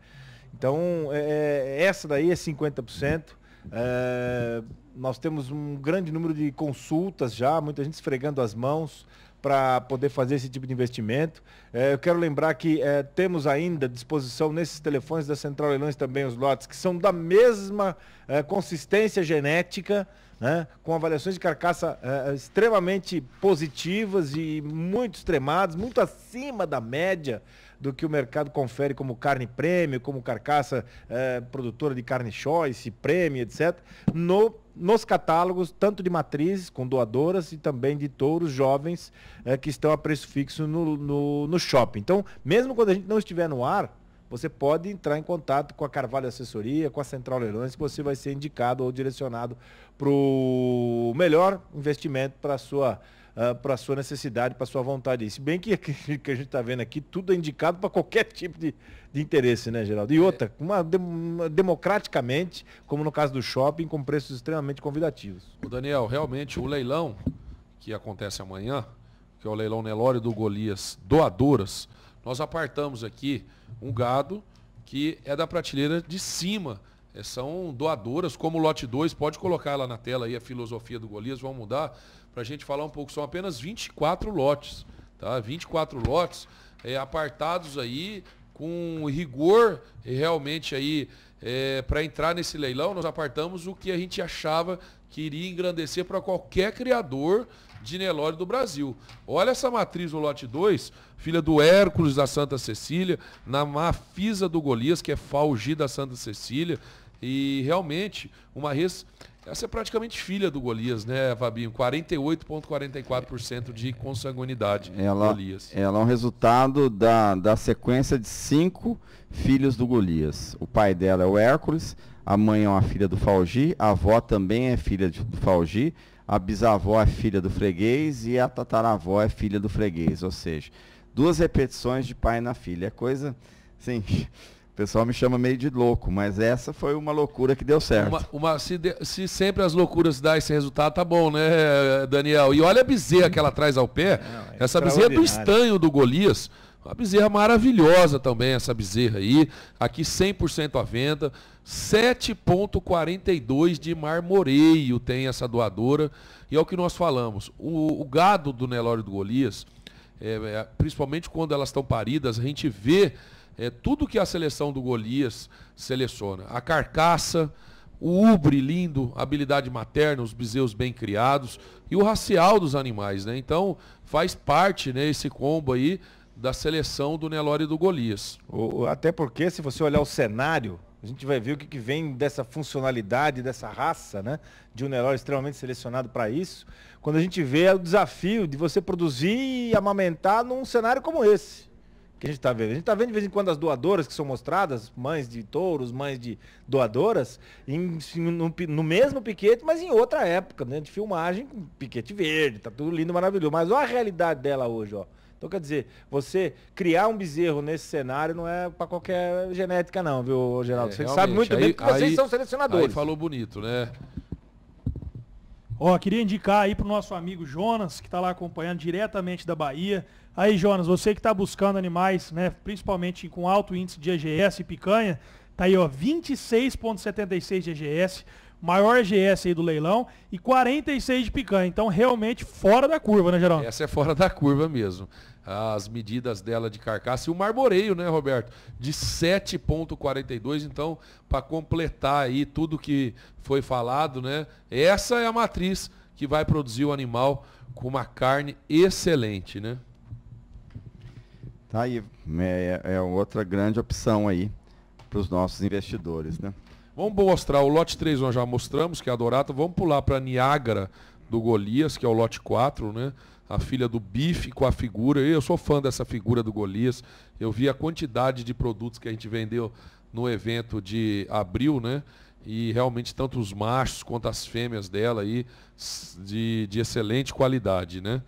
Então, é, é essa daí é 50%. É, nós temos um grande número de consultas já, muita gente esfregando as mãos para poder fazer esse tipo de investimento. É, eu quero lembrar que é, temos ainda à disposição nesses telefones da Central Leilões também os lotes que são da mesma é, consistência genética, né, com avaliações de carcaça é, extremamente positivas e muito extremadas, muito acima da média do que o mercado confere como carne prêmio, como carcaça eh, produtora de carne choice, prêmio, etc., no, nos catálogos, tanto de matrizes, com doadoras, e também de touros jovens eh, que estão a preço fixo no, no, no shopping. Então, mesmo quando a gente não estiver no ar, você pode entrar em contato com a Carvalho Assessoria, com a Central Leilões, que você vai ser indicado ou direcionado para o melhor investimento para a sua uh, ah, para sua necessidade, para sua vontade. Se bem que, que a gente está vendo aqui, tudo é indicado para qualquer tipo de, de interesse, né, Geraldo? E é. outra, uma, uma, democraticamente, como no caso do shopping, com preços extremamente convidativos. O Daniel, realmente o leilão que acontece amanhã, que é o leilão Nelório do Golias Doadoras, nós apartamos aqui um gado que é da prateleira de cima. É, são doadoras, como o lote 2, pode colocar lá na tela aí a filosofia do Golias, vamos mudar para a gente falar um pouco. São apenas 24 lotes, tá? 24 lotes é, apartados aí com rigor realmente aí é, para entrar nesse leilão. Nós apartamos o que a gente achava que iria engrandecer para qualquer criador de Nelore do Brasil. Olha essa matriz no lote 2, filha do Hércules da Santa Cecília, na Mafisa do Golias, que é Falgi da Santa Cecília, e realmente uma res essa é praticamente filha do Golias, né, Fabinho? 48,44% de consanguinidade ela, Golias. Ela é um resultado da, da sequência de cinco filhos do Golias. O pai dela é o Hércules, a mãe é uma filha do Falgi, a avó também é filha do Falgi, a bisavó é filha do freguês e a tataravó é filha do freguês. Ou seja, duas repetições de pai na filha. É coisa, sim. O pessoal me chama meio de louco, mas essa foi uma loucura que deu certo. Uma, uma se, de, se, sempre as loucuras dão esse resultado, tá bom, né, Daniel? E olha a bezerra que ela traz ao pé. Não, é essa bezerra do estanho do Golias. Uma bezerra maravilhosa também, essa bezerra aí. Aqui 100% à venda. 7,42 de marmoreio tem essa doadora. E é o que nós falamos. O, o gado do Nelório do Golias, é, é, principalmente quando elas estão paridas, a gente vê é, tudo que a seleção do Golias seleciona. A carcaça, o ubre lindo, habilidade materna, os bezeus bem criados e o racial dos animais, né? Então, faz parte, né, esse combo aí da seleção do Nelore e do Golias. Até porque, se você olhar o cenário, a gente vai ver o que, que vem dessa funcionalidade, dessa raça, né? De um Nelore extremamente selecionado para isso. Quando a gente vê é o desafio de você produzir e amamentar num cenário como esse que a gente está vendo. A gente está vendo de vez em quando as doadoras que são mostradas, mães de touros, mães de doadoras, em, no, no, mesmo piquete, mas em outra época, né? De filmagem, piquete verde, tá tudo lindo, maravilhoso. Mas olha a realidade dela hoje, ó. Então, quer dizer, você criar um bezerro nesse cenário não é para qualquer genética, não, viu, Geraldo? É, você sabe muito aí, bem, que vocês são selecionadores. Aí falou bonito, né? Ó, queria indicar aí pro nosso amigo Jonas, que está lá acompanhando diretamente da Bahia. Aí, Jonas, você que está buscando animais, né, principalmente com alto índice de EGS e picanha, tá aí, ó, 26.76 de EGS, maior GS aí do leilão e 46 de picanha. Então, realmente fora da curva, né, Geraldo? Essa é fora da curva mesmo. As medidas dela de carcaça e o marmoreio, né, Roberto? De 7,42. Então, para completar aí tudo que foi falado, né? Essa é a matriz que vai produzir o animal com uma carne excelente, né? Tá aí. é, é outra grande opção aí para os nossos investidores, né? Vamos mostrar o lote 3, nós já mostramos, que é a Dorata. Vamos pular para Niágara do Golias, que é o lote 4, né? A filha do bife com a figura. Eu sou fã dessa figura do Golias. Eu vi a quantidade de produtos que a gente vendeu no evento de abril, né? E realmente tanto os machos quanto as fêmeas dela aí de, de excelente qualidade, né?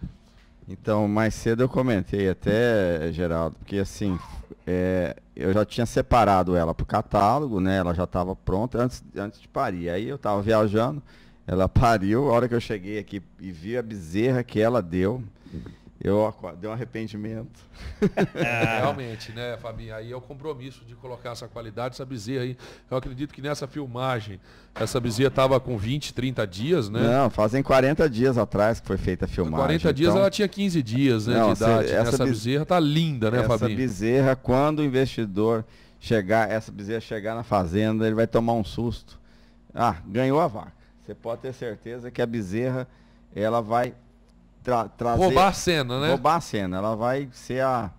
Então, mais cedo eu comentei até, Geraldo, porque assim, é, eu já tinha separado ela pro catálogo, né? Ela já estava pronta antes, antes de parir. Aí eu estava viajando, ela pariu, a hora que eu cheguei aqui e vi a bezerra que ela deu. Eu deu um arrependimento. É, realmente, né, Fabinho? Aí é o compromisso de colocar essa qualidade, essa bezerra aí. Eu acredito que nessa filmagem, essa bezerra estava com 20, 30 dias, né? Não, fazem 40 dias atrás que foi feita a filmagem. 40 dias então... ela tinha 15 dias né, Não, de idade. Essa, essa bezerra tá linda, né, essa Fabinho? Essa bezerra, quando o investidor chegar, essa bezerra chegar na fazenda, ele vai tomar um susto. Ah, ganhou a vaca. Você pode ter certeza que a bezerra ela vai tra trazer. Roubar a cena, né? Roubar a cena. Ela vai ser a.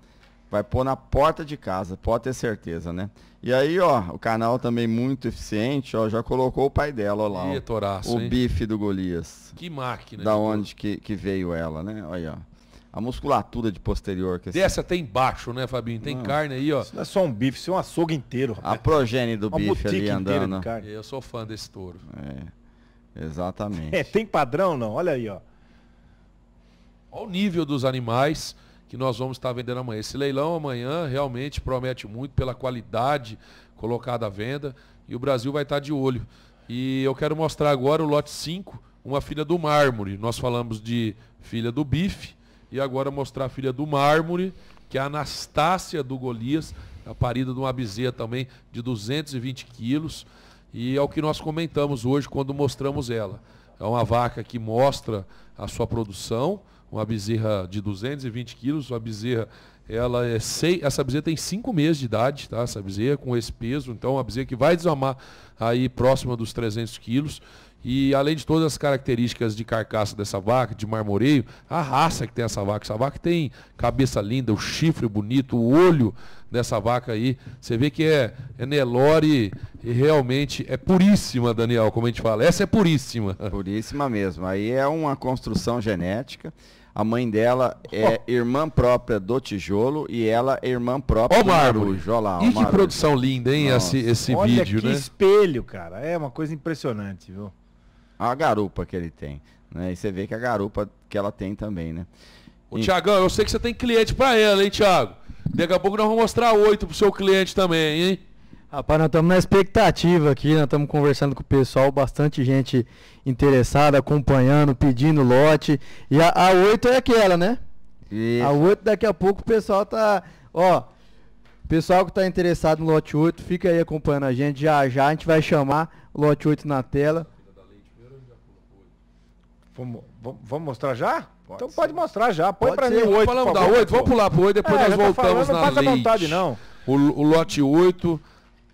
Vai pôr na porta de casa, pode ter certeza, né? E aí, ó, o canal também muito eficiente, ó, já colocou o pai dela, ó lá. ó, toraço, o hein? bife do Golias. Que máquina. Da onde que, que veio ela, né? Olha, ó. A musculatura de posterior. Que Dessa assim... tem baixo, né, Fabinho? Tem não, carne aí, ó. Isso não é só um bife, isso é um açougue inteiro. Rapaz. A progênie do Uma bife ali andando. Eu sou fã desse touro. É, exatamente. É, tem padrão não? Olha aí, ó. Olha o nível dos animais que nós vamos estar vendendo amanhã. Esse leilão amanhã realmente promete muito pela qualidade colocada à venda e o Brasil vai estar de olho. E eu quero mostrar agora o lote 5, uma filha do mármore. Nós falamos de filha do bife e agora mostrar a filha do mármore, que é a Anastácia do Golias, a parida de uma bezerra também de 220 quilos. E é o que nós comentamos hoje quando mostramos ela. É uma vaca que mostra a sua produção, uma bezerra de 220 quilos, uma bezerra, ela é seis, essa bezerra tem 5 meses de idade, tá? Essa bezerra com esse peso, então uma bezerra que vai desamar aí próxima dos 300 quilos. E além de todas as características de carcaça dessa vaca, de marmoreio, a raça que tem essa vaca. Essa vaca tem cabeça linda, o chifre bonito, o olho dessa vaca aí. Você vê que é, é Nelore e realmente é puríssima, Daniel, como a gente fala. Essa é puríssima. Puríssima mesmo. Aí é uma construção genética. A mãe dela é oh. irmã própria do Tijolo e ela é irmã própria oh, do Marujo. Olha lá, e que produção linda, hein, Nossa. esse, esse Olha vídeo, que né? espelho, cara. É uma coisa impressionante, viu? A garupa que ele tem. Né? E você vê que a garupa que ela tem também, né? Ô, e... Tiagão, eu sei que você tem cliente para ela, hein, Tiago? Daqui a pouco nós vamos mostrar oito pro seu cliente também, hein? Rapaz, nós estamos na expectativa aqui, nós estamos conversando com o pessoal, bastante gente interessada, acompanhando, pedindo lote. E a, a 8 é aquela, né? Isso. A 8 daqui a pouco o pessoal tá. Ó, pessoal que está interessado no lote 8, fica aí acompanhando a gente. Já já a gente vai chamar o lote 8 na tela. Vamos, vamos mostrar já? Pode então ser. pode mostrar já. Põe para mim o 8. Falamos da 8, vamos pular pro 8, depois é, nós voltamos falando, na não leite. Vontade, não. O, o lote 8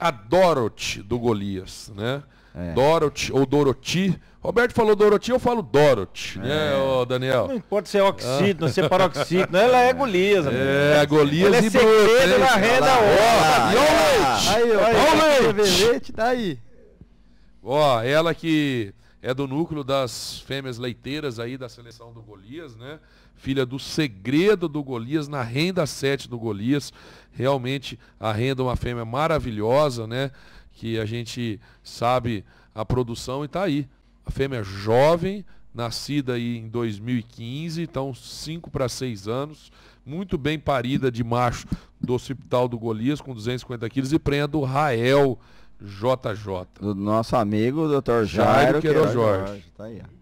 a Dorothy do Golias, né? É. Dorothy ou Dorothy. Roberto falou Dorothy, eu falo Dorothy, né, é. né, Daniel? Não importa se é oxígeno, ah. se é paroxígeno, ela é Golias. É, é Golias ela é e é segredo na né, renda o leite! Olha o leite, tá aí. Ó, ela que é do núcleo das fêmeas leiteiras aí da seleção do Golias, né? filha do segredo do Golias, na renda 7 do Golias. Realmente a renda é uma fêmea maravilhosa, né? Que a gente sabe a produção e está aí. A fêmea é jovem, nascida aí em 2015, então 5 para 6 anos, muito bem parida de macho do Hospital do Golias, com 250 quilos, e prenha do Rael JJ. Do nosso amigo, doutor Jairo, Jairo Queiroz Jorge. Jorge. Tá aí, ó.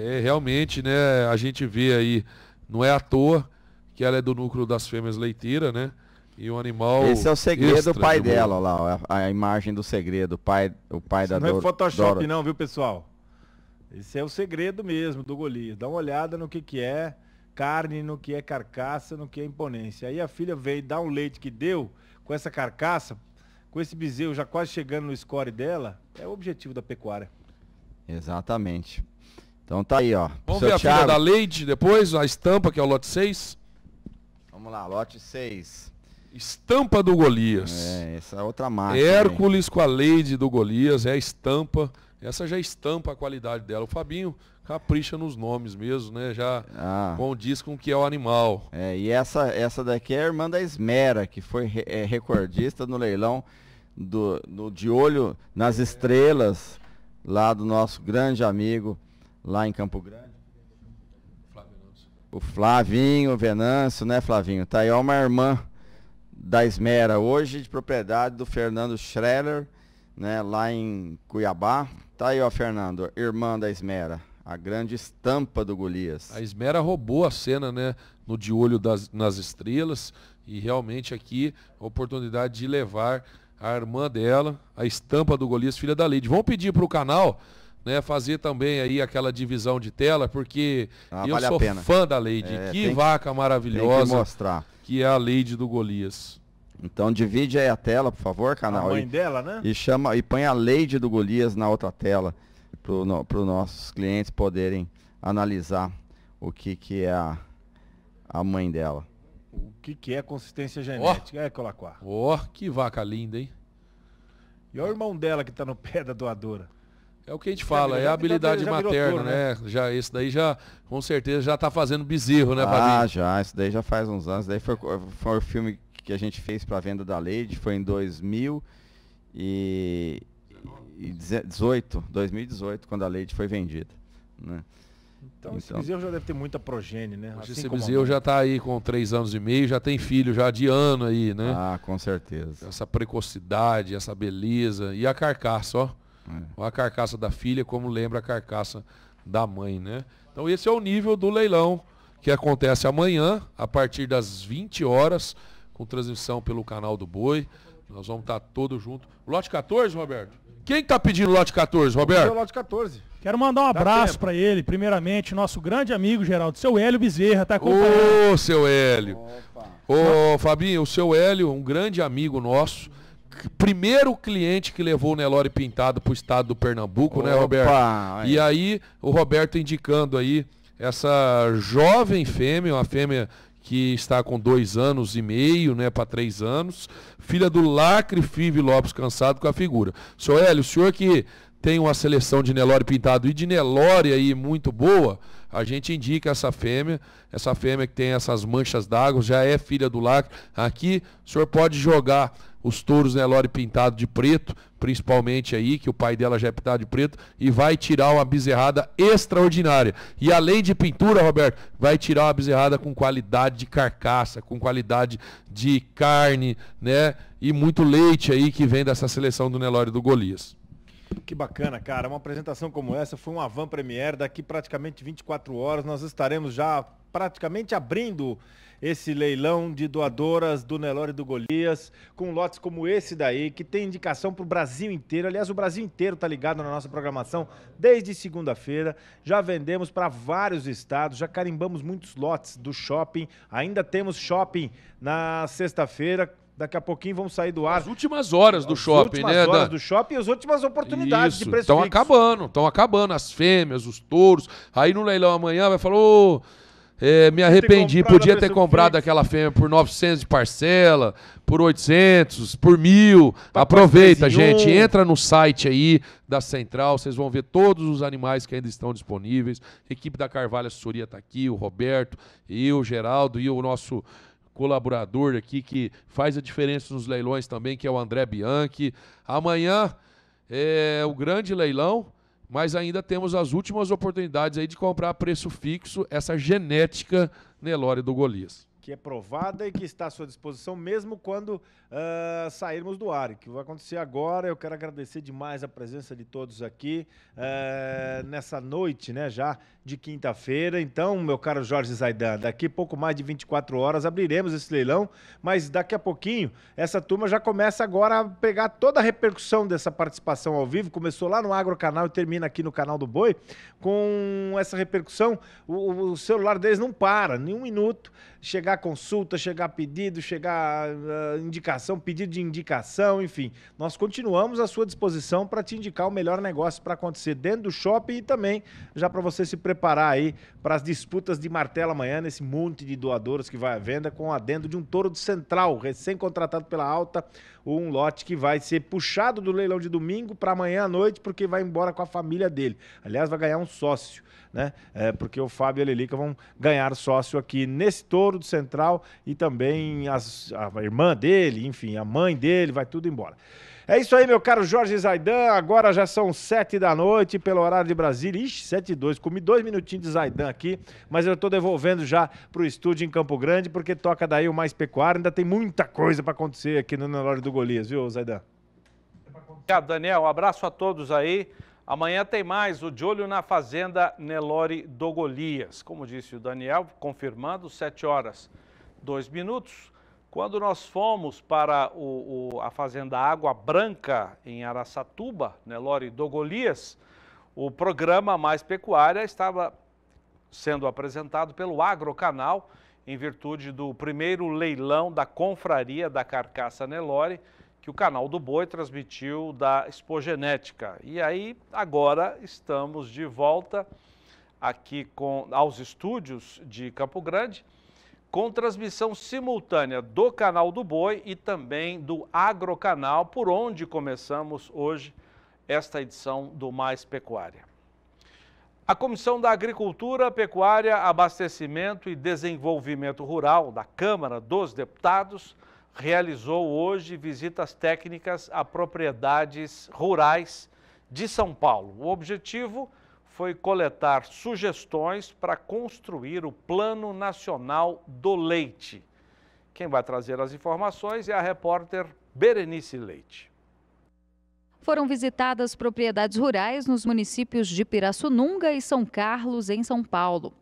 É, realmente, né, a gente vê aí, não é à toa que ela é do núcleo das fêmeas leiteiras, né? E o animal. Esse é o segredo do pai de dela, olha lá, a, a, imagem do segredo, o pai, o pai Isso da Não é Photoshop, Dora. não, viu, pessoal? Esse é o segredo mesmo do Golias. Dá uma olhada no que, que é carne, no que é carcaça, no que é imponência. Aí a filha veio dar um leite que deu com essa carcaça, com esse bezerro já quase chegando no score dela, é o objetivo da pecuária. Exatamente. Então tá aí, ó. Vamos ver a filha da Leide depois, a estampa, que é o lote 6. Vamos lá, lote 6. Estampa do Golias. É, essa é outra marca. Hércules com a Lady do Golias, é a estampa. Essa já estampa a qualidade dela. O Fabinho capricha nos nomes mesmo, né? Já ah. condiz com o que é o animal. É, e essa, essa daqui é a irmã da Esmera, que foi re é, recordista no leilão do, do De Olho nas Estrelas, lá do nosso grande amigo lá em Campo Grande. O Flavinho Venâncio, né, Flavinho? Tá aí, ó, uma irmã da Esmera, hoje de propriedade do Fernando Schreller, né, lá em Cuiabá. Tá aí, ó, Fernando, irmã da Esmera, a grande estampa do Golias. A Esmera roubou a cena, né, no De Olho das, nas Estrelas, e realmente aqui a oportunidade de levar a irmã dela, a estampa do Golias, filha da Lady. Vamos pedir para o canal né, fazer também aí aquela divisão de tela, porque ah, eu vale sou fã da Lady. É, que vaca que, maravilhosa. que mostrar. Que é a Lady do Golias. Então divide aí a tela, por favor, canal. A mãe e, dela, né? E chama e põe a Lady do Golias na outra tela para os nossos clientes poderem analisar o que que é a, a mãe dela. O que que é consistência genética? Oh. É Colacuá. Ó, oh, que vaca linda, hein? E olha o irmão dela que está no pé da doadora. É o que a gente fala, já, é a habilidade já, já materna, né? né? Já, isso daí já, com certeza, já está fazendo bezerro, né, Fabinho? Ah, já, isso daí já faz uns anos. Daí foi, foi o filme que a gente fez para a venda da Lady, foi em 2000 e... 18, 2018, quando a Lady foi vendida. Né? Então, então, esse bezerro já deve ter muita progênie, né? Assim esse bezerro já está aí com três anos e meio, já tem filho já de ano aí, né? Ah, com certeza. Essa precocidade, essa beleza e a carcaça, ó. É. A carcaça da filha, como lembra a carcaça da mãe, né? Então esse é o nível do leilão que acontece amanhã, a partir das 20 horas, com transmissão pelo canal do Boi. Nós vamos estar todos juntos. Lote 14, Roberto? Quem está pedindo lote 14, Roberto? Lote 14. Quero mandar um abraço para ele, primeiramente, nosso grande amigo Geraldo, seu Hélio Bezerra, tá acompanhando. Ô, seu Hélio. Opa. Ô, Fabinho, o seu Hélio, um grande amigo nosso, primeiro cliente que levou o Nelore pintado para o estado do Pernambuco, Opa, né, Roberto? Aí. E aí, o Roberto indicando aí essa jovem fêmea, uma fêmea que está com dois anos e meio, né, para três anos, filha do Lacre Five Lopes Cansado com a figura. Seu Hélio, o senhor que tem uma seleção de Nelore pintado e de Nelore aí muito boa, a gente indica essa fêmea, essa fêmea que tem essas manchas d'água, já é filha do lacre. Aqui o senhor pode jogar os touros Nelore né, pintado de preto, principalmente aí, que o pai dela já é pintado de preto, e vai tirar uma bezerrada extraordinária. E além de pintura, Roberto, vai tirar uma bezerrada com qualidade de carcaça, com qualidade de carne, né? E muito leite aí que vem dessa seleção do Nelore do Golias. Que bacana, cara. Uma apresentação como essa foi uma van premiere. Daqui praticamente 24 horas nós estaremos já praticamente abrindo esse leilão de doadoras do Nelore do Golias, com lotes como esse daí, que tem indicação para o Brasil inteiro. Aliás, o Brasil inteiro está ligado na nossa programação desde segunda-feira. Já vendemos para vários estados, já carimbamos muitos lotes do shopping. Ainda temos shopping na sexta-feira. Daqui a pouquinho vamos sair do ar. As últimas horas do as shopping, né? As últimas horas da... do shopping e as últimas oportunidades Isso. de preço Estão acabando, estão acabando. As fêmeas, os touros. Aí no leilão amanhã vai falar... Oh, é, me arrependi, podia ter comprado aquela fêmea por 900 de parcela, por 800, por mil. Papai Aproveita, gente. Entra no site aí da Central, vocês vão ver todos os animais que ainda estão disponíveis. A equipe da Carvalho Assessoria está aqui, o Roberto e o Geraldo e o nosso colaborador aqui que faz a diferença nos leilões também, que é o André Bianchi. Amanhã é o grande leilão mas ainda temos as últimas oportunidades aí de comprar a preço fixo essa genética Nelore do Golias que é provada e que está à sua disposição, mesmo quando uh, sairmos do ar. O que vai acontecer agora, eu quero agradecer demais a presença de todos aqui uh, nessa noite, né, já de quinta-feira. Então, meu caro Jorge Zaidan, daqui pouco mais de 24 horas abriremos esse leilão, mas daqui a pouquinho essa turma já começa agora a pegar toda a repercussão dessa participação ao vivo. Começou lá no Agro Canal e termina aqui no Canal do Boi com essa repercussão. O, o celular deles não para, nem um minuto chegar consulta, chegar pedido, chegar uh, indicação, pedido de indicação, enfim. Nós continuamos à sua disposição para te indicar o melhor negócio para acontecer dentro do shopping e também já para você se preparar aí para as disputas de martelo amanhã, nesse monte de doadores que vai à venda, com o adendo de um touro de central, recém-contratado pela alta, um lote que vai ser puxado do leilão de domingo para amanhã à noite, porque vai embora com a família dele. Aliás, vai ganhar um sócio, né? É, porque o Fábio e a Lelica vão ganhar sócio aqui nesse touro tesouro do Central e também as, a irmã dele, enfim, a mãe dele, vai tudo embora. É isso aí, meu caro Jorge Zaidan. Agora já são sete da noite pelo horário de Brasília. Ixi, sete e dois. Comi dois minutinhos de Zaidan aqui, mas eu estou devolvendo já para o estúdio em Campo Grande, porque toca daí o Mais Pecuário. Ainda tem muita coisa para acontecer aqui no Nelório do Golias, viu, Zaidan? Obrigado, Daniel. Um abraço a todos aí. Amanhã tem mais o De Olho na Fazenda Nelore Dogolias. Como disse o Daniel, confirmando, 7 horas 2 minutos. Quando nós fomos para o, o, a Fazenda Água Branca, em Araçatuba, Nelore Dogolias, o programa Mais Pecuária estava sendo apresentado pelo Agrocanal, em virtude do primeiro leilão da confraria da carcaça Nelore, que o canal do Boi transmitiu da Expogenética. E aí, agora estamos de volta aqui com, aos estúdios de Campo Grande, com transmissão simultânea do canal do Boi e também do Agrocanal, por onde começamos hoje esta edição do Mais Pecuária. A Comissão da Agricultura, Pecuária, Abastecimento e Desenvolvimento Rural da Câmara dos Deputados realizou hoje visitas técnicas a propriedades rurais de São Paulo. O objetivo foi coletar sugestões para construir o Plano Nacional do Leite. Quem vai trazer as informações é a repórter Berenice Leite. Foram visitadas propriedades rurais nos municípios de Pirassununga e São Carlos, em São Paulo.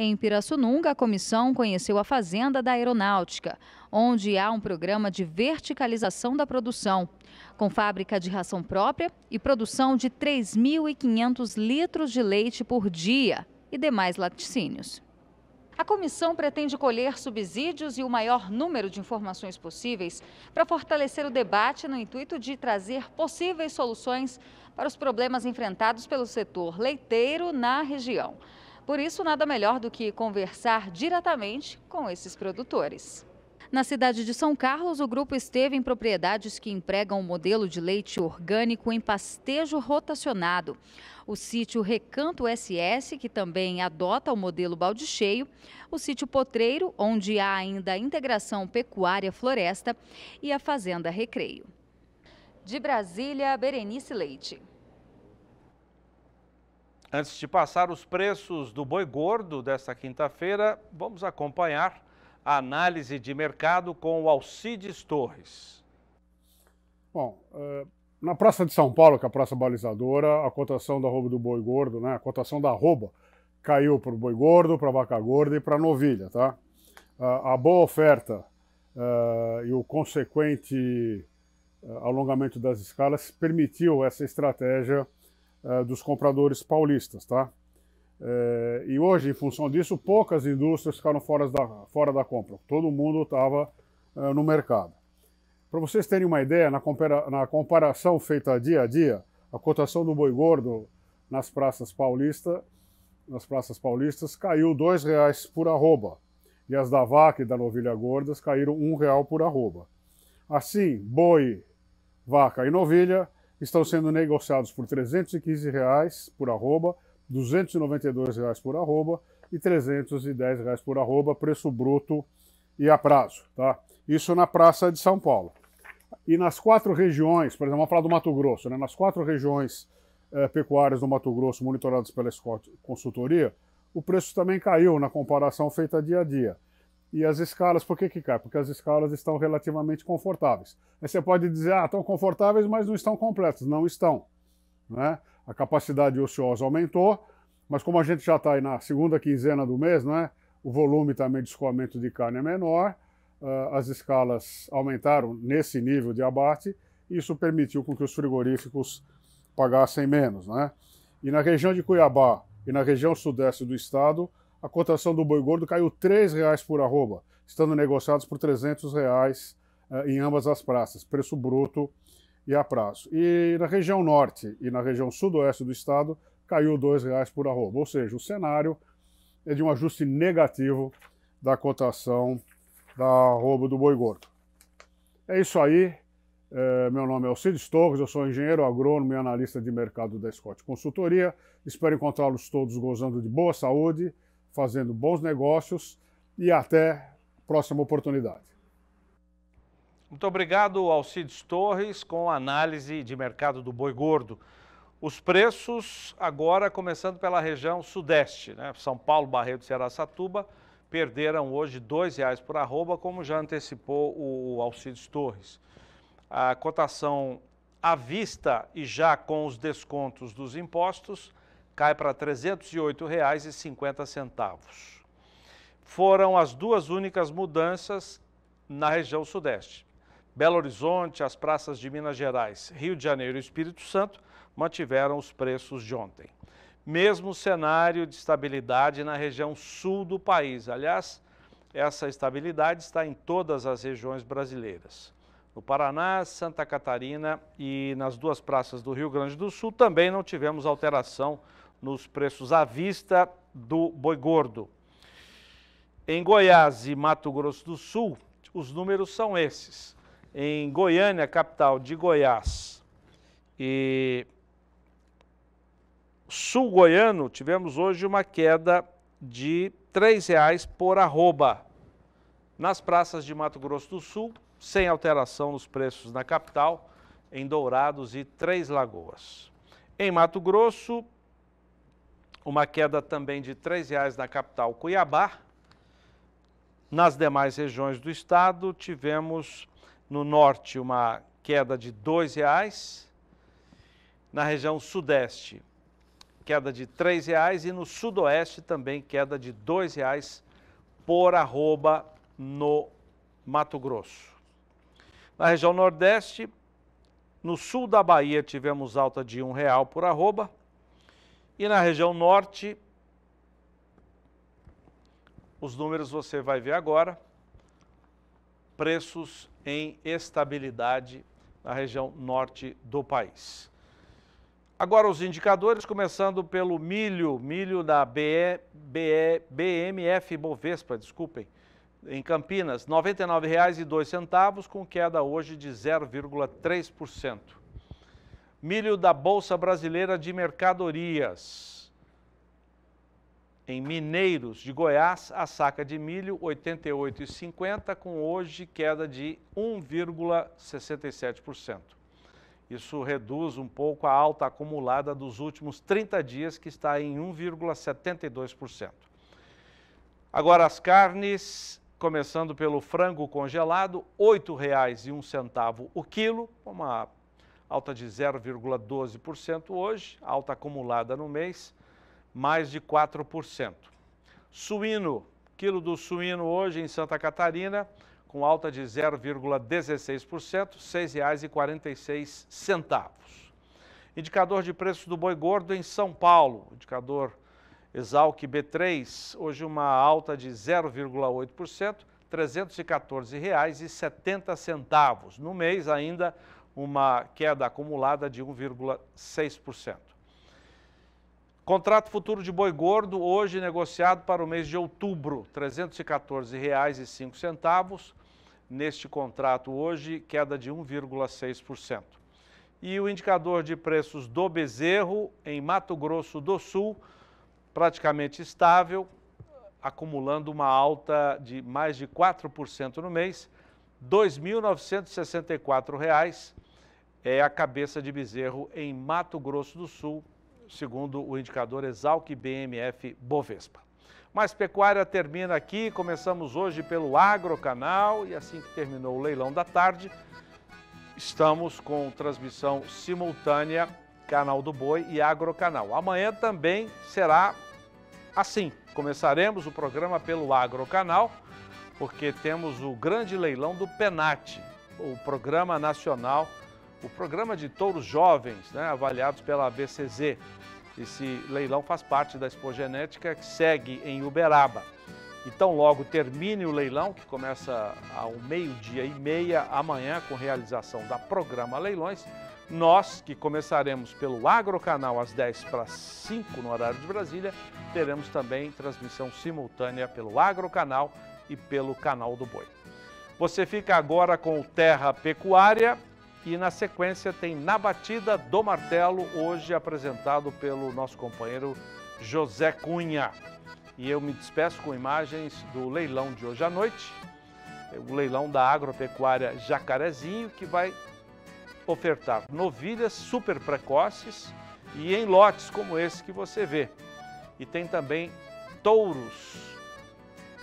Em Pirassununga, a comissão conheceu a Fazenda da Aeronáutica, onde há um programa de verticalização da produção, com fábrica de ração própria e produção de 3.500 litros de leite por dia e demais laticínios. A comissão pretende colher subsídios e o maior número de informações possíveis para fortalecer o debate no intuito de trazer possíveis soluções para os problemas enfrentados pelo setor leiteiro na região. Por isso, nada melhor do que conversar diretamente com esses produtores. Na cidade de São Carlos, o grupo esteve em propriedades que empregam o um modelo de leite orgânico em pastejo rotacionado. O sítio Recanto SS, que também adota o modelo balde cheio, o sítio Potreiro, onde há ainda a integração pecuária-floresta, e a Fazenda Recreio. De Brasília, Berenice Leite. Antes de passar os preços do boi gordo desta quinta-feira, vamos acompanhar a análise de mercado com o Alcides Torres. Bom, eh, na Praça de São Paulo, que é a praça balizadora, a cotação da arroba do boi gordo, né, a cotação da arroba caiu para o boi gordo, para a vaca gorda e para a novilha, tá? A boa oferta eh, e o consequente eh, alongamento das escalas permitiu essa estratégia eh, dos compradores paulistas, tá? Eh, e hoje, em função disso, poucas indústrias ficaram fora da, fora da compra. Todo mundo estava eh, no mercado. Para vocês terem uma ideia, na, compara na comparação feita dia a dia, a cotação do boi gordo nas praças paulistas, nas praças paulistas caiu R$ 2,00 por arroba. E as da vaca e da novilha gordas caíram R$ 1,00 por arroba. Assim, boi, vaca e novilha estão sendo negociados por R$ 315 reais por arroba, R$ 292 reais por arroba e R$ 310 reais por arroba, preço bruto e a prazo. Tá? Isso na Praça de São Paulo. E nas quatro regiões, por exemplo, vamos falar do Mato Grosso, né? nas quatro regiões eh, pecuárias do Mato Grosso monitoradas pela Scott Consultoria, o preço também caiu na comparação feita dia a dia. E as escalas, por que, que cai? Porque as escalas estão relativamente confortáveis. Aí você pode dizer, ah, estão confortáveis, mas não estão completas. Não estão. Né? A capacidade ociosa aumentou, mas como a gente já está aí na segunda quinzena do mês, né, o volume também de escoamento de carne é menor, uh, as escalas aumentaram nesse nível de abate, isso permitiu com que os frigoríficos pagassem menos. Né? E na região de Cuiabá e na região sudeste do estado, a cotação do boi gordo caiu R$ reais por arroba, estando negociados por R$ reais eh, em ambas as praças, preço bruto e a prazo. E na região norte e na região sudoeste do estado, caiu R$ reais por arroba. Ou seja, o cenário é de um ajuste negativo da cotação da arroba do boi gordo. É isso aí. É, meu nome é Alcides Torres, eu sou engenheiro agrônomo e analista de mercado da Scott Consultoria. Espero encontrá-los todos gozando de boa saúde fazendo bons negócios e até próxima oportunidade. Muito obrigado, Alcides Torres, com a análise de mercado do boi gordo. Os preços agora começando pela região sudeste, né? São Paulo, Barreto, Ceará, Satuba, perderam hoje R$ 2,00 por arroba, como já antecipou o Alcides Torres. A cotação à vista e já com os descontos dos impostos cai para R$ 308,50. Foram as duas únicas mudanças na região sudeste. Belo Horizonte, as praças de Minas Gerais, Rio de Janeiro e Espírito Santo mantiveram os preços de ontem. Mesmo cenário de estabilidade na região sul do país. Aliás, essa estabilidade está em todas as regiões brasileiras. No Paraná, Santa Catarina e nas duas praças do Rio Grande do Sul também não tivemos alteração nos preços à vista do boi gordo. Em Goiás e Mato Grosso do Sul, os números são esses. Em Goiânia, capital de Goiás e sul goiano, tivemos hoje uma queda de R$ reais por arroba. Nas praças de Mato Grosso do Sul, sem alteração nos preços na capital, em Dourados e Três Lagoas. Em Mato Grosso, uma queda também de R$ 3,00 na capital Cuiabá. Nas demais regiões do estado, tivemos no norte uma queda de R$ 2,00, na região sudeste, queda de R$ 3,00 e no sudoeste também queda de R$ 2,00 por arroba no Mato Grosso. Na região nordeste, no sul da Bahia tivemos alta de R$ 1,00 por arroba, e na região norte, os números você vai ver agora. Preços em estabilidade na região norte do país. Agora os indicadores, começando pelo milho, milho da BE, BE, BMF Bovespa, desculpem, em Campinas, R$ 99,02, com queda hoje de 0,3%. Milho da Bolsa Brasileira de Mercadorias. Em Mineiros de Goiás, a saca de milho 88,50 com hoje queda de 1,67%. Isso reduz um pouco a alta acumulada dos últimos 30 dias, que está em 1,72%. Agora as carnes, começando pelo frango congelado, R$ 8,01 o quilo, uma alta de 0,12% hoje, alta acumulada no mês, mais de 4%. Suíno, quilo do suíno hoje em Santa Catarina, com alta de 0,16%, R$ 6,46. Indicador de preços do boi gordo em São Paulo, indicador Exalc B3, hoje uma alta de 0,8%, R$ 314,70. No mês ainda, R$ uma queda acumulada de 1,6%. Contrato futuro de boi gordo, hoje negociado para o mês de outubro, R$ 314,05. Neste contrato hoje, queda de 1,6%. E o indicador de preços do bezerro em Mato Grosso do Sul, praticamente estável, acumulando uma alta de mais de 4% no mês, R$ 2.964,00 é a cabeça de bezerro em Mato Grosso do Sul, segundo o indicador Exalc BMF Bovespa. Mas Pecuária termina aqui, começamos hoje pelo Agrocanal e assim que terminou o leilão da tarde, estamos com transmissão simultânea Canal do Boi e Agrocanal. Amanhã também será assim. Começaremos o programa pelo Agrocanal, porque temos o grande leilão do PENAT, o Programa Nacional o programa de touros jovens, né, avaliados pela ABCZ. Esse leilão faz parte da Expo Genética que segue em Uberaba. Então, logo termine o leilão, que começa ao meio-dia e meia amanhã, com realização da Programa Leilões. Nós, que começaremos pelo Agrocanal às 10 para 5 no horário de Brasília, teremos também transmissão simultânea pelo Agrocanal e pelo Canal do Boi. Você fica agora com o Terra Pecuária e na sequência tem Na Batida do Martelo, hoje apresentado pelo nosso companheiro José Cunha. E eu me despeço com imagens do leilão de hoje à noite, o leilão da agropecuária Jacarezinho, que vai ofertar novilhas super precoces e em lotes como esse que você vê. E tem também touros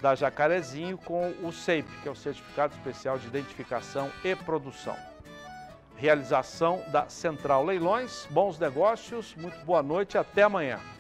da Jacarezinho com o CEIP, que é o Certificado Especial de Identificação e Produção realização da Central Leilões. Bons negócios, muito boa noite e até amanhã.